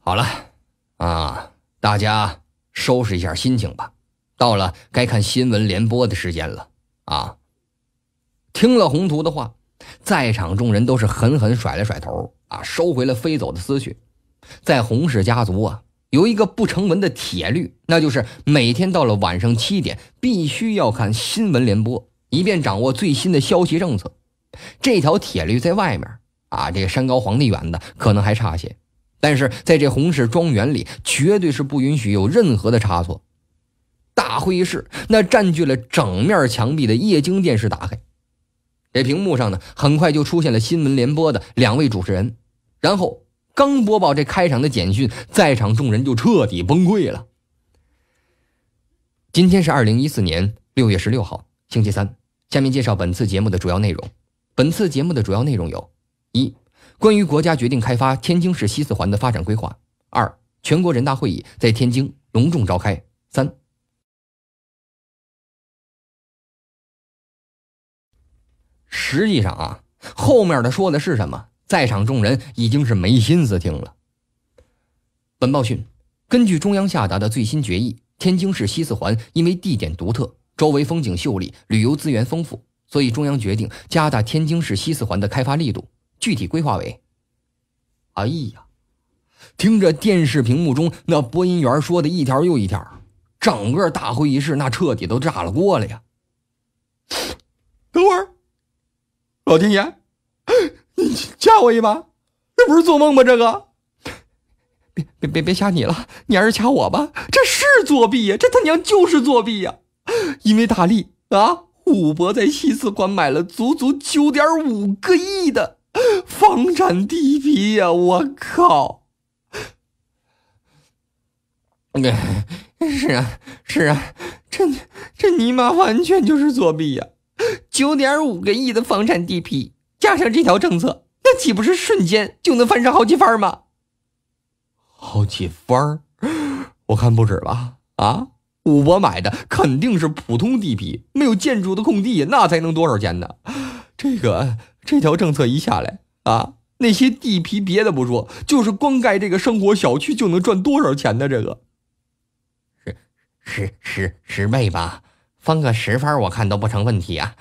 好了，啊，大家收拾一下心情吧，到了该看新闻联播的时间了啊！听了宏图的话，在场众人都是狠狠甩了甩头，啊，收回了飞走的思绪。在洪氏家族啊，有一个不成文的铁律，那就是每天到了晚上七点，必须要看新闻联播。以便掌握最新的消息政策，这条铁律在外面啊，这个山高皇帝远的可能还差些，但是在这红氏庄园里，绝对是不允许有任何的差错。大会议室那占据了整面墙壁的液晶电视打开，这屏幕上呢很快就出现了新闻联播的两位主持人，然后刚播报这开场的简讯，在场众人就彻底崩溃了。今天是二零一四年六月十六号，星期三。下面介绍本次节目的主要内容。本次节目的主要内容有：一、关于国家决定开发天津市西四环的发展规划；二、全国人大会议在天津隆重召开；三、实际上啊，后面的说的是什么，在场众人已经是没心思听了。本报讯，根据中央下达的最新决议，天津市西四环因为地点独特。周围风景秀丽，旅游资源丰富，所以中央决定加大天津市西四环的开发力度。具体规划为……哎呀！听着电视屏幕中那播音员说的一条又一条，整个大会议室那彻底都炸了锅了呀！等会儿，老天爷，你掐我一把，这不是做梦吗？这个，别别别别掐你了，你还是掐我吧！这是作弊呀！这他娘就是作弊呀！因为大力啊，五伯在西四环买了足足九点五个亿的房产地皮呀！我靠！是啊，是啊，这这尼玛完全就是作弊呀！九点五个亿的房产地皮，加上这条政策，那岂不是瞬间就能翻上好几番吗？好几番我看不止吧？啊？我买的肯定是普通地皮，没有建筑的空地，那才能多少钱呢？这个这条政策一下来啊，那些地皮别的不说，就是光盖这个生活小区就能赚多少钱呢？这个十十十十倍吧，翻个十番我看都不成问题啊！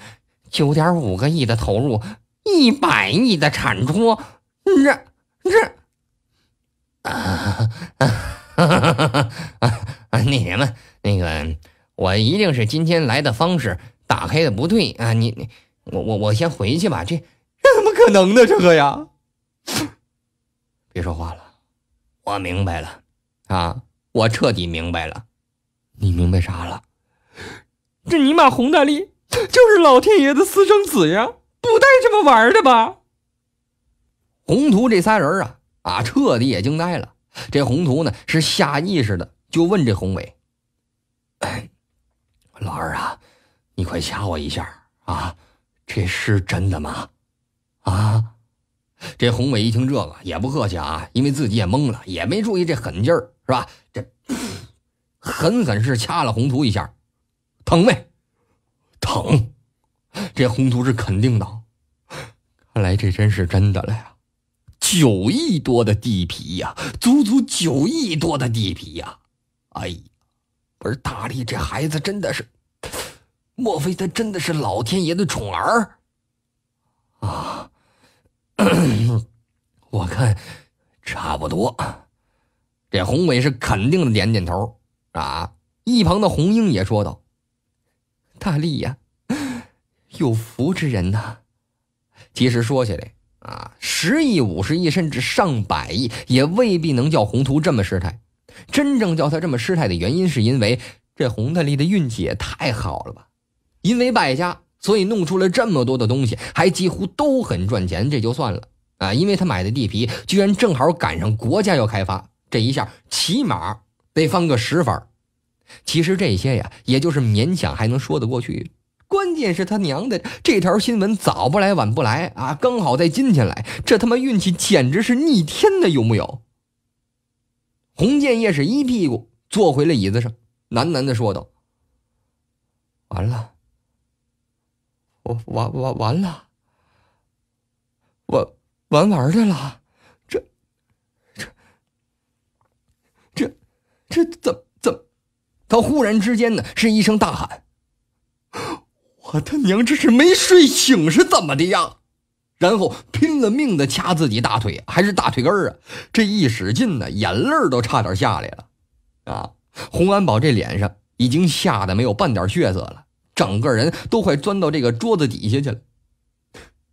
九点五个亿的投入，一百亿的产出，这这啊，你们。那个，我一定是今天来的方式打开的不对啊！你你，我我我先回去吧，这这怎么可能呢？这个呀，别说话了，我明白了，啊，我彻底明白了，你明白啥了？这尼玛洪大力就是老天爷的私生子呀！不带这么玩的吧？宏图这仨人啊啊，彻底也惊呆了。这宏图呢，是下意识的就问这宏伟。[CLEARS THROAT] 老二啊，你快掐我一下啊！这是真的吗？啊！这宏伟一听这个也不客气啊，因为自己也懵了，也没注意这狠劲儿，是吧？这 [SNIFFS] 狠狠是掐了宏图一下，疼没？疼！这宏图是肯定的，看来这真是真的了呀！九亿多的地皮呀，足足九亿多的地皮呀！哎。而大力这孩子真的是，莫非他真的是老天爷的宠儿？啊，我看差不多。这宏伟是肯定的，点点头。啊，一旁的红英也说道：“大力呀，有福之人呐。其实说起来啊，十亿、五十亿，甚至上百亿，也未必能叫宏图这么失态。”真正叫他这么失态的原因，是因为这洪太利的运气也太好了吧？因为败家，所以弄出了这么多的东西，还几乎都很赚钱，这就算了啊！因为他买的地皮居然正好赶上国家要开发，这一下起码得翻个十番。其实这些呀，也就是勉强还能说得过去。关键是他娘的这条新闻早不来晚不来啊，刚好在今天来，这他妈运气简直是逆天的，有木有？洪建业是一屁股坐回了椅子上，喃喃的说道：“完了，我完完完了，我完完的了，这，这，这，这怎怎？他忽然之间呢，是一声大喊：‘ [GASPS] 我他娘，这是没睡醒，是怎么的呀？’”然后拼了命的掐自己大腿，还是大腿根儿啊！这一使劲呢，眼泪都差点下来了。啊，洪安宝这脸上已经吓得没有半点血色了，整个人都快钻到这个桌子底下去了。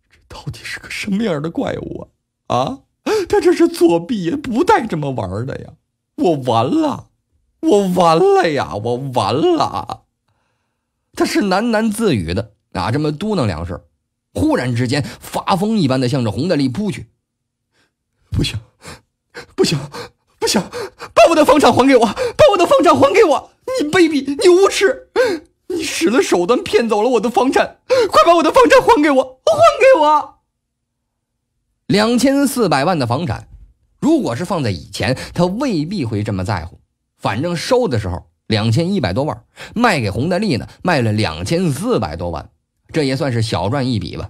这到底是个什么样的怪物啊？啊，他这是作弊，不带这么玩的呀！我完了，我完了呀，我完了！他是喃喃自语的啊，这么嘟囔两声。忽然之间，发疯一般的向着洪大力扑去。不行，不行，不行！把我的房产还给我！把我的房产还给我！你卑鄙！你无耻！你使了手段骗走了我的房产！快把我的房产还给我！还给我！两千四百万的房产，如果是放在以前，他未必会这么在乎。反正收的时候两千一百多万，卖给洪大利呢，卖了两千四百多万。这也算是小赚一笔吧，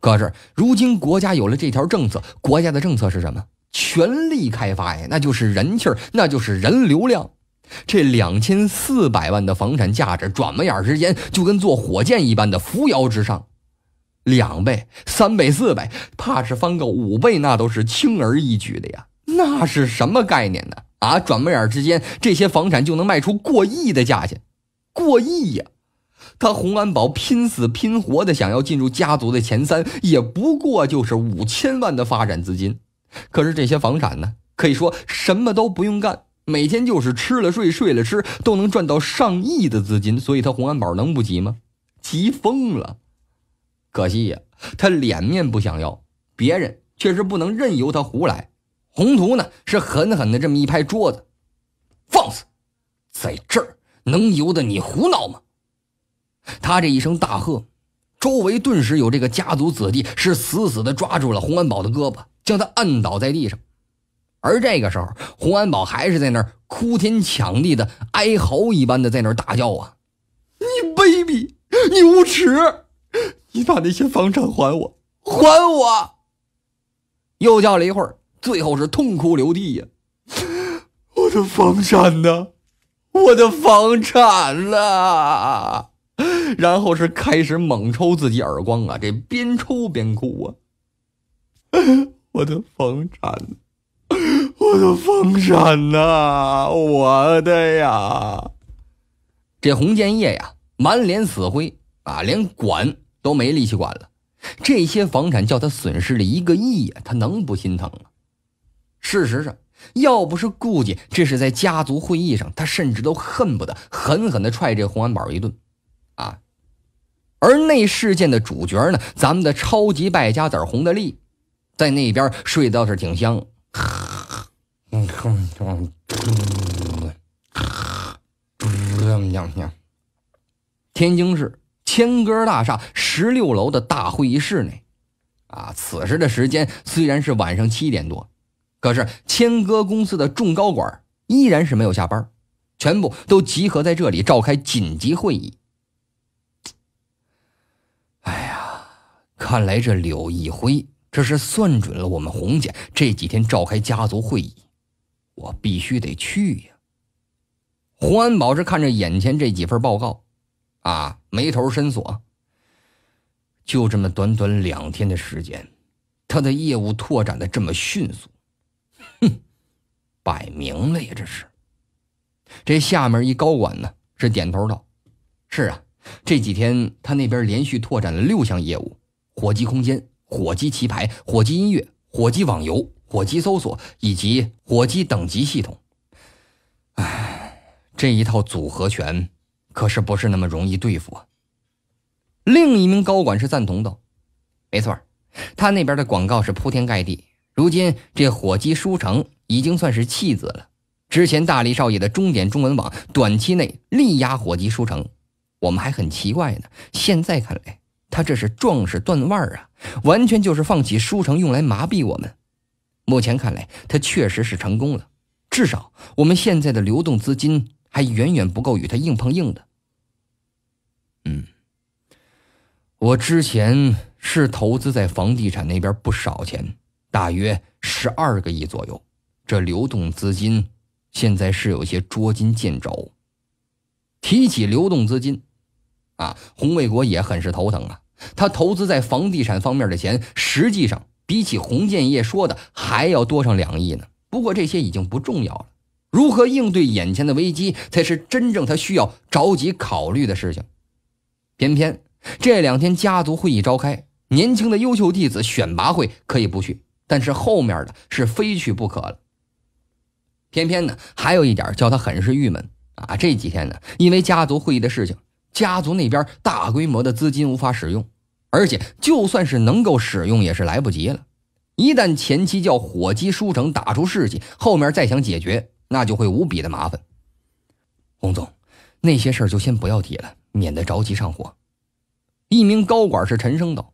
可是如今国家有了这条政策，国家的政策是什么？全力开发呀！那就是人气儿，那就是人流量。这两千四百万的房产价值，转眼之间就跟坐火箭一般的扶摇直上，两倍、三倍、四倍，怕是翻个五倍那都是轻而易举的呀！那是什么概念呢？啊，转眼之间这些房产就能卖出过亿的价钱，过亿呀！他洪安保拼死拼活的想要进入家族的前三，也不过就是五千万的发展资金。可是这些房产呢，可以说什么都不用干，每天就是吃了睡，睡了吃，都能赚到上亿的资金。所以他洪安保能不急吗？急疯了！可惜呀，他脸面不想要，别人却是不能任由他胡来。宏图呢，是狠狠的这么一拍桌子：“放肆，在这儿能由得你胡闹吗？”他这一声大喝，周围顿时有这个家族子弟是死死的抓住了洪安宝的胳膊，将他按倒在地上。而这个时候，洪安宝还是在那儿哭天抢地的哀嚎一般的在那儿大叫啊！你卑鄙！你无耻！你把那些房产还我！还我！又叫了一会儿，最后是痛哭流涕呀！我的房产呢？我的房产了！[LAUGHS] 然后是开始猛抽自己耳光啊！这边抽边哭啊！[LAUGHS] 我的房产，我的房产呐！我的呀！这洪建业呀，满脸死灰啊，连管都没力气管了。这些房产叫他损失了一个亿啊，他能不心疼吗？事实上，要不是顾忌这是在家族会议上，他甚至都恨不得狠狠的踹这洪安宝一顿。啊，而那事件的主角呢？咱们的超级败家子洪德利，在那边睡倒是挺香。天津市千歌大厦十六楼的大会议室内，啊，此时的时间虽然是晚上七点多，可是千歌公司的众高管依然是没有下班，全部都集合在这里召开紧急会议。哎呀，看来这柳毅辉这是算准了我们洪家这几天召开家族会议，我必须得去呀。洪安保是看着眼前这几份报告，啊，眉头深锁。就这么短短两天的时间，他的业务拓展的这么迅速，哼，摆明了呀，这是。这下面一高管呢是点头道：“是啊。”这几天他那边连续拓展了六项业务：火鸡空间、火鸡棋牌、火鸡音乐、火鸡网游、火鸡搜索以及火鸡等级系统。唉，这一套组合拳可是不是那么容易对付啊！另一名高管是赞同的，没错，他那边的广告是铺天盖地。如今这火鸡书城已经算是弃子了。之前大力少爷的终点中文网短期内力压火鸡书城。我们还很奇怪呢，现在看来，他这是壮士断腕啊，完全就是放弃书城，用来麻痹我们。目前看来，他确实是成功了，至少我们现在的流动资金还远远不够与他硬碰硬的。嗯，我之前是投资在房地产那边不少钱，大约十二个亿左右，这流动资金现在是有些捉襟见肘。提起流动资金。啊，洪卫国也很是头疼啊。他投资在房地产方面的钱，实际上比起洪建业说的还要多上两亿呢。不过这些已经不重要了，如何应对眼前的危机，才是真正他需要着急考虑的事情。偏偏这两天家族会议召开，年轻的优秀弟子选拔会可以不去，但是后面的是非去不可了。偏偏呢，还有一点叫他很是郁闷啊。这几天呢，因为家族会议的事情。家族那边大规模的资金无法使用，而且就算是能够使用，也是来不及了。一旦前期叫火鸡输成打出士气，后面再想解决，那就会无比的麻烦。洪总，那些事儿就先不要提了，免得着急上火。一名高管是沉声道：“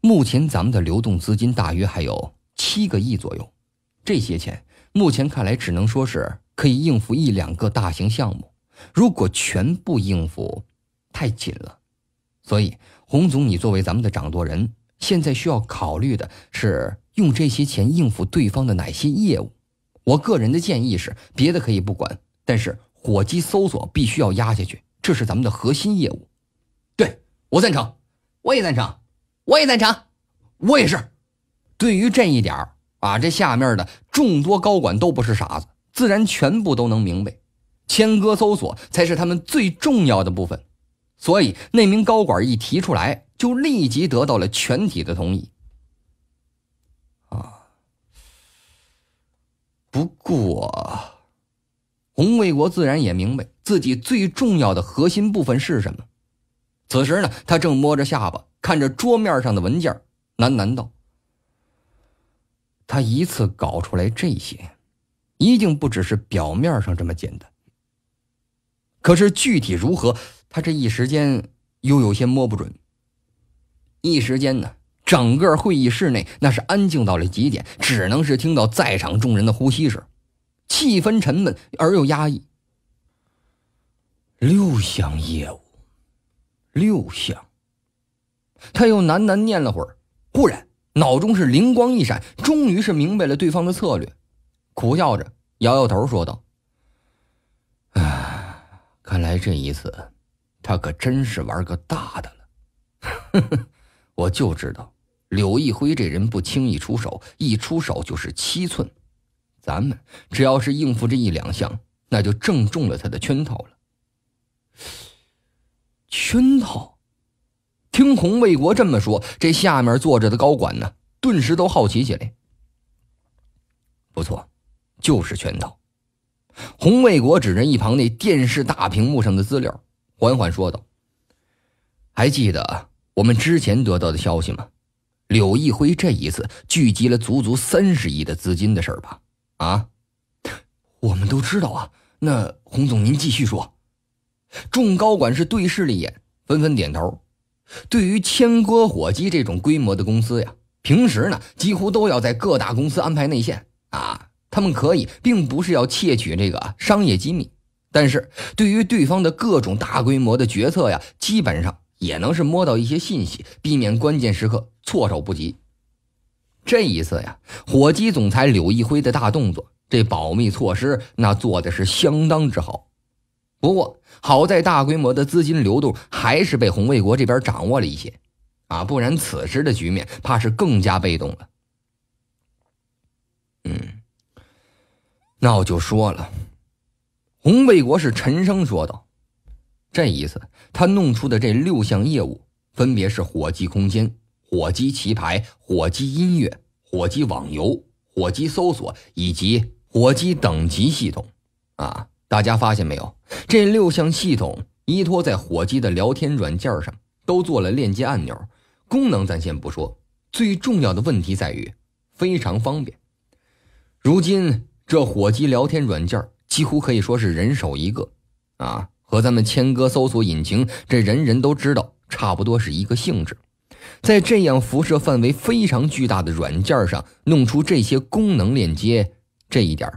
目前咱们的流动资金大约还有七个亿左右，这些钱目前看来只能说是可以应付一两个大型项目。”如果全部应付，太紧了。所以，洪总，你作为咱们的掌舵人，现在需要考虑的是用这些钱应付对方的哪些业务。我个人的建议是，别的可以不管，但是火机搜索必须要压下去，这是咱们的核心业务。对我赞成，我也赞成，我也赞成，我也是。对于这一点啊，这下面的众多高管都不是傻子，自然全部都能明白。千割搜索才是他们最重要的部分，所以那名高管一提出来，就立即得到了全体的同意。啊，不过，洪卫国自然也明白自己最重要的核心部分是什么。此时呢，他正摸着下巴，看着桌面上的文件，喃喃道：“他一次搞出来这些，一定不只是表面上这么简单。”可是具体如何，他这一时间又有些摸不准。一时间呢，整个会议室内那是安静到了极点，只能是听到在场众人的呼吸声，气氛沉闷而又压抑。六项业务，六项。他又喃喃念了会儿，忽然脑中是灵光一闪，终于是明白了对方的策略，苦笑着摇摇头说道。看来这一次，他可真是玩个大的了。[LAUGHS] 我就知道，柳毅辉这人不轻易出手，一出手就是七寸。咱们只要是应付这一两项，那就正中了他的圈套了。圈套！听洪卫国这么说，这下面坐着的高管呢，顿时都好奇起来。不错，就是圈套。洪卫国指着一旁那电视大屏幕上的资料，缓缓说道：“还记得我们之前得到的消息吗？柳毅辉这一次聚集了足足三十亿的资金的事儿吧？啊，我们都知道啊。那洪总，您继续说。”众高管是对视了一眼，纷纷点头。对于千戈火机这种规模的公司呀，平时呢几乎都要在各大公司安排内线啊。他们可以，并不是要窃取这个商业机密，但是对于对方的各种大规模的决策呀，基本上也能是摸到一些信息，避免关键时刻措手不及。这一次呀，火鸡总裁柳毅辉的大动作，这保密措施那做的是相当之好。不过好在大规模的资金流动还是被洪卫国这边掌握了一些，啊，不然此时的局面怕是更加被动了。嗯。那我就说了，洪卫国是沉声说道：“这一次他弄出的这六项业务，分别是火鸡空间、火鸡棋牌、火鸡音乐、火鸡网游、火鸡搜索以及火鸡等级系统。啊，大家发现没有？这六项系统依托在火鸡的聊天软件上，都做了链接按钮。功能咱先不说，最重要的问题在于非常方便。如今。”这火鸡聊天软件几乎可以说是人手一个，啊，和咱们千哥搜索引擎这人人都知道，差不多是一个性质。在这样辐射范围非常巨大的软件上弄出这些功能链接，这一点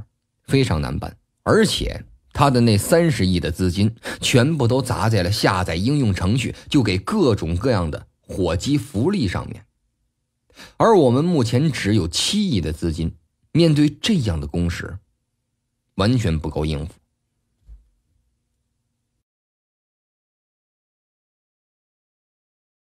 非常难办。而且他的那三十亿的资金全部都砸在了下载应用程序就给各种各样的火鸡福利上面，而我们目前只有七亿的资金。面对这样的攻势，完全不够应付。